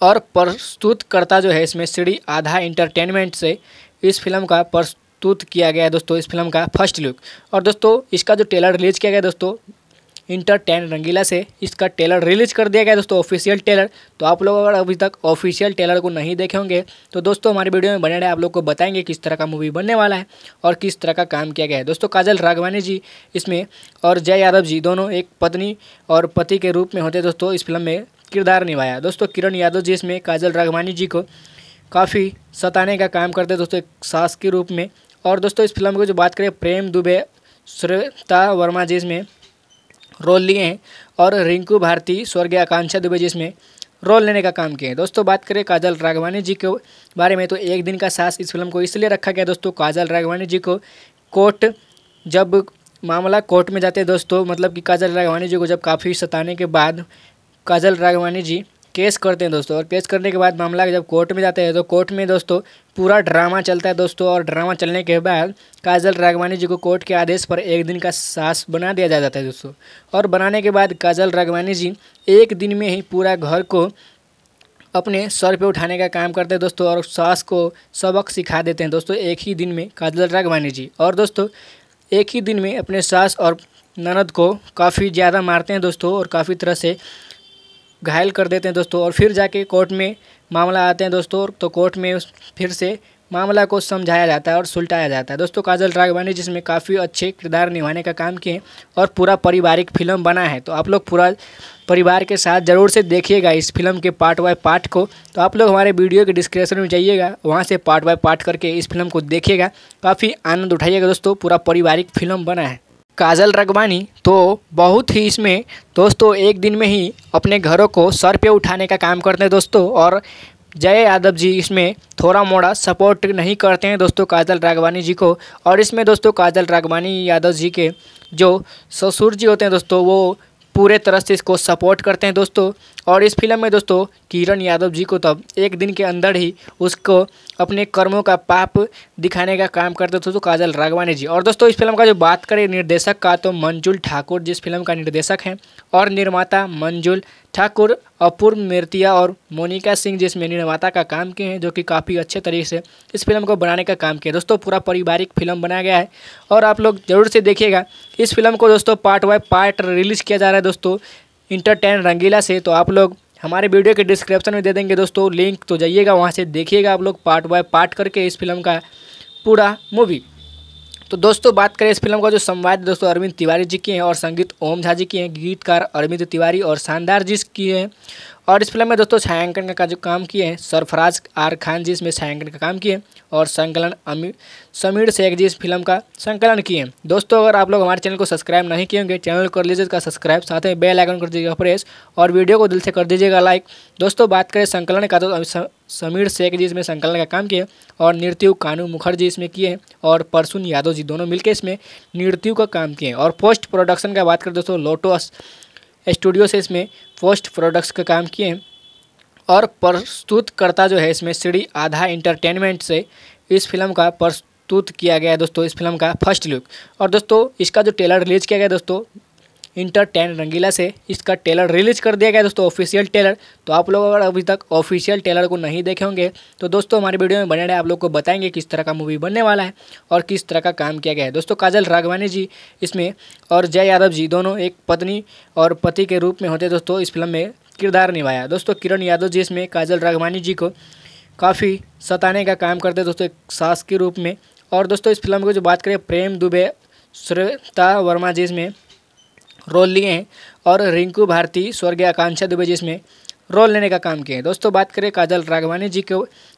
और प्रस्तुतकर्ता जो है इसमें श्री आधा इंटरटेनमेंट से इस फिल्म का प्रस्तुत किया गया है दोस्तों इस फिल्म का फर्स्ट लुक और दोस्तों इसका जो टेलर रिलीज किया गया दोस्तों इंटर टेन रंगीला से इसका टेलर रिलीज कर दिया गया दोस्तों ऑफिशियल टेलर तो आप लोग अगर अभी तक ऑफिशियल टेलर को नहीं देखे होंगे तो दोस्तों हमारे वीडियो में बने रहे आप लोग को बताएंगे किस तरह का मूवी बनने वाला है और किस तरह का काम किया गया है दोस्तों काजल राघवानी जी इसमें और जय यादव जी दोनों एक पत्नी और पति के रूप में होते दोस्तों इस फिल्म में किरदार निभाया दोस्तों किरण यादव जी इसमें काजल राघवानी जी को काफ़ी सताने का काम करते दोस्तों एक सास के रूप में और दोस्तों इस फिल्म की जो बात करें प्रेम दुबे श्रेता वर्मा जी इसमें रोल लिए हैं और रिंकू भारती स्वर्गीय आकांक्षा दुबे जिसमें रोल लेने का काम किए हैं दोस्तों बात करें काजल राघवानी जी के बारे में तो एक दिन का सास इस फिल्म को इसलिए रखा गया दोस्तों काजल राघवानी जी को कोर्ट जब मामला कोर्ट में जाते दोस्तों मतलब कि काजल राघवानी जी को जब काफ़ी सताने के बाद काजल राघवानी जी केस करते हैं दोस्तों और केस करने के बाद मामला जब कोर्ट में जाता है तो कोर्ट में दोस्तों पूरा ड्रामा चलता है दोस्तों और ड्रामा चलने के बाद काजल रागवानी जी को कोर्ट के आदेश पर एक दिन का सास बना दिया जाता है दोस्तों और बनाने के बाद काजल रागवानी जी एक दिन में ही पूरा घर को अपने सर पे उठाने का काम करते हैं दोस्तों और सास को सबक सिखा देते हैं दोस्तों एक ही दिन में काजल रागवानी जी और दोस्तों एक ही दिन में अपने सास और ननद को काफ़ी ज़्यादा मारते हैं दोस्तों और काफ़ी तरह से घायल कर देते हैं दोस्तों और फिर जाके कोर्ट में मामला आते हैं दोस्तों तो कोर्ट में फिर से मामला को समझाया जाता है और सुलटाया जाता है दोस्तों काजल राघवानी जिसमें काफ़ी अच्छे किरदार निभाने का काम किए और पूरा पारिवारिक फिल्म बना है तो आप लोग पूरा परिवार के साथ ज़रूर से देखिएगा इस फिल्म के पार्ट बाय पार्ट को तो आप लोग हमारे वीडियो के डिस्क्रिप्शन में जाइएगा वहाँ से पार्ट बाय पार्ट करके इस फिल्म को देखिएगा काफ़ी आनंद उठाइएगा दोस्तों पूरा पारिवारिक फिल्म बना है काजल रगवानी तो बहुत ही इसमें दोस्तों एक दिन में ही अपने घरों को सर पे उठाने का काम करते हैं दोस्तों और जय यादव जी इसमें थोड़ा मोड़ा सपोर्ट नहीं करते हैं दोस्तों काजल रागवानी जी को और इसमें दोस्तों काजल रागवानी यादव जी के जो ससुर जी होते हैं दोस्तों वो पूरे तरह से इसको सपोर्ट करते हैं दोस्तों और इस फिल्म में दोस्तों किरण यादव जी को तब एक दिन के अंदर ही उसको अपने कर्मों का पाप दिखाने का काम करते थे तो काजल राघवानी जी और दोस्तों इस फिल्म का जो बात करें निर्देशक का तो मंजुल ठाकुर जिस फिल्म का निर्देशक हैं और निर्माता मंजुल ठाकुर अपूर्व मिर्तिया और मोनिका सिंह जिसमें निर्माता का काम किए हैं जो कि काफ़ी अच्छे तरीके से इस फिल्म को बनाने का काम किया दोस्तों पूरा पारिवारिक फिल्म बनाया गया है और आप लोग ज़रूर से देखिएगा इस फिल्म को दोस्तों पार्ट वाई पार्ट रिलीज़ किया जा रहा है दोस्तों इंटर टेन रंगीला से तो आप लोग हमारे वीडियो के डिस्क्रिप्शन में दे देंगे दोस्तों लिंक तो जाइएगा वहाँ से देखिएगा आप लोग पार्ट बाय पार्ट करके इस फिल्म का पूरा मूवी तो दोस्तों बात करें इस फिल्म का जो संवाद दोस्तों अरविंद तिवारी जी की हैं और संगीत ओम झा जी की हैं गीतकार अरविंद तिवारी और शानदार जी की हैं और इस फिल्म में दोस्तों छायांकन का, जो काम किए हैं सरफराज आर खान जी इसमें छायांकन का काम किए और संकलन अमीर समीर शेख जी इस फिल्म का संकलन किए दोस्तों अगर आप लोग हमारे चैनल को सब्सक्राइब नहीं किए होंगे चैनल कर लीजिए इसका सब्सक्राइब साथ में बेल आइकन कर दीजिएगा प्रेस और वीडियो को दिल से कर दीजिएगा लाइक दोस्तों बात करें संकलन का तो समीर शेख जी इसमें संकलन का काम किए और नृत्यु कानू मुखर्जी इसमें किए हैं और परसुन यादव जी दोनों मिलकर इसमें नृत्यु का काम किए और पोस्ट प्रोडक्शन का बात करें दोस्तों लोटो स्टूडियो से इसमें पोस्ट प्रोडक्ट्स का काम किए हैं और प्रस्तुतकर्ता जो है इसमें श्री आधा इंटरटेनमेंट से इस फिल्म का प्रस्तुत किया गया है दोस्तों इस फिल्म का फर्स्ट लुक और दोस्तों इसका जो ट्रेलर रिलीज किया गया दोस्तों इंटर टेन रंगीला से इसका टेलर रिलीज कर दिया गया दोस्तों ऑफिशियल टेलर तो आप लोग अगर अभी तक ऑफिशियल टेलर को नहीं देखे होंगे तो दोस्तों हमारे वीडियो में बने रहे आप लोग को बताएंगे किस तरह का मूवी बनने वाला है और किस तरह का काम किया गया है दोस्तों काजल राघवानी जी इसमें और जय यादव जी दोनों एक पत्नी और पति के रूप में होते दोस्तों इस फिल्म में किरदार निभाया दोस्तों किरण यादव जी इसमें काजल राघवानी जी को काफ़ी सताने का काम करते दोस्तों एक सास के रूप में और दोस्तों इस फिल्म की जो बात करें प्रेम दुबे श्रेता वर्मा जी इसमें रोल लिए हैं और रिंकू भारती स्वर्गीय आकांक्षा दुबे जी इसमें रोल लेने का काम किया है दोस्तों बात करें काजल राघवानी जी के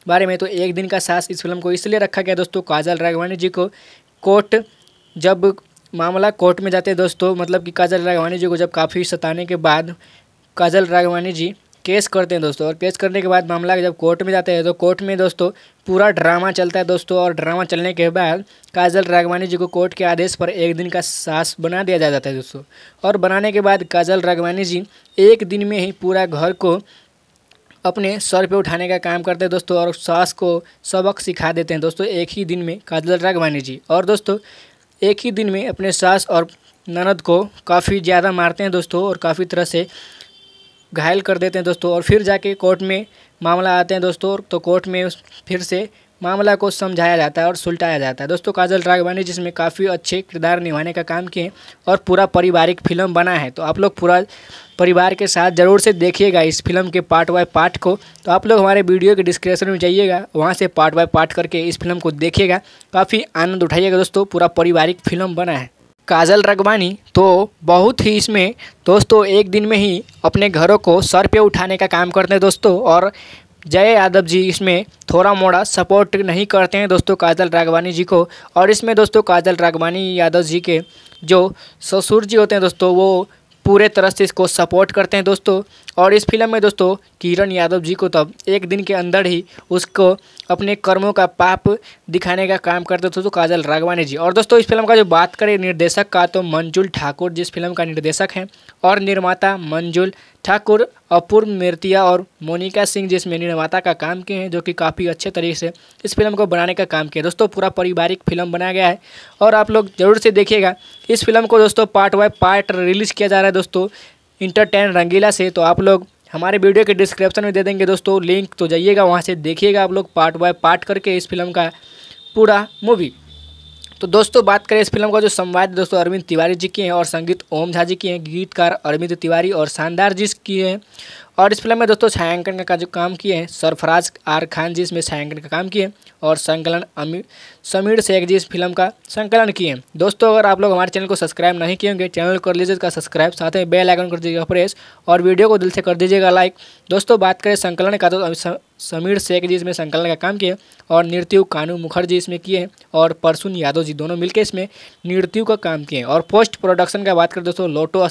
बारे में तो एक दिन का सास इस फिल्म को इसलिए रखा गया दोस्तों काजल राघवानी जी को कोर्ट जब मामला कोर्ट में जाते दोस्तों मतलब कि काजल राघवानी जी को जब काफ़ी सताने के बाद काजल राघवानी जी केस करते हैं दोस्तों और केस करने के बाद मामला जब कोर्ट में जाते हैं तो कोर्ट में दोस्तों पूरा ड्रामा चलता है दोस्तों और ड्रामा चलने के बाद काजल राघवानी जी को कोर्ट के आदेश पर एक दिन का सास बना दिया जाता है दोस्तों और बनाने के बाद काजल राघवानी जी एक दिन में ही पूरा घर को अपने सर पे उठाने का काम करते हैं दोस्तों और सास को सबक सिखा देते हैं दोस्तों एक ही दिन में काजल राघवानी जी और दोस्तों एक ही दिन में अपने सास और ननद को काफ़ी ज़्यादा मारते हैं दोस्तों और काफ़ी तरह से घायल कर देते हैं दोस्तों और फिर जाके कोर्ट में मामला आते हैं दोस्तों तो कोर्ट में फिर से मामला को समझाया जाता है और सुलटाया जाता है दोस्तों काजल राघवानी जिसमें काफ़ी अच्छे किरदार निभाने का काम किए और पूरा पारिवारिक फिल्म बना है तो आप लोग पूरा परिवार के साथ ज़रूर से देखिएगा इस फिल्म के पार्ट बाय पार्ट को तो आप लोग हमारे वीडियो के डिस्क्रिप्शन में जाइएगा वहाँ से पार्ट बाय पार्ट करके इस फिल्म को देखिएगा काफ़ी आनंद उठाइएगा दोस्तों पूरा पारिवारिक फिल्म बना है काजल रगवानी तो बहुत ही इसमें दोस्तों एक दिन में ही अपने घरों को सर पे उठाने का काम करते हैं दोस्तों और जय यादव जी इसमें थोड़ा मोड़ा सपोर्ट नहीं करते हैं दोस्तों काजल रागवानी जी को और इसमें दोस्तों काजल रागवानी यादव जी के जो ससुर जी होते हैं दोस्तों वो पूरे तरह से इसको सपोर्ट करते हैं दोस्तों और इस फिल्म में दोस्तों किरण यादव जी को तब एक दिन के अंदर ही उसको अपने कर्मों का पाप दिखाने का काम करते थे तो काजल राघवानी जी और दोस्तों इस फिल्म का जो बात करें निर्देशक का तो मंजुल ठाकुर जिस फिल्म का निर्देशक हैं और निर्माता मंजुल ठाकुर अपूर्व मृतिया और मोनिका सिंह जिसमें निर्माता का काम किए हैं जो कि काफ़ी अच्छे तरीके से इस फिल्म को बनाने का काम किया दोस्तों पूरा पारिवारिक फिल्म बनाया गया है और आप लोग ज़रूर से देखिएगा इस फिल्म को दोस्तों पार्ट बाय पार्ट रिलीज़ किया जा रहा है दोस्तों इंटर टेन रंगीला से तो आप लोग हमारे वीडियो के डिस्क्रिप्शन में दे देंगे दोस्तों लिंक तो जाइएगा वहाँ से देखिएगा आप लोग पार्ट बाय पार्ट करके इस फिल्म का पूरा मूवी तो दोस्तों बात करें इस फिल्म का जो संवाद दोस्तों अरविंद तिवारी जी की हैं और संगीत ओम झा जी की हैं गीतकार अरविंद तिवारी और शानदार जी की हैं और इस फिल्म में दोस्तों छायांकन का जो काम किए हैं सरफराज आर खान जी इसमें छायांकन का काम किए हैं और संकलन अमीर समीर शेख जी इस फिल्म का संकलन किए हैं दोस्तों अगर आप लोग हमारे चैनल को सब्सक्राइब नहीं किए होंगे चैनल कर लीजिए इसका सब्सक्राइब साथ में बेल आइकन कर दीजिएगा प्रेस और वीडियो को दिल से कर दीजिएगा लाइक दोस्तों बात करें संकलन का तो समीर शेख जी इसमें संकलन का काम किए और नृत्यु कानू मुखर्जी इसमें किए हैं और परसुन यादव जी दोनों मिलकर इसमें नृत्यु का काम किए हैं और पोस्ट प्रोडक्शन का बात करें दोस्तों लोटो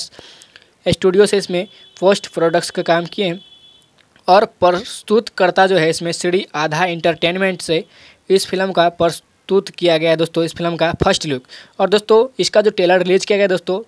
स्टूडियो से इसमें पोस्ट प्रोडक्ट्स का काम किए हैं और प्रस्तुतकर्ता जो है इसमें श्री आधा इंटरटेनमेंट से इस फिल्म का प्रस्तुत किया गया है दोस्तों इस फिल्म का फर्स्ट लुक और दोस्तों इसका जो टेलर रिलीज किया गया दोस्तों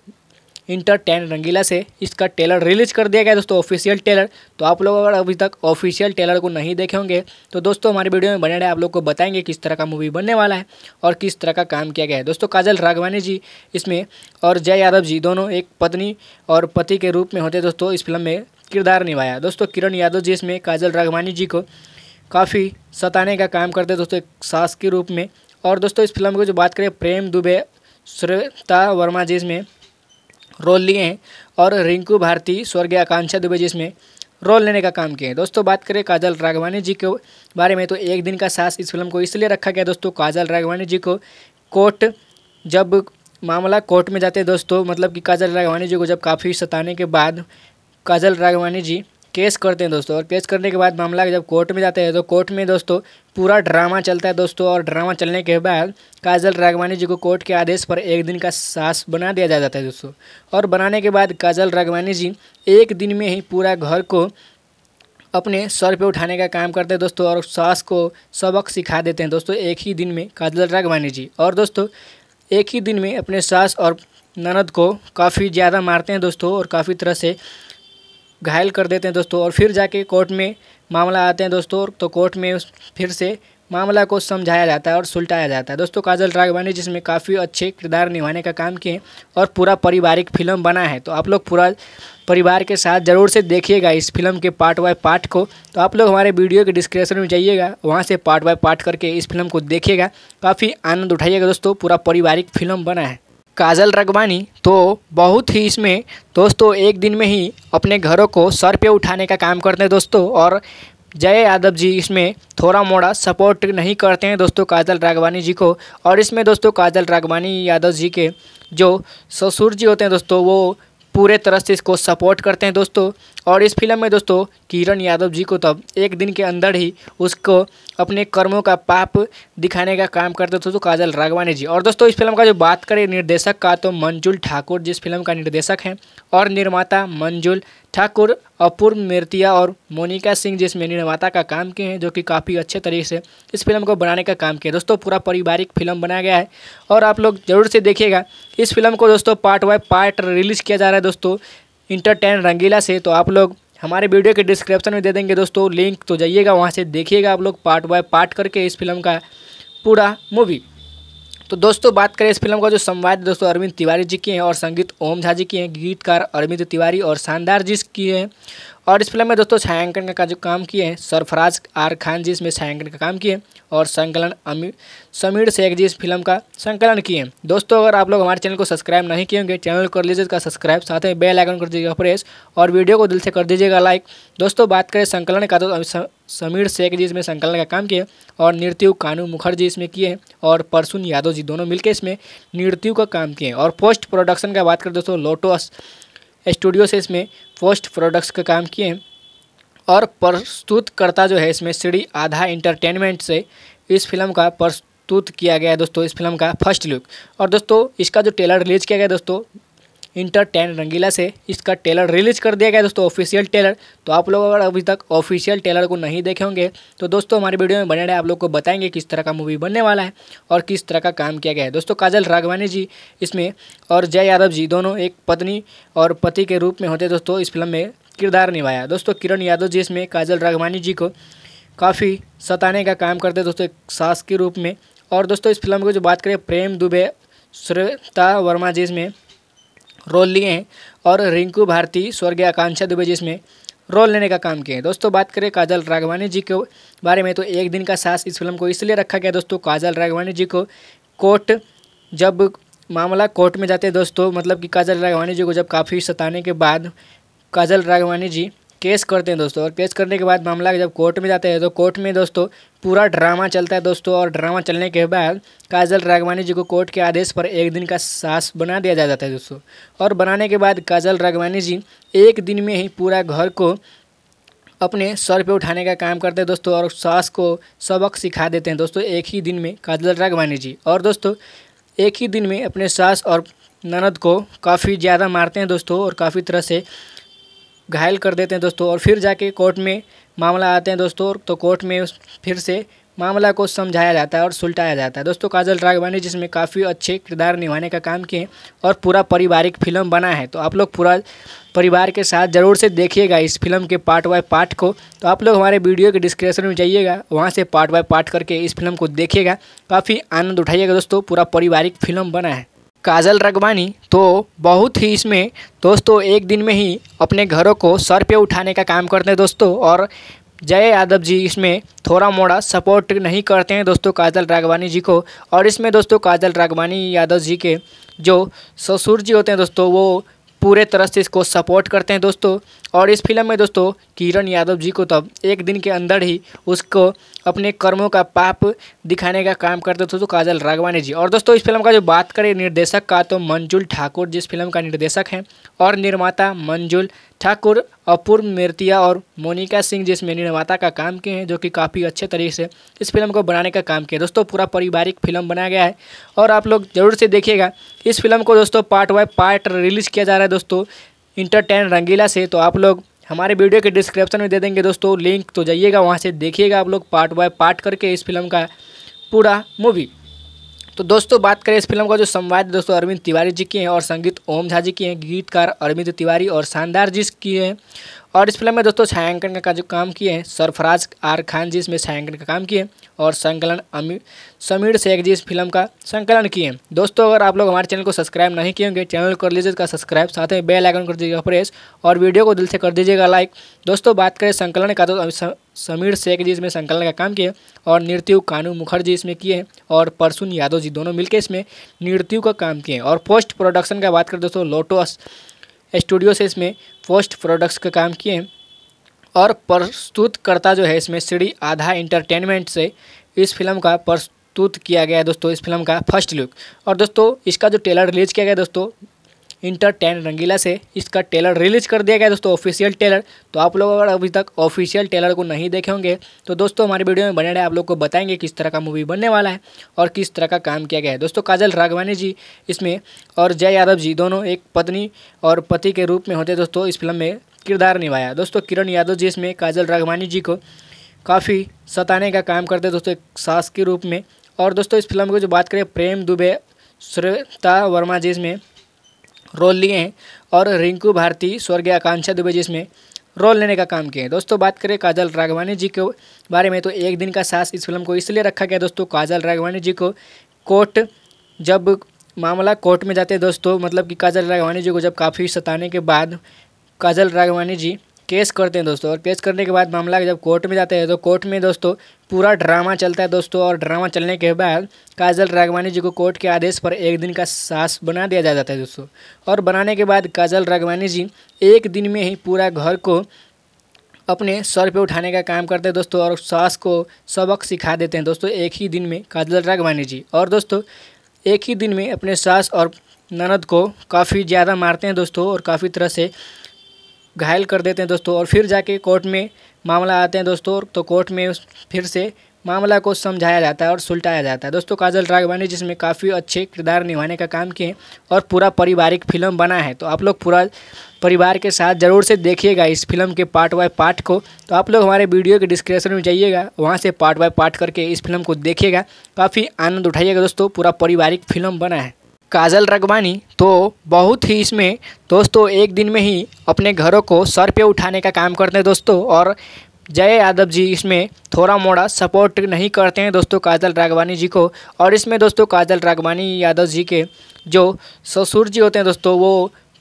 इंटर टेन रंगीला से इसका टेलर रिलीज कर दिया गया दोस्तों ऑफिशियल टेलर तो आप लोग अगर अभी तक ऑफिशियल टेलर को नहीं देखे होंगे तो दोस्तों हमारे वीडियो में बने रहे आप लोग को बताएंगे किस तरह का मूवी बनने वाला है और किस तरह का काम किया गया है दोस्तों काजल राघवानी जी इसमें और जय यादव जी दोनों एक पत्नी और पति के रूप में होते दोस्तों इस फिल्म में किरदार निभाया दोस्तों किरण यादव जी इसमें काजल राघवानी जी को काफ़ी सताने का काम करते दोस्तों एक सास के रूप में और दोस्तों इस फिल्म की जो बात करें प्रेम दुबे श्रेता वर्मा जी इसमें रोल लिए हैं और रिंकू भारती स्वर्गीय आकांक्षा दुबे जिसमें रोल लेने का काम किया है दोस्तों बात करें काजल राघवानी जी के बारे में तो एक दिन का सास इस फिल्म को इसलिए रखा गया दोस्तों काजल राघवानी जी को कोर्ट जब मामला कोर्ट में जाते हैं दोस्तों मतलब कि काजल राघवानी जी को जब काफ़ी सताने के बाद काजल राघवानी जी केस करते हैं दोस्तों और केस करने के बाद मामला जब कोर्ट में जाते हैं तो कोर्ट में दोस्तों पूरा ड्रामा चलता है दोस्तों और ड्रामा चलने के बाद काजल राघवानी जी को कोर्ट के आदेश पर एक दिन का सास बना दिया जाता है दोस्तों और बनाने के बाद काजल राघवानी जी एक दिन में ही पूरा घर को अपने सर पे उठाने का काम करते हैं दोस्तों और सास को सबक सिखा देते हैं दोस्तों एक ही दिन में काजल राघवानी जी और दोस्तों एक ही दिन में अपने सास और ननद को काफ़ी ज़्यादा मारते हैं दोस्तों और काफ़ी तरह से घायल कर देते हैं दोस्तों और फिर जाके कोर्ट में मामला आते हैं दोस्तों तो कोर्ट में फिर से मामला को समझाया जाता है और सुलटाया जाता है दोस्तों काजल राघवानी जिसमें काफ़ी अच्छे किरदार निभाने का काम किए और पूरा पारिवारिक फिल्म बना है तो आप लोग पूरा परिवार के साथ ज़रूर से देखिएगा इस फिल्म के पार्ट बाय पार्ट को तो आप लोग हमारे वीडियो के डिस्क्रिप्शन में जाइएगा वहाँ से पार्ट बाय पार्ट करके इस फिल्म को देखिएगा काफ़ी आनंद उठाइएगा दोस्तों पूरा पारिवारिक फिल्म बना है काजल रगवानी तो बहुत ही इसमें दोस्तों एक दिन में ही अपने घरों को सर पे उठाने का काम करते हैं दोस्तों और जय यादव जी इसमें थोड़ा मोड़ा सपोर्ट नहीं करते हैं दोस्तों काजल रागवानी जी को और इसमें दोस्तों काजल रागवानी यादव जी के जो ससुर जी होते हैं दोस्तों वो पूरे तरह से इसको सपोर्ट करते हैं दोस्तों और इस फिल्म में दोस्तों किरण यादव जी को तब एक दिन के अंदर ही उसको अपने कर्मों का पाप दिखाने का काम करते थे तो काजल राघवानी जी और दोस्तों इस फिल्म का जो बात करें निर्देशक का तो मंजुल ठाकुर जिस फिल्म का निर्देशक हैं और निर्माता मंजुल ठाकुर अपूर्व मृतिया और मोनिका सिंह जिसमें निर्माता का काम किए हैं जो कि काफ़ी अच्छे तरीके से इस फिल्म को बनाने का काम किया दोस्तों पूरा पारिवारिक फिल्म बनाया गया है और आप लोग ज़रूर से देखिएगा इस फिल्म को दोस्तों पार्ट बाय पार्ट रिलीज़ किया जा रहा है दोस्तों इंटर टेन रंगीला से तो आप लोग हमारे वीडियो के डिस्क्रिप्शन में दे देंगे दोस्तों लिंक तो जाइएगा वहाँ से देखिएगा आप लोग पार्ट बाय पार्ट करके इस फिल्म का पूरा मूवी तो दोस्तों बात करें इस फिल्म का जो संवाद दोस्तों अरविंद तिवारी जी की हैं और संगीत ओम झा जी की हैं गीतकार अरविंद तिवारी और शानदार जी की हैं और इस फिल्म में दोस्तों छायांकन का जो काम किए हैं सरफराज आर खान जी इसमें छायांकन का काम किए और संकलन अमीर समीर शेख जी इस फिल्म का संकलन किए हैं दोस्तों अगर आप लोग हमारे चैनल को सब्सक्राइब नहीं किए होंगे चैनल कर कर लीजिएगा सब्सक्राइब साथ ही बेल आइकन कर दीजिएगा प्रेस और वीडियो को दिल से कर दीजिएगा लाइक दोस्तों बात करें संकलन का तो समीर शेख जी इसमें संकलन का काम किए और नृत्यु कानू मुखर्जी इसमें किए हैं और परसुन यादव जी दोनों मिलकर इसमें नृत्यु का काम किए और पोस्ट प्रोडक्शन का बात करें दोस्तों लोटो स्टूडियो से इसमें पोस्ट प्रोडक्ट्स का काम किए और प्रस्तुतकर्ता जो है इसमें श्री आधा इंटरटेनमेंट से इस फिल्म का प्रस्तुत किया गया है दोस्तों इस फिल्म का फर्स्ट लुक और दोस्तों इसका जो टेलर रिलीज किया गया दोस्तों इंटर टेन रंगीला से इसका टेलर रिलीज कर दिया गया दोस्तों ऑफिशियल टेलर तो आप लोग अगर अभी तक ऑफिशियल टेलर को नहीं देखे होंगे तो दोस्तों हमारे वीडियो में बने रहे आप लोग को बताएंगे किस तरह का मूवी बनने वाला है और किस तरह का काम किया गया है दोस्तों काजल राघवानी जी इसमें और जय यादव जी दोनों एक पत्नी और पति के रूप में होते दोस्तों इस फिल्म में किरदार निभाया दोस्तों किरण यादव जी इसमें काजल राघवानी जी को काफ़ी सताने का काम करते दोस्तों एक सास के रूप में और दोस्तों इस फिल्म की जो बात करें प्रेम दुबे श्रेता वर्मा जी इसमें रोल लिए हैं और रिंकू भारती स्वर्गीय आकांक्षा दुबे जिसमें रोल लेने का काम किए हैं दोस्तों बात करें काजल राघवानी जी के बारे में तो एक दिन का सास इस फिल्म को इसलिए रखा गया दोस्तों काजल राघवानी जी को कोर्ट जब मामला कोर्ट में जाते दोस्तों मतलब कि काजल राघवानी जी को जब काफ़ी सताने के बाद काजल राघवानी जी केस करते हैं दोस्तों और केस करने के बाद मामला जब कोर्ट में जाते हैं तो कोर्ट में दोस्तों पूरा ड्रामा चलता है दोस्तों और ड्रामा चलने के बाद काजल रागवानी जी को कोर्ट के आदेश पर एक दिन का सास बना दिया जाता है दोस्तों और बनाने के बाद काजल रागवानी जी एक दिन में ही पूरा घर को अपने सर पे उठाने का काम करते हैं दोस्तों और सास को सबक सिखा देते हैं दोस्तों एक ही दिन में काजल रागवानी जी और दोस्तों एक ही दिन में अपने सास और ननद को काफ़ी ज़्यादा मारते हैं दोस्तों और काफ़ी तरह से घायल कर देते हैं दोस्तों और फिर जाके कोर्ट में मामला आते हैं दोस्तों तो कोर्ट में फिर से मामला को समझाया जाता है और सुलटाया जाता है दोस्तों काजल राघवानी जिसमें काफ़ी अच्छे किरदार निभाने का काम किए और पूरा पारिवारिक फिल्म बना है तो आप लोग पूरा परिवार के साथ ज़रूर से देखिएगा इस फिल्म के पार्ट बाय पार्ट को तो आप लोग हमारे वीडियो के डिस्क्रिप्शन में जाइएगा वहाँ से पार्ट बाय पार्ट करके इस फिल्म को देखिएगा काफ़ी आनंद उठाइएगा दोस्तों पूरा पारिवारिक फिल्म बना है काजल रगवानी तो बहुत ही इसमें दोस्तों एक दिन में ही अपने घरों को सर पे उठाने का काम करते हैं दोस्तों और जय यादव जी इसमें थोड़ा मोड़ा सपोर्ट नहीं करते हैं दोस्तों काजल रागवानी जी को और इसमें दोस्तों काजल रागवानी यादव जी के जो ससुर जी होते हैं दोस्तों वो पूरे तरह से इसको सपोर्ट करते हैं दोस्तों और इस फिल्म में दोस्तों किरण यादव जी को तब एक दिन के अंदर ही उसको अपने कर्मों का पाप दिखाने का काम करते थे तो काजल राघवानी जी और दोस्तों इस फिल्म का जो बात करें निर्देशक का तो मंजुल ठाकुर जिस फिल्म का निर्देशक हैं और निर्माता मंजुल ठाकुर अपूर्व मेरतिया और मोनिका सिंह जिसमें निर्माता का काम किए हैं जो कि काफ़ी अच्छे तरीके से इस फिल्म को बनाने का काम किया दोस्तों पूरा पारिवारिक फिल्म बनाया गया है और आप लोग ज़रूर से देखिएगा इस फिल्म को दोस्तों पार्ट बाय पार्ट रिलीज़ किया जा रहा है दोस्तों इंटर टेन रंगीला से तो आप लोग हमारे वीडियो के डिस्क्रिप्शन में दे देंगे दोस्तों लिंक तो जाइएगा वहाँ से देखिएगा आप लोग पार्ट बाय पार्ट करके इस फिल्म का पूरा मूवी तो दोस्तों बात करें इस फिल्म का जो संवाद दोस्तों अरविंद तिवारी जी की हैं और संगीत ओम झा जी की हैं गीतकार अरविंद तिवारी और शानदार जी की हैं और इस फिल्म में दोस्तों छायांकन का, जो काम किए हैं सरफराज आर खान जी इसमें छायांकन का काम किए और संकलन अमीर समीर शेख जी इस फिल्म का संकलन किए दोस्तों अगर आप लोग हमारे चैनल को सब्सक्राइब नहीं किए होंगे चैनल कर लीजिए इसका सब्सक्राइब साथ में बेल आइकन कर दीजिएगा प्रेस और वीडियो को दिल से कर दीजिएगा लाइक दोस्तों बात करें संकलन का तो समीर शेख जी इसमें संकलन का काम किए और नृत्यु कानू मुखर्जी इसमें किए हैं और परसुन यादव जी दोनों मिलकर इसमें नृत्यु का काम किए और पोस्ट प्रोडक्शन का बात करें दोस्तों लोटो स्टूडियो से इसमें पोस्ट प्रोडक्ट्स का काम किए और प्रस्तुतकर्ता जो है इसमें श्री आधा इंटरटेनमेंट से इस फिल्म का प्रस्तुत किया गया है दोस्तों इस फिल्म का फर्स्ट लुक और दोस्तों इसका जो टेलर रिलीज किया गया दोस्तों इंटर टेन रंगीला से इसका टेलर रिलीज कर दिया गया दोस्तों ऑफिशियल टेलर तो आप लोग अगर अभी तक ऑफिशियल टेलर को नहीं देखे होंगे तो दोस्तों हमारे वीडियो में बने रहे आप लोग को बताएंगे किस तरह का मूवी बनने वाला है और किस तरह का काम किया गया है दोस्तों काजल राघवानी जी इसमें और जय यादव जी दोनों एक पत्नी और पति के रूप में होते दोस्तों इस फिल्म में किरदार निभाया दोस्तों किरण यादव जी इसमें काजल राघवानी जी को काफ़ी सताने का काम करते दोस्तों एक सास के रूप में और दोस्तों इस फिल्म की जो बात करें प्रेम दुबे श्रेता वर्मा जी इसमें रोल लिए हैं और रिंकू भारती स्वर्गीय आकांक्षा दुबे जी इसमें रोल लेने का काम किए हैं दोस्तों बात करें काजल राघवानी जी के बारे में तो एक दिन का सास इस फिल्म को इसलिए रखा गया दोस्तों काजल राघवानी जी को कोर्ट जब मामला कोर्ट में जाते दोस्तों मतलब कि काजल राघवानी जी को जब काफ़ी सताने के बाद काजल राघवानी जी केस करते हैं दोस्तों और केस करने के बाद मामला जब कोर्ट में जाते हैं तो कोर्ट में दोस्तों पूरा ड्रामा चलता है दोस्तों और ड्रामा चलने के बाद काजल राघवानी जी को कोर्ट के आदेश पर एक दिन का सास बना दिया जाता है दोस्तों और बनाने के बाद काजल राघवानी जी एक दिन में ही पूरा घर को अपने सर पे उठाने का काम करते हैं दोस्तों और सास को सबक सिखा देते हैं दोस्तों एक ही दिन में काजल राघवानी जी और दोस्तों एक ही दिन में अपने सास और ननद को काफ़ी ज़्यादा मारते हैं दोस्तों और काफ़ी तरह से घायल कर देते हैं दोस्तों और फिर जाके कोर्ट में मामला आते हैं दोस्तों तो कोर्ट में फिर से मामला को समझाया जाता है और सुलटाया जाता है दोस्तों काजल राघवानी जिसमें काफ़ी अच्छे किरदार निभाने का काम किए और पूरा पारिवारिक फिल्म बना है तो आप लोग पूरा परिवार के साथ ज़रूर से देखिएगा इस फिल्म के पार्ट बाय पार्ट को तो आप लोग हमारे वीडियो के डिस्क्रिप्शन में जाइएगा वहाँ से पार्ट बाय पार्ट करके इस फिल्म को देखिएगा काफ़ी आनंद उठाइएगा दोस्तों पूरा पारिवारिक फिल्म बना है काजल रगवानी तो बहुत ही इसमें दोस्तों एक दिन में ही अपने घरों को सर पे उठाने का काम करते हैं दोस्तों और जय यादव जी इसमें थोड़ा मोड़ा सपोर्ट नहीं करते हैं दोस्तों काजल रागवानी जी को और इसमें दोस्तों काजल रागवानी यादव जी के जो ससुर जी होते हैं दोस्तों वो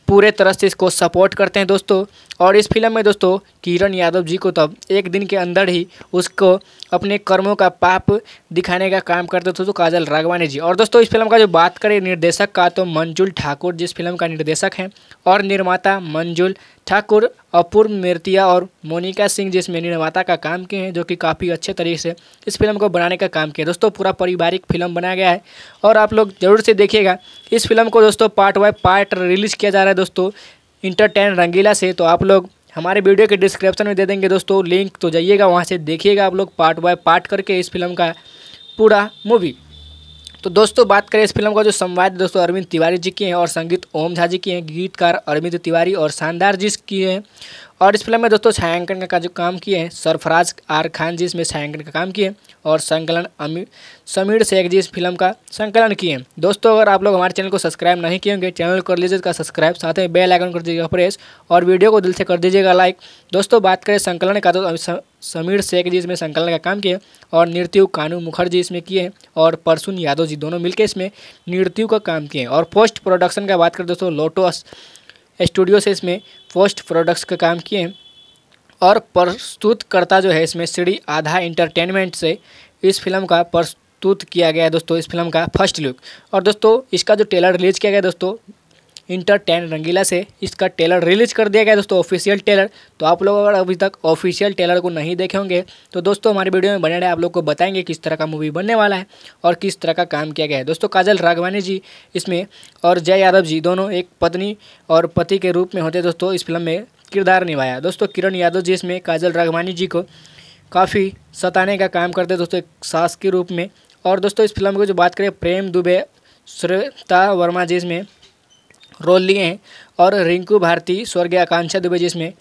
पूरे तरह से इसको सपोर्ट करते हैं दोस्तों और इस फिल्म में दोस्तों किरण यादव जी को तब एक दिन के अंदर ही उसको अपने कर्मों का पाप दिखाने का काम करते थे तो काजल राघवानी जी और दोस्तों इस फिल्म का जो बात करें निर्देशक का तो मंजुल ठाकुर जिस फिल्म का निर्देशक हैं और निर्माता मंजुल ठाकुर अपूर्व मेरतिया और मोनिका सिंह जिसमें निर्माता का काम किए हैं जो कि काफ़ी अच्छे तरीके से इस फिल्म को बनाने का काम किया दोस्तों पूरा पारिवारिक फिल्म बनाया गया है और आप लोग ज़रूर से देखिएगा इस फिल्म को दोस्तों पार्ट बाय पार्ट रिलीज़ किया जा रहा है दोस्तों इंटर टेन रंगीला से तो आप लोग हमारे वीडियो के डिस्क्रिप्शन में दे देंगे दोस्तों लिंक तो जाइएगा वहाँ से देखिएगा आप लोग पार्ट बाय पार्ट करके इस फिल्म का पूरा मूवी तो दोस्तों बात करें इस फिल्म का जो संवाद दोस्तों अरविंद तिवारी जी की हैं और संगीत ओम झा जी की हैं गीतकार अरविंद तिवारी और शानदार जी की हैं और इस फिल्म में दोस्तों छायांकन का जो काम किए हैं सरफराज आर खान जी इसमें छायांकन का काम किए और संकलन समीर शेख जी इस फिल्म का संकलन किए हैं दोस्तों अगर आप लोग हमारे चैनल को सब्सक्राइब नहीं किए होंगे चैनल को लीजिए इसका सब्सक्राइब साथ में बेल आइकन कर दीजिएगा प्रेस और वीडियो को दिल से कर दीजिएगा लाइक दोस्तों बात करें संकलन का तो समीर शेख जी इसमें संकलन का काम किए और नृत्यु कानू मुखर्जी इसमें किए हैं और परसुन यादव जी दोनों मिलकर इसमें नृत्यु का काम किए और पोस्ट प्रोडक्शन का बात करें दोस्तों लोटो स्टूडियो से इसमें फर्स्ट प्रोडक्ट्स का काम किए हैं और प्रस्तुतकर्ता जो है इसमें श्री आधा इंटरटेनमेंट से इस फिल्म का प्रस्तुत किया गया है दोस्तों इस फिल्म का फर्स्ट लुक और दोस्तों इसका जो ट्रेलर रिलीज़ किया गया दोस्तों इंटर टेन रंगीला से इसका टेलर रिलीज कर दिया गया दोस्तों ऑफिशियल टेलर तो आप लोग अगर अभी तक ऑफिशियल टेलर को नहीं देखे होंगे तो दोस्तों हमारे वीडियो में बने रहे आप लोग को बताएंगे किस तरह का मूवी बनने वाला है और किस तरह का काम किया गया है दोस्तों काजल राघवानी जी इसमें और जय यादव जी दोनों एक पत्नी और पति के रूप में होते दोस्तों इस फिल्म में किरदार निभाया दोस्तों किरण यादव जी इसमें काजल राघवानी जी को काफ़ी सताने का काम करते दोस्तों एक सास के रूप में और दोस्तों इस फिल्म की जो बात करें प्रेम दुबे श्रेता वर्मा जी इसमें रोल लिए हैं और रिंकू भारती स्वर्गीय आकांक्षा दुबे जिसमें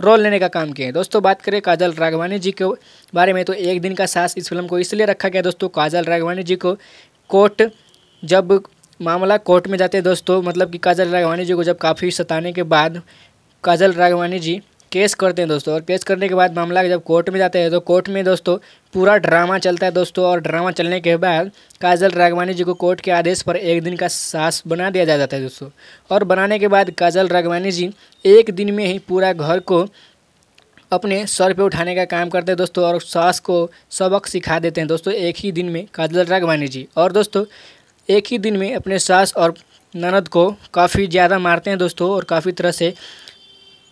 रोल लेने का काम किया है दोस्तों बात करें काजल राघवानी जी के बारे में तो एक दिन का सास इस फिल्म को इसलिए रखा गया दोस्तों काजल राघवानी जी को कोर्ट जब मामला कोर्ट में जाते हैं दोस्तों मतलब कि काजल राघवानी जी को जब काफ़ी सताने के बाद काजल राघवानी जी केस करते हैं दोस्तों और केस करने के बाद मामला जब कोर्ट में जाते हैं तो कोर्ट में दोस्तों पूरा ड्रामा चलता है दोस्तों और ड्रामा चलने के बाद काजल राघवानी जी को कोर्ट के आदेश पर एक दिन का सास बना दिया जाता है दोस्तों और बनाने के बाद काजल राघवानी जी एक दिन में ही पूरा घर को अपने सर पे उठाने का काम करते हैं दोस्तों और सास को सबक सिखा देते हैं दोस्तों एक ही दिन में काजल राघवानी जी और दोस्तों एक ही दिन में अपने सास और ननद को काफ़ी ज़्यादा मारते हैं दोस्तों और काफ़ी तरह से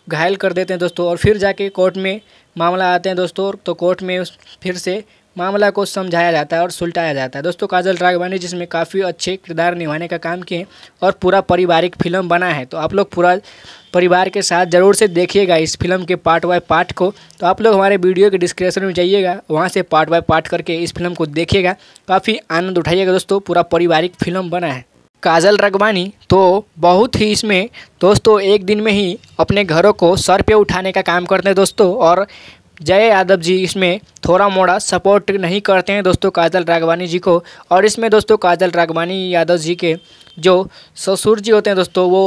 घायल कर देते हैं दोस्तों और फिर जाके कोर्ट में मामला आते हैं दोस्तों तो कोर्ट में फिर से मामला को समझाया जाता है और सुलटाया जाता है दोस्तों काजल राघवानी जिसमें काफ़ी अच्छे किरदार निभाने का काम किए और पूरा पारिवारिक फिल्म बना है तो आप लोग पूरा परिवार के साथ ज़रूर से देखिएगा इस फिल्म के पार्ट बाय पार्ट को तो आप लोग हमारे वीडियो के डिस्क्रिप्शन में जाइएगा वहाँ से पार्ट बाय पार्ट करके इस फिल्म को देखिएगा काफ़ी आनंद उठाइएगा दोस्तों पूरा पारिवारिक फिल्म बना है काजल रगवानी तो बहुत ही इसमें दोस्तों एक दिन में ही अपने घरों को सर पे उठाने का काम करते हैं दोस्तों और जय यादव जी इसमें थोड़ा मोड़ा सपोर्ट नहीं करते हैं दोस्तों काजल रागवानी जी को और इसमें दोस्तों काजल रागवानी यादव जी के जो ससुर जी होते हैं दोस्तों वो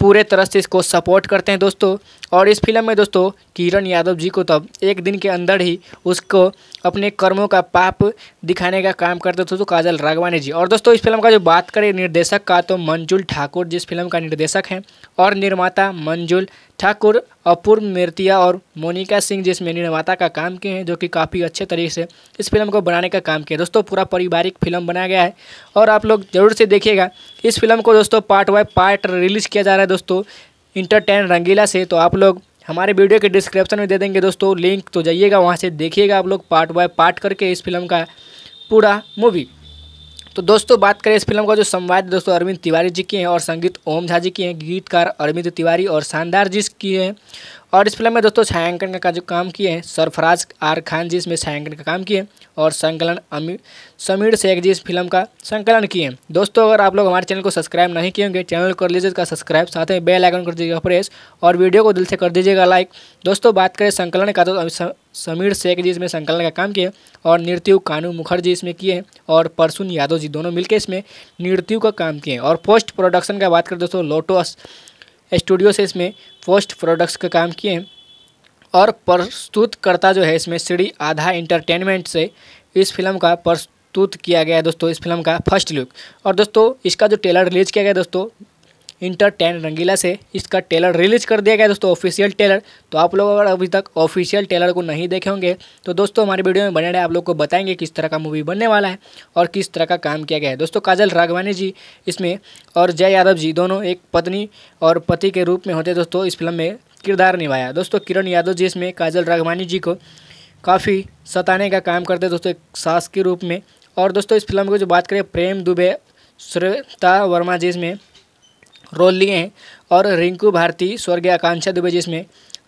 पूरे तरह से इसको सपोर्ट करते हैं दोस्तों और इस फिल्म में दोस्तों किरण यादव जी को तब एक दिन के अंदर ही उसको अपने कर्मों का पाप दिखाने का काम करते थे तो काजल राघवानी जी और दोस्तों इस फिल्म का जो बात करें निर्देशक का तो मंजुल ठाकुर जिस फिल्म का निर्देशक हैं और निर्माता मंजुल ठाकुर अपूर्व मृतिया और मोनिका सिंह जिसमें निर्माता का काम किए हैं जो कि काफ़ी अच्छे तरीके से इस फिल्म को बनाने का काम किया दोस्तों पूरा पारिवारिक फिल्म बनाया गया है और आप लोग ज़रूर से देखिएगा इस फिल्म को दोस्तों पार्ट बाय पार्ट रिलीज़ किया जा रहा है दोस्तों इंटर टेन रंगीला से तो आप लोग हमारे वीडियो के डिस्क्रिप्शन में दे देंगे दोस्तों लिंक तो जाइएगा वहाँ से देखिएगा आप लोग पार्ट बाय पार्ट करके इस फिल्म का पूरा मूवी तो दोस्तों बात करें इस फिल्म का जो संवाद दोस्तों अरविंद तिवारी जी की हैं और संगीत ओम झा जी की हैं गीतकार अरविंद तिवारी और शानदार जी की हैं और इस फिल्म में दोस्तों छायांकन का जो काम किए हैं सरफराज आर खान जी इसमें छायांकन का काम किए हैं और संकलन अमीर समीर शेख जी इस फिल्म का संकलन किए हैं दोस्तों अगर आप लोग हमारे चैनल को सब्सक्राइब नहीं किए होंगे चैनल कर लीजिए इसका सब्सक्राइब साथ में बेल आइकन कर दीजिएगा प्रेस और वीडियो को दिल से कर दीजिएगा लाइक दोस्तों बात करें संकलन का तो समीर शेख जी इसमें संकलन का काम किए और नृत्यु कानू मुखर्जी इसमें किए और परसुन यादव जी दोनों मिलकर इसमें नृत्यु का काम किए और पोस्ट प्रोडक्शन का बात करें दोस्तों लोटो स्टूडियो से इसमें पोस्ट प्रोडक्ट्स का काम किए और प्रस्तुतकर्ता जो है इसमें श्री आधा इंटरटेनमेंट से इस फिल्म का प्रस्तुत किया गया है दोस्तों इस फिल्म का फर्स्ट लुक और दोस्तों इसका जो ट्रेलर रिलीज किया गया दोस्तों इंटर टेन रंगीला से इसका टेलर रिलीज कर दिया गया दोस्तों ऑफिशियल टेलर तो आप लोग अगर अभी तक ऑफिशियल टेलर को नहीं देखे होंगे तो दोस्तों हमारे वीडियो में बने रहे आप लोग को बताएंगे किस तरह का मूवी बनने वाला है और किस तरह का काम किया गया है दोस्तों काजल राघवानी जी इसमें और जय यादव जी दोनों एक पत्नी और पति के रूप में होते दोस्तों इस फिल्म में किरदार निभाया दोस्तों किरण यादव जी इसमें काजल राघवानी जी को काफ़ी सताने का काम करते दोस्तों एक सास के रूप में और दोस्तों इस फिल्म की जो बात करें प्रेम दुबे श्रेता वर्मा जी इसमें रोल लिए हैं और रिंकू भारती स्वर्गीय आकांक्षा दुबे जिसमें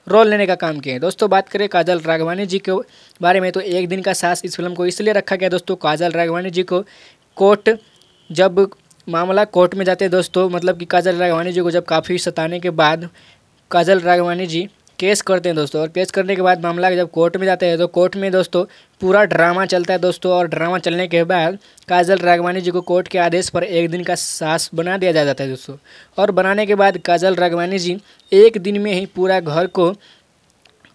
रोल लेने का काम किए हैं दोस्तों बात करें काजल राघवानी जी के बारे में तो एक दिन का सास इस फिल्म को इसलिए रखा गया दोस्तों काजल राघवानी जी को कोर्ट जब मामला कोर्ट में जाते हैं दोस्तों मतलब कि काजल राघवानी जी को जब काफ़ी सताने के बाद काजल राघवानी जी केस करते हैं दोस्तों और केस करने के बाद मामला जब कोर्ट में जाते हैं तो कोर्ट में दोस्तों पूरा ड्रामा चलता है दोस्तों और ड्रामा चलने के बाद काजल राघवानी जी को कोर्ट के आदेश पर एक दिन का सास बना दिया जाता है दोस्तों और बनाने के बाद काजल राघवानी जी एक दिन में ही पूरा घर को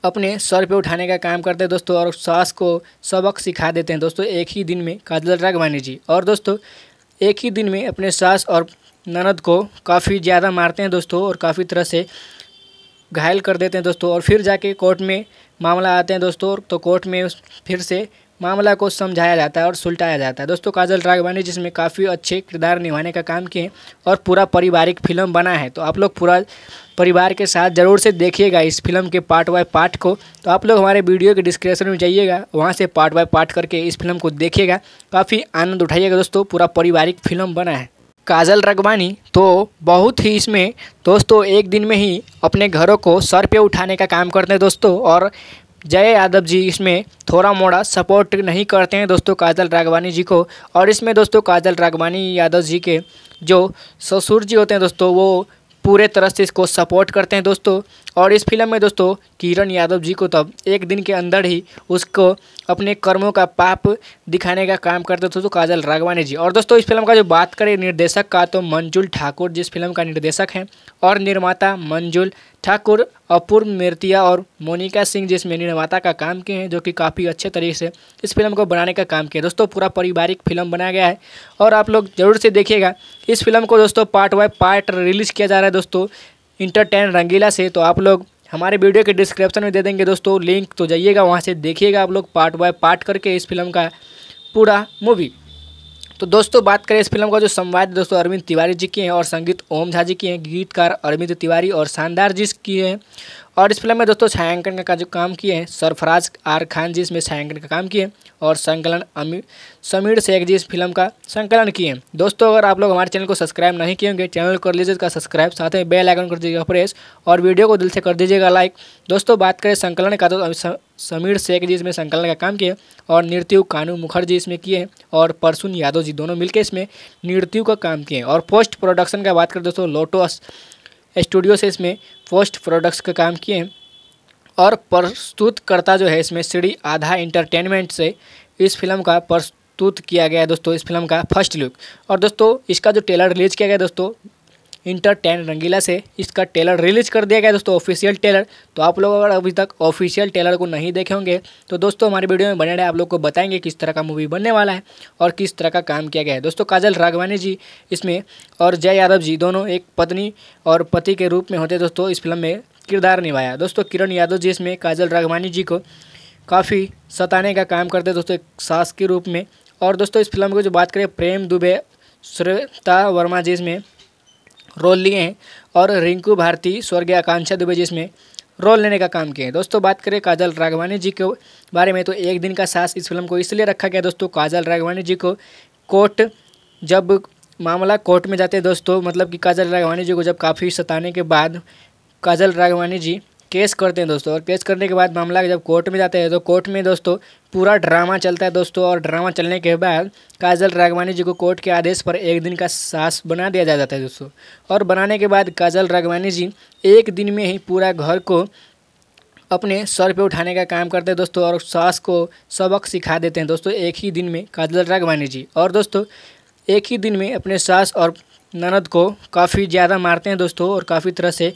अपने सर पे उठाने का काम करते हैं दोस्तों और सास को सबक सिखा देते हैं दोस्तों एक ही दिन में काजल राघवानी जी और दोस्तों एक ही दिन में अपने सास और ननद को काफ़ी ज़्यादा मारते हैं दोस्तों और काफ़ी तरह से घायल कर देते हैं दोस्तों और फिर जाके कोर्ट में मामला आते हैं दोस्तों तो कोर्ट में फिर से मामला को समझाया जाता है और सुलटाया जाता है दोस्तों काजल राघवानी जिसमें काफ़ी अच्छे किरदार निभाने का काम किए और पूरा पारिवारिक फिल्म बना है तो आप लोग पूरा परिवार के साथ ज़रूर से देखिएगा इस फिल्म के पार्ट बाय पार्ट को तो आप लोग हमारे वीडियो के डिस्क्रिप्शन में जाइएगा वहाँ से पार्ट बाय पार्ट करके इस फिल्म को देखिएगा काफ़ी आनंद उठाइएगा दोस्तों पूरा पारिवारिक फिल्म बना है काजल रगवानी तो बहुत ही इसमें दोस्तों एक दिन में ही अपने घरों को सर पे उठाने का काम करते हैं दोस्तों और जय यादव जी इसमें थोड़ा मोड़ा सपोर्ट नहीं करते हैं दोस्तों काजल रागवानी जी को और इसमें दोस्तों काजल रागवानी यादव जी के जो ससुर जी होते हैं दोस्तों वो पूरे तरह से इसको सपोर्ट करते हैं दोस्तों और इस फिल्म में दोस्तों किरण यादव जी को तब एक दिन के अंदर ही उसको अपने कर्मों का पाप दिखाने का काम करते थे तो काजल राघवानी जी और दोस्तों इस फिल्म का जो बात करें निर्देशक का तो मंजुल ठाकुर जिस फिल्म का निर्देशक हैं और निर्माता मंजुल ठाकुर अपूर्व मिर्तिया और मोनिका सिंह जिसमें निर्माता का काम किए हैं जो कि काफ़ी अच्छे तरीके से इस फिल्म को बनाने का काम किया दोस्तों पूरा पारिवारिक फिल्म बनाया गया है और आप लोग ज़रूर से देखिएगा इस फिल्म को दोस्तों पार्ट बाय पार्ट रिलीज़ किया जा रहा है दोस्तों इंटर टेन रंगीला से तो आप लोग हमारे वीडियो के डिस्क्रिप्शन में दे देंगे दोस्तों लिंक तो जाइएगा वहाँ से देखिएगा आप लोग पार्ट बाय पार्ट करके इस फिल्म का पूरा मूवी तो दोस्तों बात करें इस फिल्म का जो संवाद दोस्तों अरविंद तिवारी जी की हैं और संगीत ओम झा जी की हैं गीतकार अरविंद तिवारी और शानदार जी की हैं और इस फिल्म में दोस्तों छायांकन का, जो काम किए हैं सरफराज आर खान जी इसमें छायांकन का काम किए और संकलन अमीर समीर शेख जी इस फिल्म का संकलन किए दोस्तों अगर आप लोग हमारे चैनल को सब्सक्राइब नहीं किए होंगे चैनल कर इसका सब्सक्राइब साथ में बेल आइकन कर दीजिएगा प्रेस और वीडियो को दिल से कर दीजिएगा लाइक दोस्तों बात करें संकलन का तो समीर शेख जी इसमें संकलन का काम किए और नृत्यु कानू मुखर्जी इसमें किए हैं और परसुन यादव जी दोनों मिलकर इसमें नृत्यु का काम किए और पोस्ट प्रोडक्शन का बात करें दोस्तों लोटो स्टूडियो से इसमें पोस्ट प्रोडक्ट्स का काम किए और प्रस्तुतकर्ता जो है इसमें श्री आधा इंटरटेनमेंट से इस फिल्म का प्रस्तुत किया गया है दोस्तों इस फिल्म का फर्स्ट लुक और दोस्तों इसका जो ट्रेलर रिलीज किया गया दोस्तों इंटर टेन रंगीला से इसका टेलर रिलीज कर दिया गया दोस्तों ऑफिशियल टेलर तो आप लोग अगर अभी तक ऑफिशियल टेलर को नहीं देखे होंगे तो दोस्तों हमारे वीडियो में बने रहे आप लोग को बताएंगे किस तरह का मूवी बनने वाला है और किस तरह का काम किया गया है दोस्तों काजल राघवानी जी इसमें और जय यादव जी दोनों एक पत्नी और पति के रूप में होते दोस्तों इस फिल्म में किरदार निभाया दोस्तों किरण यादव जी इसमें काजल राघवानी जी को काफ़ी सताने का काम करते दोस्तों एक सास के रूप में और दोस्तों इस फिल्म की जो बात करें प्रेम दुबे श्रेता वर्मा जी इसमें रोल लिए हैं और रिंकू भारती स्वर्गीय आकांक्षा दुबे जिसमें रोल लेने का काम किए हैं दोस्तों बात करें काजल राघवानी जी के बारे में तो एक दिन का सास इस फिल्म को इसलिए रखा गया दोस्तों काजल राघवानी जी को कोर्ट जब मामला कोर्ट में जाते दोस्तों मतलब कि काजल राघवानी जी को जब काफ़ी सताने के बाद काजल राघवानी जी केस करते हैं दोस्तों और केस करने के बाद मामला जब कोर्ट में जाता है तो कोर्ट में दोस्तों पूरा ड्रामा चलता है दोस्तों और ड्रामा चलने के बाद काजल राघवानी जी को कोर्ट के आदेश पर एक दिन का सास बना दिया जाता है दोस्तों और बनाने के बाद काजल राघवानी जी एक दिन में ही पूरा घर को अपने सर पे उठाने का काम करते हैं दोस्तों और सास को सबक सिखा देते हैं दोस्तों एक ही दिन में काजल राघवानी जी और दोस्तों एक ही दिन में अपने सास और ननद को काफ़ी ज़्यादा मारते हैं दोस्तों और काफ़ी तरह से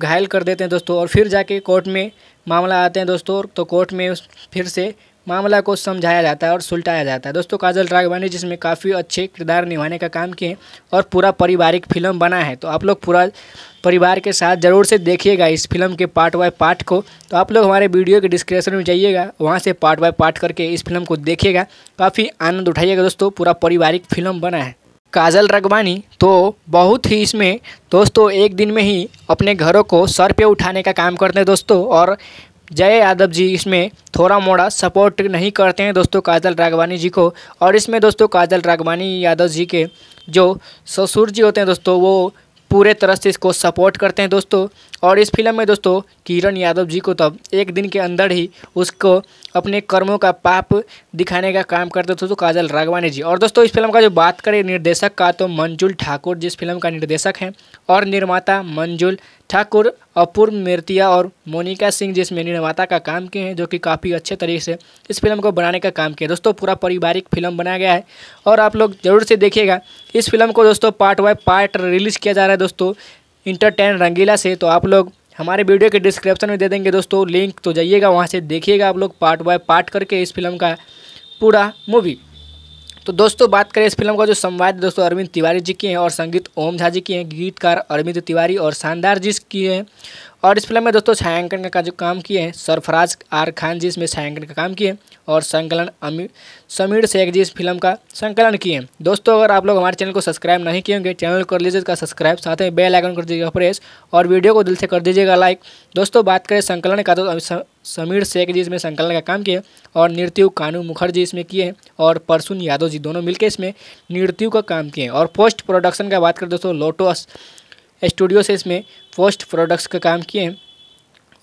घायल कर देते हैं दोस्तों और फिर जाके कोर्ट में मामला आते हैं दोस्तों तो कोर्ट में फिर से मामला को समझाया जाता है और सुलटाया जाता है दोस्तों काजल राघवानी जिसमें काफ़ी अच्छे किरदार निभाने का काम किए और पूरा पारिवारिक फिल्म बना है तो आप लोग पूरा परिवार के साथ ज़रूर से देखिएगा इस फिल्म के पार्ट बाय पार्ट को तो आप लोग हमारे वीडियो के डिस्क्रिप्शन में जाइएगा वहाँ से पार्ट बाय पार्ट करके इस फिल्म को देखिएगा काफ़ी आनंद उठाइएगा दोस्तों पूरा पारिवारिक फिल्म बना है काजल रगवानी तो बहुत ही इसमें दोस्तों एक दिन में ही अपने घरों को सर पे उठाने का काम करते हैं दोस्तों और जय यादव जी इसमें थोड़ा मोड़ा सपोर्ट नहीं करते हैं दोस्तों काजल रागवानी जी को और इसमें दोस्तों काजल रागवानी यादव जी के जो ससुर जी होते हैं दोस्तों वो पूरे तरह से इसको सपोर्ट करते हैं दोस्तों और इस फिल्म में दोस्तों किरण यादव जी को तब तो एक दिन के अंदर ही उसको अपने कर्मों का पाप दिखाने का काम करते थे तो काजल राघवानी जी और दोस्तों इस फिल्म का जो बात करें निर्देशक का तो मंजुल ठाकुर जिस फिल्म का निर्देशक हैं और निर्माता मंजुल ठाकुर अपूर्व मिर्तिया और मोनिका सिंह जिसमें निर्माता का काम किए हैं जो कि काफ़ी अच्छे तरीके से इस फिल्म को बनाने का काम किया दोस्तों पूरा पारिवारिक फिल्म बनाया गया है और आप लोग ज़रूर से देखिएगा इस फिल्म को दोस्तों पार्ट बाय पार्ट रिलीज़ किया जा रहा है दोस्तों इंटरटेन रंगीला से तो आप लोग हमारे वीडियो के डिस्क्रिप्शन में दे देंगे दोस्तों लिंक तो जाइएगा वहाँ से देखिएगा आप लोग पार्ट बाय पार्ट करके इस फिल्म का पूरा मूवी तो दोस्तों बात करें इस फिल्म का जो संवाद दोस्तों अरविंद तिवारी जी की हैं और संगीत ओम झा जी की हैं गीतकार अरविंद तिवारी और शानदार जी की हैं और इस फिल्म में दोस्तों छायांकन का, जो काम किए हैं सरफराज आर खान जी इसमें छायांकन का काम किए और संकलन अमीर समीर शेख जी इस फिल्म का संकलन किए दोस्तों अगर आप लोग हमारे चैनल को सब्सक्राइब नहीं किए होंगे चैनल कर लीजिए इसका सब्सक्राइब साथ में बेल आइकन कर दीजिएगा प्रेस और वीडियो को दिल से कर दीजिएगा लाइक दोस्तों बात करें संकलन का तो समीर शेख जी इसमें संकलन का काम किए और नृत्यु कानू मुखर्जी इसमें किए हैं और परसुन यादव जी दोनों मिलकर इसमें नृत्यु का काम किए और पोस्ट प्रोडक्शन का बात करें दोस्तों लोटो स्टूडियो से इसमें पोस्ट प्रोडक्ट्स का काम किए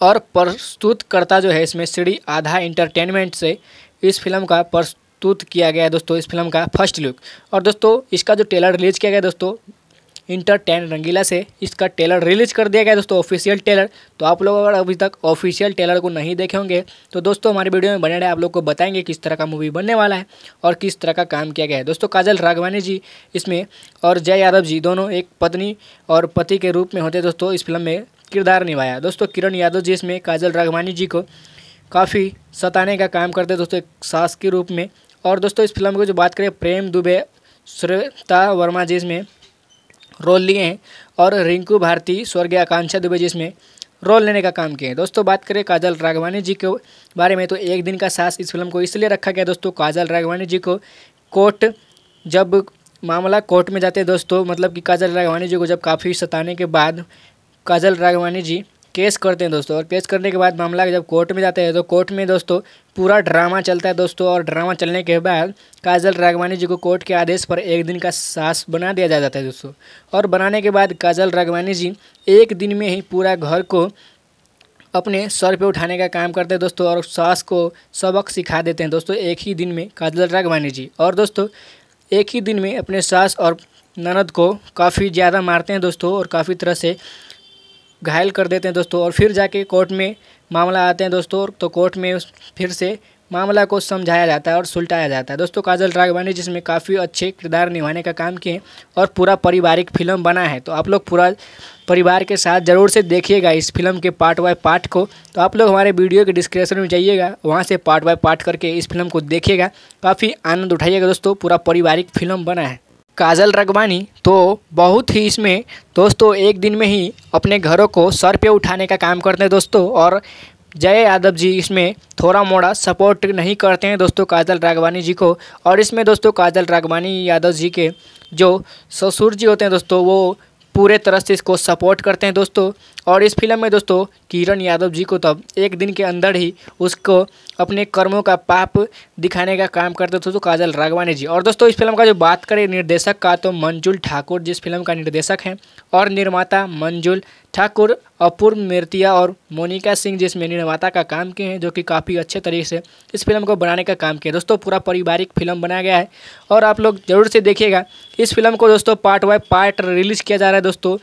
और प्रस्तुतकर्ता जो है इसमें श्री आधा इंटरटेनमेंट से इस फिल्म का प्रस्तुत किया गया है दोस्तों इस फिल्म का फर्स्ट लुक और दोस्तों इसका जो टेलर रिलीज किया गया दोस्तों इंटर टेन रंगीला से इसका टेलर रिलीज कर दिया गया दोस्तों ऑफिशियल टेलर तो आप लोग अगर अभी तक ऑफिशियल टेलर को नहीं देखे होंगे तो दोस्तों हमारे वीडियो में बने रहे आप लोग को बताएंगे किस तरह का मूवी बनने वाला है और किस तरह का काम किया गया है दोस्तों काजल राघवानी जी इसमें और जय यादव जी दोनों एक पत्नी और पति के रूप में होते दोस्तों इस फिल्म में किरदार निभाया दोस्तों किरण यादव जी इसमें काजल राघवानी जी को काफ़ी सताने का काम करते दोस्तों एक सास के रूप में और दोस्तों इस फिल्म की जो बात करें प्रेम दुबे श्रेता वर्मा जी इसमें रोल लिए हैं और रिंकू भारती स्वर्गीय आकांक्षा दुबे जी इसमें रोल लेने का काम किए हैं दोस्तों बात करें काजल राघवानी जी के बारे में तो एक दिन का सास इस फिल्म को इसलिए रखा गया दोस्तों काजल राघवानी जी को कोर्ट जब मामला कोर्ट में जाते दोस्तों मतलब कि काजल राघवानी जी को जब काफ़ी सताने के बाद काजल राघवानी जी केस करते हैं दोस्तों और केस करने के बाद मामला जब कोर्ट में जाते हैं तो कोर्ट में दोस्तों पूरा ड्रामा चलता है दोस्तों और ड्रामा चलने के बाद काजल राघवानी जी को कोर्ट के आदेश पर एक दिन का सास बना दिया जाता है दोस्तों और बनाने के बाद काजल राघवानी जी एक दिन में ही पूरा घर को अपने सर पे उठाने का काम करते हैं दोस्तों और सास को सबक सिखा देते हैं दोस्तों एक ही दिन में काजल राघवानी जी और दोस्तों एक ही दिन में अपने सास और ननद को काफ़ी ज़्यादा मारते हैं दोस्तों और काफ़ी तरह से घायल कर देते हैं दोस्तों और फिर जाके कोर्ट में मामला आते हैं दोस्तों तो कोर्ट में फिर से मामला को समझाया जाता है और सुलटाया जाता है दोस्तों काजल राघवानी जिसमें काफ़ी अच्छे किरदार निभाने का काम किए और पूरा पारिवारिक फिल्म बना है तो आप लोग पूरा परिवार के साथ ज़रूर से देखिएगा इस फिल्म के पार्ट बाय पार्ट को तो आप लोग हमारे वीडियो के डिस्क्रिप्शन में जाइएगा वहाँ से पार्ट बाय पार्ट करके इस फिल्म को देखिएगा काफ़ी आनंद उठाइएगा दोस्तों पूरा पारिवारिक फिल्म बना है काजल रगवानी तो बहुत ही इसमें दोस्तों एक दिन में ही अपने घरों को सर पे उठाने का काम करते हैं दोस्तों और जय यादव जी इसमें थोड़ा मोड़ा सपोर्ट नहीं करते हैं दोस्तों काजल रागवानी जी को और इसमें दोस्तों काजल रागवानी यादव जी के जो ससुर जी होते हैं दोस्तों वो पूरे तरह से इसको सपोर्ट करते हैं दोस्तों और इस फिल्म में दोस्तों किरण यादव जी को तब तो एक दिन के अंदर ही उसको अपने कर्मों का पाप दिखाने का काम करते थे दोस्तों काजल राघवानी जी और दोस्तों इस फिल्म का जो बात करें निर्देशक का तो मंजुल ठाकुर जिस फिल्म का निर्देशक हैं और निर्माता मंजुल ठाकुर अपूर्व मिर्तिया और मोनिका सिंह जिसमें निर्माता का काम किए हैं जो कि काफ़ी अच्छे तरीके से इस फिल्म को बनाने का काम किया दोस्तों पूरा पारिवारिक फिल्म बनाया गया है और आप लोग जरूर से देखिएगा इस फिल्म को दोस्तों पार्ट बाय पार्ट रिलीज़ किया जा रहा है दोस्तों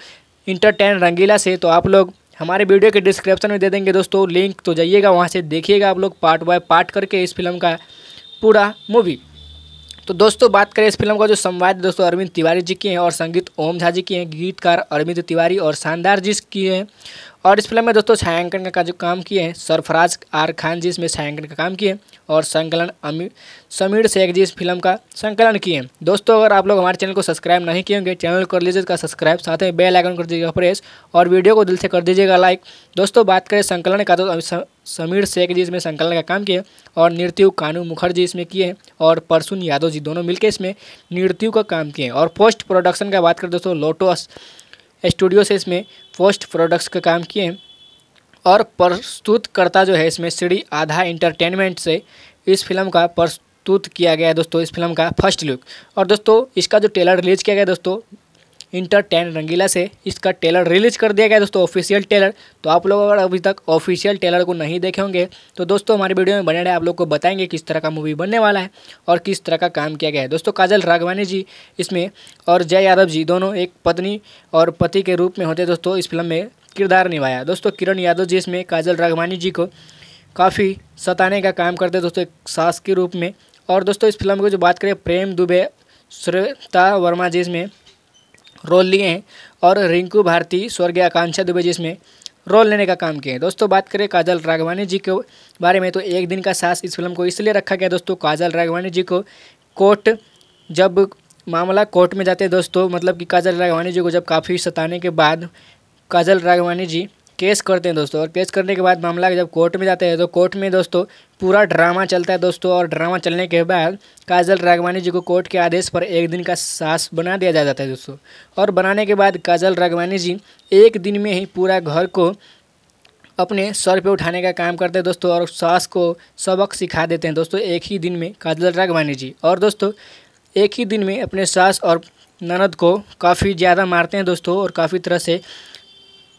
इंटरटेन रंगीला से तो आप लोग हमारे वीडियो के डिस्क्रिप्शन में दे देंगे दोस्तों लिंक तो जाइएगा वहाँ से देखिएगा आप लोग पार्ट बाय पार्ट करके इस फिल्म का पूरा मूवी तो दोस्तों बात करें इस फिल्म का जो संवाद दोस्तों अरविंद तिवारी जी की हैं और संगीत ओम झा जी की हैं गीतकार अरविंद तिवारी और शानदार जी की हैं और इस फिल्म में दोस्तों छायांकन का जो काम किए हैं सरफराज आर खान जी इसमें छायांकन का काम किए हैं और संकलन अमीर समीर शेख जी इस फिल्म का संकलन किए हैं दोस्तों अगर आप लोग हमारे चैनल को सब्सक्राइब नहीं किए होंगे चैनल कर लीजिएगा सब्सक्राइब साथ में बेल आइकन कर दीजिएगा प्रेस और वीडियो को दिल से कर दीजिएगा लाइक दोस्तों बात करें संकलन का तो समीर शेख जी इसमें संकलन का काम किए और नृत्यु कानू मुखर्जी इसमें किए हैं और परसुन यादव जी दोनों मिलकर इसमें नृत्यु का काम किए हैं और पोस्ट प्रोडक्शन का बात करें दोस्तों लोटो स्टूडियो से इसमें पोस्ट प्रोडक्ट्स का काम किए हैं और प्रस्तुतकर्ता जो है इसमें श्री आधा इंटरटेनमेंट से इस फिल्म का प्रस्तुत किया गया है दोस्तों इस फिल्म का फर्स्ट लुक और दोस्तों इसका जो ट्रेलर रिलीज़ किया गया दोस्तों इंटर टेन रंगीला से इसका टेलर रिलीज कर दिया गया दोस्तों ऑफिशियल टेलर तो आप लोग अगर अभी तक ऑफिशियल टेलर को नहीं देखे होंगे तो दोस्तों हमारे वीडियो में बने रहे आप लोग को बताएंगे किस तरह का मूवी बनने वाला है और किस तरह का काम किया गया है दोस्तों काजल राघवानी जी इसमें और जय यादव जी दोनों एक पत्नी और पति के रूप में होते दोस्तों इस फिल्म में किरदार निभाया दोस्तों किरण यादव जी इसमें काजल राघवानी जी को काफ़ी सताने का काम करते दोस्तों एक सास के रूप में और दोस्तों इस फिल्म की जो बात करें प्रेम दुबे श्रेता वर्मा जी इसमें रोल लिए हैं और रिंकू भारती स्वर्गीय आकांक्षा दुबे जिसमें रोल लेने का काम किया है दोस्तों बात करें काजल राघवानी जी के बारे में तो एक दिन का सास इस फिल्म को इसलिए रखा गया दोस्तों काजल राघवानी जी को कोर्ट जब मामला कोर्ट में जाते हैं दोस्तों मतलब कि काजल राघवानी जी को जब काफ़ी सताने के बाद काजल राघवानी जी केस करते हैं दोस्तों और केस करने के बाद मामला जब कोर्ट में जाते हैं तो कोर्ट में दोस्तों पूरा ड्रामा चलता है दोस्तों और ड्रामा चलने के बाद काजल राघवानी जी को कोर्ट के आदेश पर एक दिन का सास बना दिया जाता है दोस्तों और बनाने के बाद काजल राघवानी जी एक दिन में ही पूरा घर को अपने सर पे उठाने का काम करते हैं दोस्तों और सास को सबक सिखा देते हैं दोस्तों एक ही दिन में काजल राघवानी जी और दोस्तों एक ही दिन में अपने सास और ननद को काफ़ी ज़्यादा मारते हैं दोस्तों और काफ़ी तरह से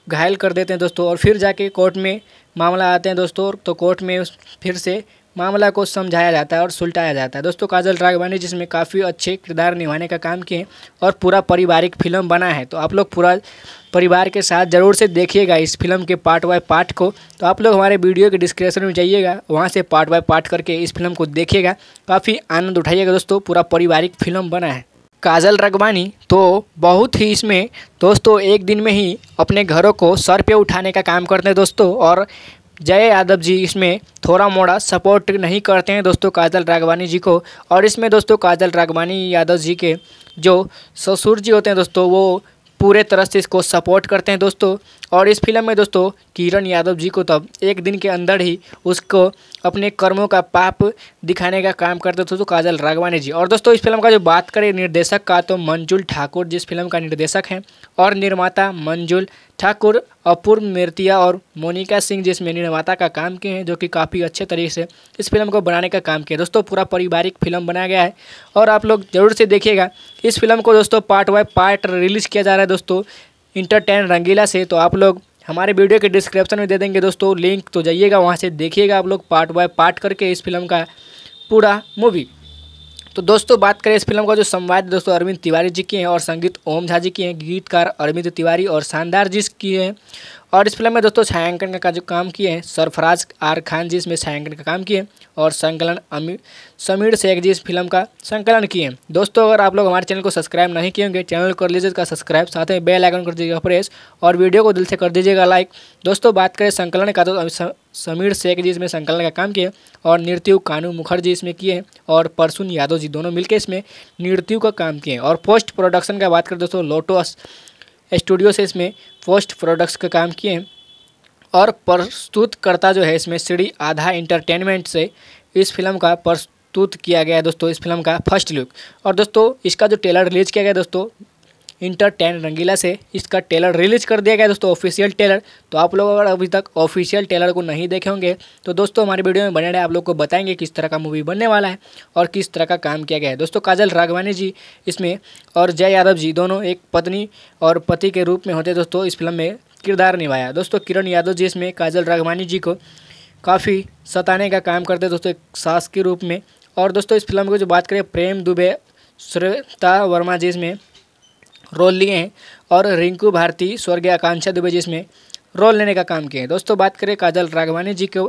घायल कर देते हैं दोस्तों और फिर जाके कोर्ट में मामला आते हैं दोस्तों तो कोर्ट में फिर से मामला को समझाया जाता है और सुलटाया जाता है दोस्तों काजल राघवानी जिसमें काफ़ी अच्छे किरदार निभाने का काम किए हैं और पूरा पारिवारिक फिल्म बना है तो आप लोग पूरा परिवार के साथ ज़रूर से देखिएगा इस फिल्म के पार्ट बाय पार्ट को तो आप लोग हमारे वीडियो के डिस्क्रिप्शन में जाइएगा वहाँ से पार्ट बाय पार्ट करके इस फिल्म को देखिएगा काफ़ी आनंद उठाइएगा दोस्तों पूरा पारिवारिक फिल्म बना है काजल रगवानी तो बहुत ही इसमें दोस्तों एक दिन में ही अपने घरों को सर पे उठाने का काम करते हैं दोस्तों और जय यादव जी इसमें थोड़ा मोड़ा सपोर्ट नहीं करते हैं दोस्तों काजल रागवानी जी को और इसमें दोस्तों काजल रागवानी यादव जी के जो ससुर जी होते हैं दोस्तों वो पूरे तरह से इसको सपोर्ट करते हैं दोस्तों और इस फिल्म में दोस्तों किरण यादव जी को तब तो एक दिन के अंदर ही उसको अपने कर्मों का पाप दिखाने का काम करते थे दोस्तों काजल राघवानी जी और दोस्तों इस फिल्म का जो बात करें निर्देशक का तो मंजुल ठाकुर जिस फिल्म का निर्देशक हैं और निर्माता मंजुल ठाकुर अपूर्व मिर्तिया और मोनिका सिंह जिसमें निर्माता का काम किए हैं जो कि काफ़ी अच्छे तरीके से इस फिल्म को बनाने का काम किया दोस्तों पूरा पारिवारिक फिल्म बनाया गया है और आप लोग ज़रूर से देखिएगा इस फिल्म को दोस्तों पार्ट बाय पार्ट रिलीज़ किया जा रहा है दोस्तों इंटरटेन रंगीला से तो आप लोग हमारे वीडियो के डिस्क्रिप्शन में दे देंगे दोस्तों लिंक तो जाइएगा वहाँ से देखिएगा आप लोग पार्ट बाय पार्ट करके इस फिल्म का पूरा मूवी तो दोस्तों बात करें इस फिल्म का जो संवाद दोस्तों अरविंद तिवारी जी की हैं और संगीत ओम झा जी की हैं गीतकार अरविंद तिवारी और शानदार जी की हैं और इस फिल्म में दोस्तों छायांकन का जो काम किए हैं सरफराज आर खान जी इसमें छायांकन का काम किए हैं और संकलन अमीर समीर शेख जी इस फिल्म का संकलन किए हैं दोस्तों अगर आप लोग हमारे चैनल को सब्सक्राइब नहीं किए होंगे चैनल कर लीजिएगा सब्सक्राइब साथ में बेल आइकन कर दीजिएगा प्रेस और वीडियो को दिल से कर दीजिएगा लाइक दोस्तों बात करें संकलन का तो समीर शेख जी इसमें संकलन का काम किए और नृत्यु कानू मुखर्जी इसमें किए और परसुन यादव जी दोनों मिलकर इसमें नृत्यु का काम किए और पोस्ट प्रोडक्शन का बात करें दोस्तों लोटो स्टूडियो से इसमें पोस्ट प्रोडक्ट्स का काम किए और प्रस्तुतकर्ता जो है इसमें श्री आधा इंटरटेनमेंट से इस फिल्म का प्रस्तुत किया गया है दोस्तों इस फिल्म का फर्स्ट लुक और दोस्तों इसका जो टेलर रिलीज किया गया दोस्तों इंटर टेन रंगीला से इसका टेलर रिलीज कर दिया गया दोस्तों ऑफिशियल टेलर तो आप लोग अगर अभी तक ऑफिशियल टेलर को नहीं देखे होंगे तो दोस्तों हमारे वीडियो में बने रहे आप लोग को बताएंगे किस तरह का मूवी बनने वाला है और किस तरह का काम किया गया है दोस्तों काजल राघवानी जी इसमें और जय यादव जी दोनों एक पत्नी और पति के रूप में होते दोस्तों इस फिल्म में किरदार निभाया दोस्तों किरण यादव जी इसमें काजल राघवानी जी को काफ़ी सताने का काम करते दोस्तों एक सास के रूप में और दोस्तों इस फिल्म की जो बात करें प्रेम दुबे श्रेता वर्मा जी इसमें रोल लिए हैं और रिंकू भारती स्वर्गीय आकांक्षा दुबे जिसमें रोल लेने का काम किया है दोस्तों बात करें काजल राघवानी जी के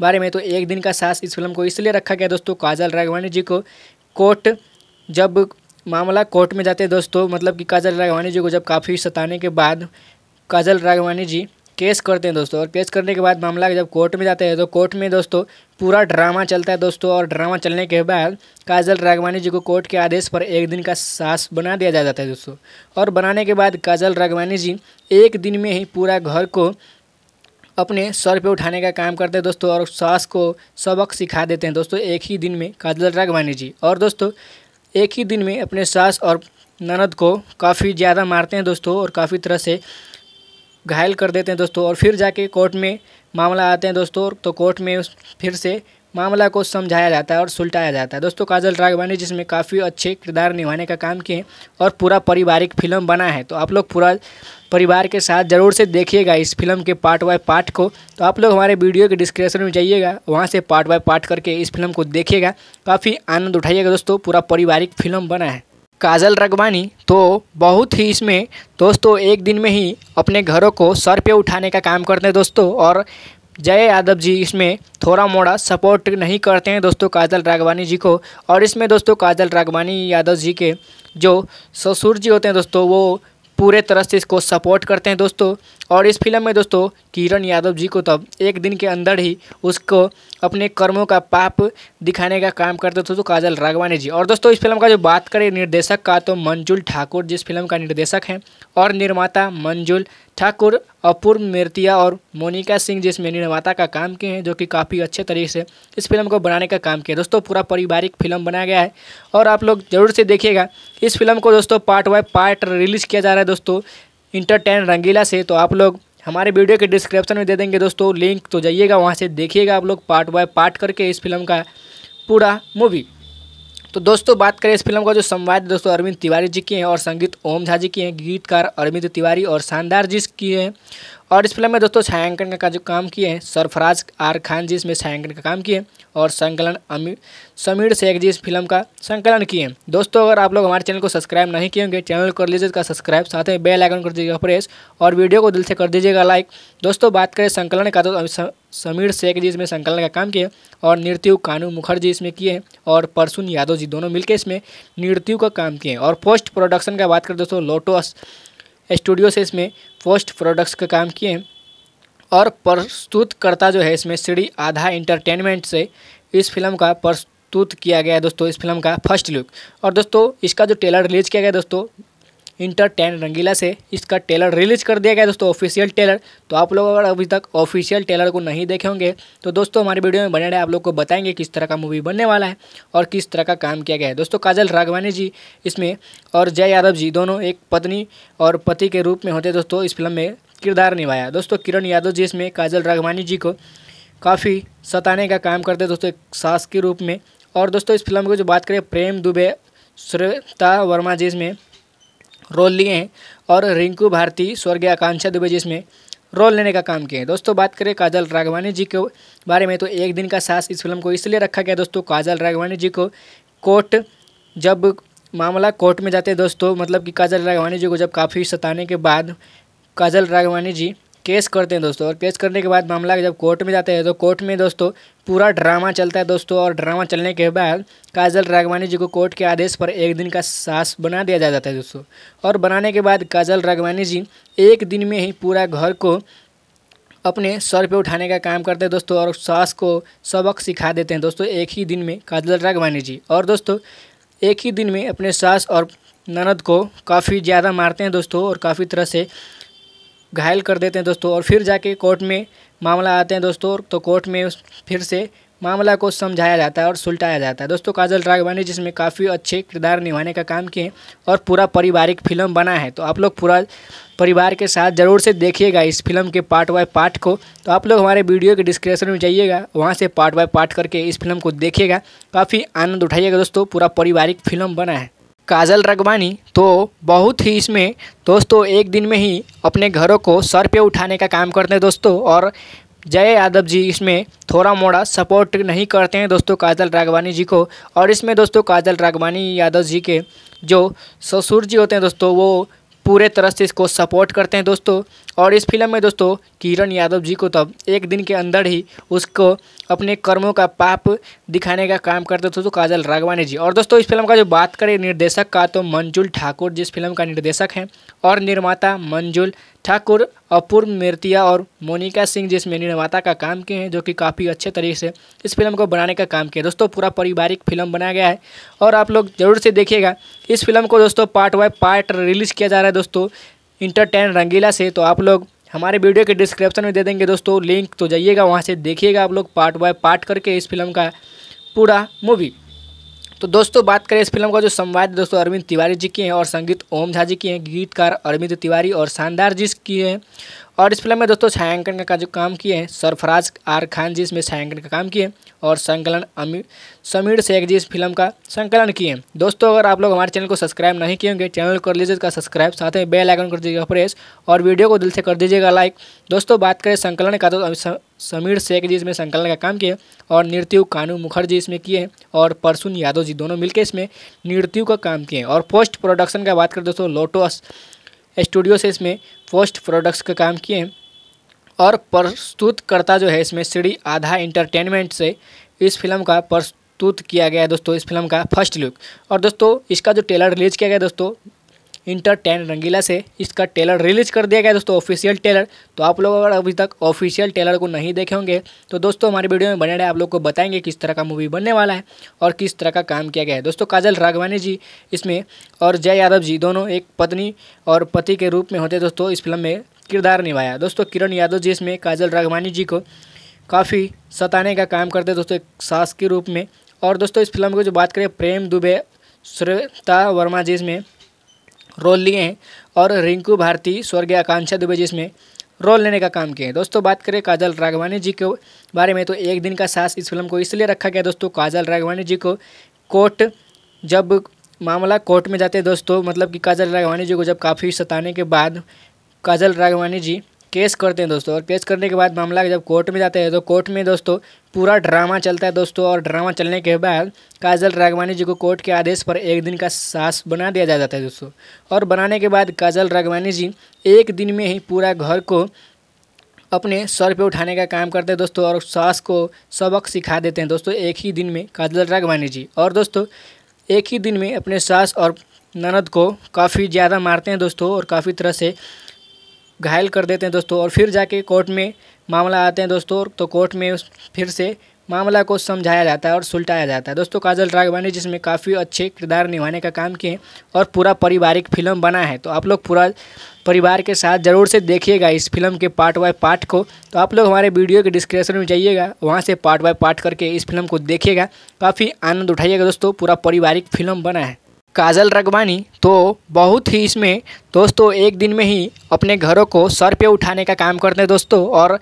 बारे में तो एक दिन का सास इस फिल्म को इसलिए रखा गया दोस्तों काजल राघवानी जी को कोर्ट जब मामला कोर्ट में जाते दोस्तों मतलब कि काजल राघवानी जी को जब काफ़ी सताने के बाद काजल राघवानी जी केस करते हैं दोस्तों और केस करने के बाद मामला जब कोर्ट में जाते हैं तो कोर्ट में दोस्तों पूरा ड्रामा चलता है दोस्तों और ड्रामा चलने के बाद काजल रागवानी जी को कोर्ट के आदेश पर एक दिन का सास बना दिया जाता है दोस्तों और बनाने के बाद काजल रागवानी जी एक दिन में ही पूरा घर को अपने सर पे उठाने का काम करते हैं दोस्तों और सास को सबक सिखा देते हैं दोस्तों एक ही दिन में काजल रागवानी जी और दोस्तों एक ही दिन में अपने सास और ननद को काफ़ी ज़्यादा मारते हैं दोस्तों और काफ़ी तरह से घायल कर देते हैं दोस्तों और फिर जाके कोर्ट में मामला आते हैं दोस्तों तो कोर्ट में उस फिर से मामला को समझाया जाता है और सुलटाया जाता है दोस्तों काजल राघवानी जिसमें काफ़ी अच्छे किरदार निभाने का काम किए और पूरा पारिवारिक फिल्म बना है तो आप लोग पूरा परिवार के साथ ज़रूर से देखिएगा इस फिल्म के पार्ट बाय पार्ट को तो आप लोग हमारे वीडियो के डिस्क्रिप्शन में जाइएगा वहाँ से पार्ट बाय पार्ट करके इस फिल्म को देखिएगा काफ़ी आनंद उठाइएगा दोस्तों पूरा पारिवारिक फिल्म बना है काजल रगवानी तो बहुत ही इसमें दोस्तों एक दिन में ही अपने घरों को सर पे उठाने का काम करते हैं दोस्तों और जय यादव जी इसमें थोड़ा मोड़ा सपोर्ट नहीं करते हैं दोस्तों काजल रागवानी जी को और इसमें दोस्तों काजल रागवानी यादव जी के जो ससुर जी होते हैं दोस्तों वो पूरे तरह से इसको सपोर्ट करते हैं दोस्तों और इस फिल्म में दोस्तों किरण यादव जी को तब तो एक दिन के अंदर ही उसको अपने कर्मों का पाप दिखाने का काम करते थे तो काजल राघवानी जी और दोस्तों इस फिल्म का जो बात करें निर्देशक का तो मंजुल ठाकुर जिस फिल्म का निर्देशक हैं और निर्माता मंजुल ठाकुर अपूर्व मिर्तिया और मोनिका सिंह जिसमें निर्माता का काम किए हैं जो कि काफ़ी अच्छे तरीके से इस फिल्म को बनाने का काम किया दोस्तों पूरा पारिवारिक फिल्म बनाया गया है और आप लोग जरूर से देखिएगा इस फिल्म को दोस्तों पार्ट बाय पार्ट रिलीज़ किया जा रहा है दोस्तों इंटरटेन रंगीला से तो आप लोग हमारे वीडियो के डिस्क्रिप्शन में दे देंगे दोस्तों लिंक तो जाइएगा वहाँ से देखिएगा आप लोग पार्ट बाय पार्ट करके इस फिल्म का पूरा मूवी तो दोस्तों बात करें इस फिल्म का जो संवाद दोस्तों अरविंद तिवारी जी की हैं और संगीत ओम झा जी की हैं गीतकार अरविंद तिवारी और शानदार जी की हैं और इस फिल्म में दोस्तों छायांकन का, जो काम किए हैं सरफराज आर खान जी इसमें छायांकन का काम किए और संकलन अमीर समीर शेख जी इस फिल्म का संकलन किए दोस्तों अगर आप लोग हमारे चैनल को सब्सक्राइब नहीं किए होंगे चैनल कर कर लीजिएगा सब्सक्राइब साथ में बेल आइकन कर दीजिएगा प्रेस और वीडियो को दिल से कर दीजिएगा लाइक दोस्तों बात करें संकलन का तो समीर शेख जी इसमें संकलन का काम किए और नृत्यु कानू मुखर्जी इसमें किए हैं और परसुन यादव जी दोनों मिलकर इसमें नृत्यु का काम किए और पोस्ट प्रोडक्शन का बात करें दोस्तों लोटो स्टूडियो से इसमें पोस्ट प्रोडक्ट्स का काम किए और प्रस्तुतकर्ता जो है इसमें श्री आधा इंटरटेनमेंट से इस फिल्म का प्रस्तुत किया गया है दोस्तों इस फिल्म का फर्स्ट लुक और दोस्तों इसका जो टेलर रिलीज किया गया दोस्तों इंटर टेन रंगीला से इसका टेलर रिलीज कर दिया गया दोस्तों ऑफिशियल टेलर तो आप लोग अगर अभी तक ऑफिशियल टेलर को नहीं देखे होंगे तो दोस्तों हमारे वीडियो में बने रहे आप लोग को बताएंगे किस तरह का मूवी बनने वाला है और किस तरह का काम किया गया है दोस्तों काजल राघवानी जी इसमें और जय यादव जी दोनों एक पत्नी और पति के रूप में होते दोस्तों इस फिल्म में किरदार निभाया दोस्तों किरण यादव जी इसमें काजल राघवानी जी को काफ़ी सताने का काम करते दोस्तों एक सास के रूप में और दोस्तों इस फिल्म की जो बात करें प्रेम दुबे श्रेता वर्मा जी इसमें रोल लिए हैं और रिंकू भारती स्वर्गीय आकांक्षा दुबे जिसमें रोल लेने का काम किया है दोस्तों बात करें काजल राघवानी जी के बारे में तो एक दिन का सास इस फिल्म को इसलिए रखा गया दोस्तों काजल राघवानी जी को कोर्ट जब मामला कोर्ट में जाते दोस्तों मतलब कि काजल राघवानी जी को जब काफ़ी सताने के बाद काजल राघवानी जी केस करते हैं दोस्तों और केस करने के बाद मामला जब कोर्ट में जाते हैं तो कोर्ट में दोस्तों पूरा ड्रामा चलता है दोस्तों और ड्रामा चलने के बाद काजल राघवानी जी को कोर्ट के आदेश पर एक दिन का सास बना दिया जाता है दोस्तों और बनाने के बाद काजल राघवानी जी एक दिन में ही पूरा घर को अपने सर पे उठाने का काम करते हैं दोस्तों और सास को सबक सिखा देते हैं दोस्तों एक ही दिन में काजल राघवानी जी और दोस्तों एक ही दिन में अपने सास और ननद को काफ़ी ज़्यादा मारते हैं दोस्तों और काफ़ी तरह से घायल कर देते हैं दोस्तों और फिर जाके कोर्ट में मामला आते हैं दोस्तों तो कोर्ट में फिर से मामला को समझाया जाता है और सुलटाया जाता है दोस्तों काजल राघवानी जिसमें काफ़ी अच्छे किरदार निभाने का काम किए और पूरा पारिवारिक फिल्म बना है तो आप लोग पूरा परिवार के साथ ज़रूर से देखिएगा इस फिल्म के पार्ट बाय पार्ट को तो आप लोग हमारे वीडियो के डिस्क्रिप्शन में जाइएगा वहाँ से पार्ट बाय पार्ट करके इस फिल्म को देखिएगा काफ़ी आनंद उठाइएगा दोस्तों पूरा पारिवारिक फिल्म बना है काजल रगवानी तो बहुत ही इसमें दोस्तों एक दिन में ही अपने घरों को सर पे उठाने का काम करते हैं दोस्तों और जय यादव जी इसमें थोड़ा मोड़ा सपोर्ट नहीं करते हैं दोस्तों काजल रागवानी जी को और इसमें दोस्तों काजल रागवानी यादव जी के जो ससुर जी होते हैं दोस्तों वो पूरे तरह से इसको सपोर्ट करते हैं दोस्तों और इस फिल्म में दोस्तों किरण यादव जी को तब तो एक दिन के अंदर ही उसको अपने कर्मों का पाप दिखाने का काम करते थे तो काजल राघवानी जी और दोस्तों इस फिल्म का जो बात करें निर्देशक का तो मंजुल ठाकुर जिस फिल्म का निर्देशक हैं और निर्माता मंजुल ठाकुर अपूर्व मिर्तिया और मोनिका सिंह जिसमें निर्माता का काम किए हैं जो कि काफ़ी अच्छे तरीके से इस फिल्म को बनाने का काम किया दोस्तों पूरा पारिवारिक फिल्म बनाया गया है और आप लोग जरूर से देखिएगा इस फिल्म को दोस्तों पार्ट बाय पार्ट रिलीज़ किया जा रहा है दोस्तों इंटरटेन रंगीला से तो आप लोग हमारे वीडियो के डिस्क्रिप्शन में दे देंगे दोस्तों लिंक तो जाइएगा वहाँ से देखिएगा आप लोग पार्ट बाय पार्ट करके इस फिल्म का पूरा मूवी तो दोस्तों बात करें इस फिल्म का जो संवाद दोस्तों अरविंद तिवारी जी की हैं और संगीत ओम झा जी की हैं गीतकार अरविंद तिवारी और शानदार जी की हैं और इस फिल्म में दोस्तों छायांकन का, जो काम किए हैं सरफराज आर खान जी इसमें छायांकन का काम किए और संकलन समीर शेख जी इस फिल्म का संकलन किए हैं दोस्तों अगर आप लोग हमारे चैनल को सब्सक्राइब नहीं किए होंगे चैनल को लीजिए इसका सब्सक्राइब साथ में बेल आइकन कर दीजिएगा प्रेस और वीडियो को दिल से कर दीजिएगा लाइक दोस्तों बात करें संकलन का तो समीर शेख जी इसमें संकलन का काम किए और नृत्यु कानू मुखर्जी इसमें किए हैं और परसुन यादव जी दोनों मिलकर इसमें नृत्यु का काम किए और पोस्ट प्रोडक्शन का बात करें दोस्तों लोटो स्टूडियो से इसमें फर्स्ट प्रोडक्ट्स का काम किए हैं और प्रस्तुतकर्ता जो है इसमें श्री आधा इंटरटेनमेंट से इस फिल्म का प्रस्तुत किया गया है दोस्तों इस फिल्म का फर्स्ट लुक और दोस्तों इसका जो टेलर रिलीज किया गया दोस्तों इंटर टेन रंगीला से इसका टेलर रिलीज कर दिया गया दोस्तों ऑफिशियल टेलर तो आप लोग अगर अभी तक ऑफिशियल टेलर को नहीं देखे होंगे तो दोस्तों हमारे वीडियो में बने रहे आप लोग को बताएंगे किस तरह का मूवी बनने वाला है और किस तरह का काम किया गया है दोस्तों काजल राघवानी जी इसमें और जय यादव जी दोनों एक पत्नी और पति के रूप में होते दोस्तों इस फिल्म में किरदार निभाया दोस्तों किरण यादव जी इसमें काजल राघवानी जी को काफ़ी सताने का काम करते दोस्तों एक सास के रूप में और दोस्तों इस फिल्म की जो बात करें प्रेम दुबे श्रेता वर्मा जी इसमें रोल लिए हैं और रिंकू भारती स्वर्गीय आकांक्षा दुबे जी इसमें रोल लेने का काम किए हैं दोस्तों बात करें काजल राघवानी जी के बारे में तो एक दिन का सास इस फिल्म को इसलिए रखा गया दोस्तों काजल राघवानी जी को कोर्ट जब मामला कोर्ट में जाते दोस्तों मतलब कि काजल राघवानी जी को जब काफ़ी सताने के बाद काजल राघवानी जी केस करते हैं दोस्तों और केस करने के बाद मामला जब कोर्ट में जाते हैं तो कोर्ट में दोस्तों पूरा ड्रामा चलता है दोस्तों और ड्रामा चलने के बाद काजल राघवानी जी को कोर्ट के आदेश पर एक दिन का सास बना दिया जाता है दोस्तों और बनाने के बाद काजल राघवानी जी एक दिन में ही पूरा घर को अपने सर पे उठाने का काम करते हैं दोस्तों और सास को सबक सिखा देते हैं दोस्तों एक ही दिन में काजल राघवानी जी और दोस्तों एक ही दिन में अपने सास और ननद को काफ़ी ज़्यादा मारते हैं दोस्तों और काफ़ी तरह से घायल कर देते हैं दोस्तों और फिर जाके कोर्ट में मामला आते हैं दोस्तों तो कोर्ट में फिर से मामला को समझाया जाता है और सुलटाया जाता है दोस्तों काजल राघवानी जिसमें काफ़ी अच्छे किरदार निभाने का काम किए और पूरा पारिवारिक फिल्म बना है तो आप लोग पूरा परिवार के साथ ज़रूर से देखिएगा इस फिल्म के पार्ट बाय पार्ट को तो आप लोग हमारे वीडियो के डिस्क्रिप्शन में जाइएगा वहाँ से पार्ट बाय पार्ट करके इस फिल्म को देखिएगा काफ़ी आनंद उठाइएगा दोस्तों पूरा पारिवारिक फिल्म बना है काजल रगवानी तो बहुत ही इसमें दोस्तों एक दिन में ही अपने घरों को सर पे उठाने का काम करते हैं दोस्तों और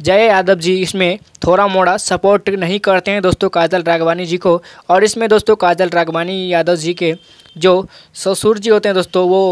जय यादव जी इसमें थोड़ा मोड़ा सपोर्ट नहीं करते हैं दोस्तों काजल रागवानी जी को और इसमें दोस्तों काजल रागवानी यादव जी के जो ससुर जी होते हैं दोस्तों वो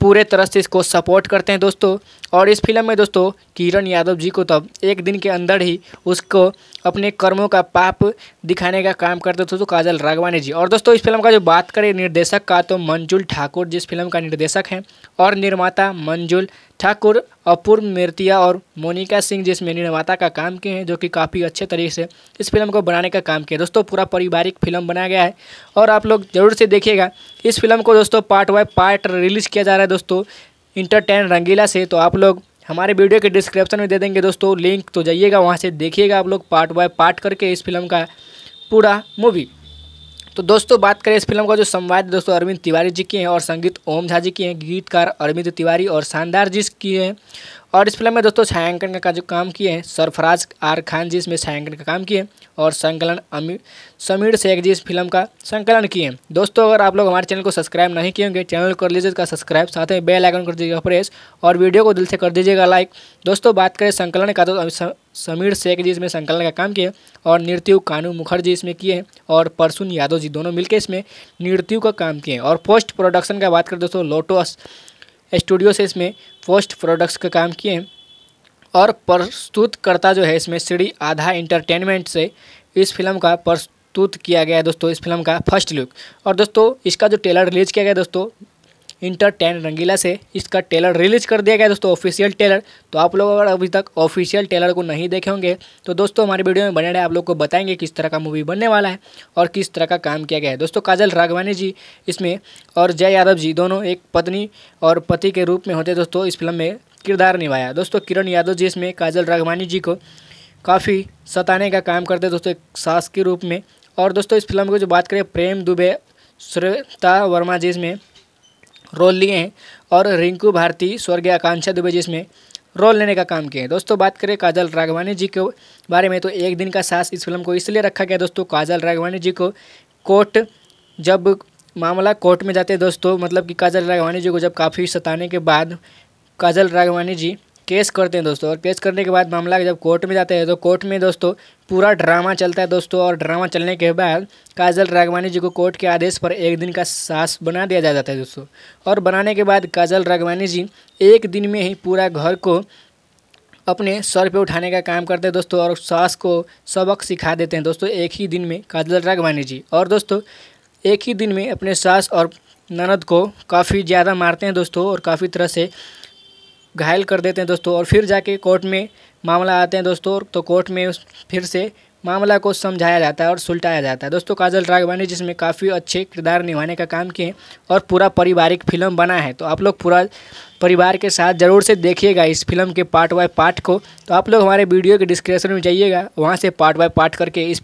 पूरे तरह से इसको सपोर्ट करते हैं दोस्तों और इस फिल्म में दोस्तों किरण यादव जी को तब एक दिन के अंदर ही उसको अपने कर्मों का पाप दिखाने का काम करते थे तो काजल राघवानी जी और दोस्तों इस फिल्म का जो बात करें निर्देशक का तो मंजुल ठाकुर जिस फिल्म का निर्देशक हैं और निर्माता मंजुल ठाकुर अपूर्व मृतिया और मोनिका सिंह जिसमें निर्माता का काम किए हैं जो कि काफ़ी अच्छे तरीके से इस फिल्म को बनाने का काम किया दोस्तों पूरा पारिवारिक फिल्म बनाया गया है और आप लोग ज़रूर से देखिएगा इस फिल्म को दोस्तों पार्ट बाय पार्ट रिलीज़ किया जा रहा है दोस्तों इंटर टेन रंगीला से तो आप लोग हमारे वीडियो के डिस्क्रिप्शन में दे देंगे दोस्तों लिंक तो जाइएगा वहाँ से देखिएगा आप लोग पार्ट बाय पार्ट करके इस फिल्म का पूरा मूवी तो दोस्तों बात करें इस फिल्म का जो संवाद दोस्तों अरविंद तिवारी जी की हैं और संगीत ओम झा जी की हैं गीतकार अरविंद तिवारी और शानदार जी की हैं और इस फिल्म में दोस्तों छायांकन का जो काम किए हैं सरफराज आर खान जी इसमें छायांकन का काम किए हैं और संकलन अमीर समीर शेख जी इस फिल्म का संकलन किए हैं दोस्तों अगर आप लोग हमारे चैनल को सब्सक्राइब नहीं किए होंगे चैनल कर लीजिए इसका सब्सक्राइब साथ में बेल आइकन कर दीजिएगा प्रेस और वीडियो को दिल से कर दीजिएगा लाइक दोस्तों बात करें संकलन का तो समीर शेख जी इसमें संकलन का काम किए और नृत्यु कानू मुखर्जी इसमें किए हैं और परसुन यादव जी दोनों मिलकर इसमें नृत्यु का काम किए हैं और पोस्ट प्रोडक्शन का बात करें दोस्तों लोटो स्टूडियो से इसमें पोस्ट प्रोडक्ट्स का काम किए हैं और प्रस्तुतकर्ता जो है इसमें श्री आधा इंटरटेनमेंट से इस फिल्म का प्रस्तुत किया गया है दोस्तों इस फिल्म का फर्स्ट लुक और दोस्तों इसका जो ट्रेलर रिलीज किया गया दोस्तों इंटर टेन रंगीला से इसका टेलर रिलीज कर दिया गया दोस्तों ऑफिशियल टेलर तो आप लोग अगर अभी तक ऑफिशियल टेलर को नहीं देखे होंगे तो दोस्तों हमारे वीडियो में बने रहे आप लोग को बताएंगे किस तरह का मूवी बनने वाला है और किस तरह का काम किया गया है दोस्तों काजल राघवानी जी इसमें और जय यादव जी दोनों एक पत्नी और पति के रूप में होते दोस्तों इस फिल्म में किरदार निभाया दोस्तों किरण यादव जी इसमें काजल राघवानी जी को काफ़ी सताने का काम करते दोस्तों एक सास के रूप में और दोस्तों इस फिल्म की जो बात करें प्रेम दुबे श्रेता वर्मा जी इसमें रोल लिए हैं और रिंकू भारती स्वर्गीय आकांक्षा दुबे जिसमें रोल लेने का काम किया है दोस्तों बात करें काजल राघवानी जी के बारे में तो एक दिन का सास इस फिल्म को इसलिए रखा गया दोस्तों काजल राघवानी जी को कोर्ट जब मामला कोर्ट में जाते दोस्तों मतलब कि काजल राघवानी जी को जब काफ़ी सताने के बाद काजल राघवानी जी केस करते हैं दोस्तों और केस करने के बाद मामला जब कोर्ट में जाते हैं तो कोर्ट में दोस्तों पूरा ड्रामा चलता है दोस्तों और ड्रामा चलने के बाद काजल राघवानी जी को कोर्ट के आदेश पर एक दिन का सास बना दिया जाता है दोस्तों और बनाने के बाद काजल राघवानी जी एक दिन में ही पूरा घर को अपने सर पे उठाने का काम करते हैं दोस्तों और सास को सबक सिखा देते हैं दोस्तों एक ही दिन में काजल राघवानी जी और दोस्तों एक ही दिन में अपने सास और ननद को काफ़ी ज़्यादा मारते हैं दोस्तों और काफ़ी तरह से घायल कर देते हैं दोस्तों और फिर जाके कोर्ट में मामला आते हैं दोस्तों तो कोर्ट में फिर से मामला को समझाया जाता है और सुलटाया जाता है दोस्तों काजल राघवानी जिसमें काफ़ी अच्छे किरदार निभाने का काम किए और पूरा पारिवारिक फिल्म बना है तो आप लोग पूरा परिवार के साथ ज़रूर से देखिएगा इस फिल्म के पार्ट बाय पार्ट को तो आप लोग हमारे वीडियो के डिस्क्रिप्शन में जाइएगा वहाँ से पार्ट बाय पार्ट करके इस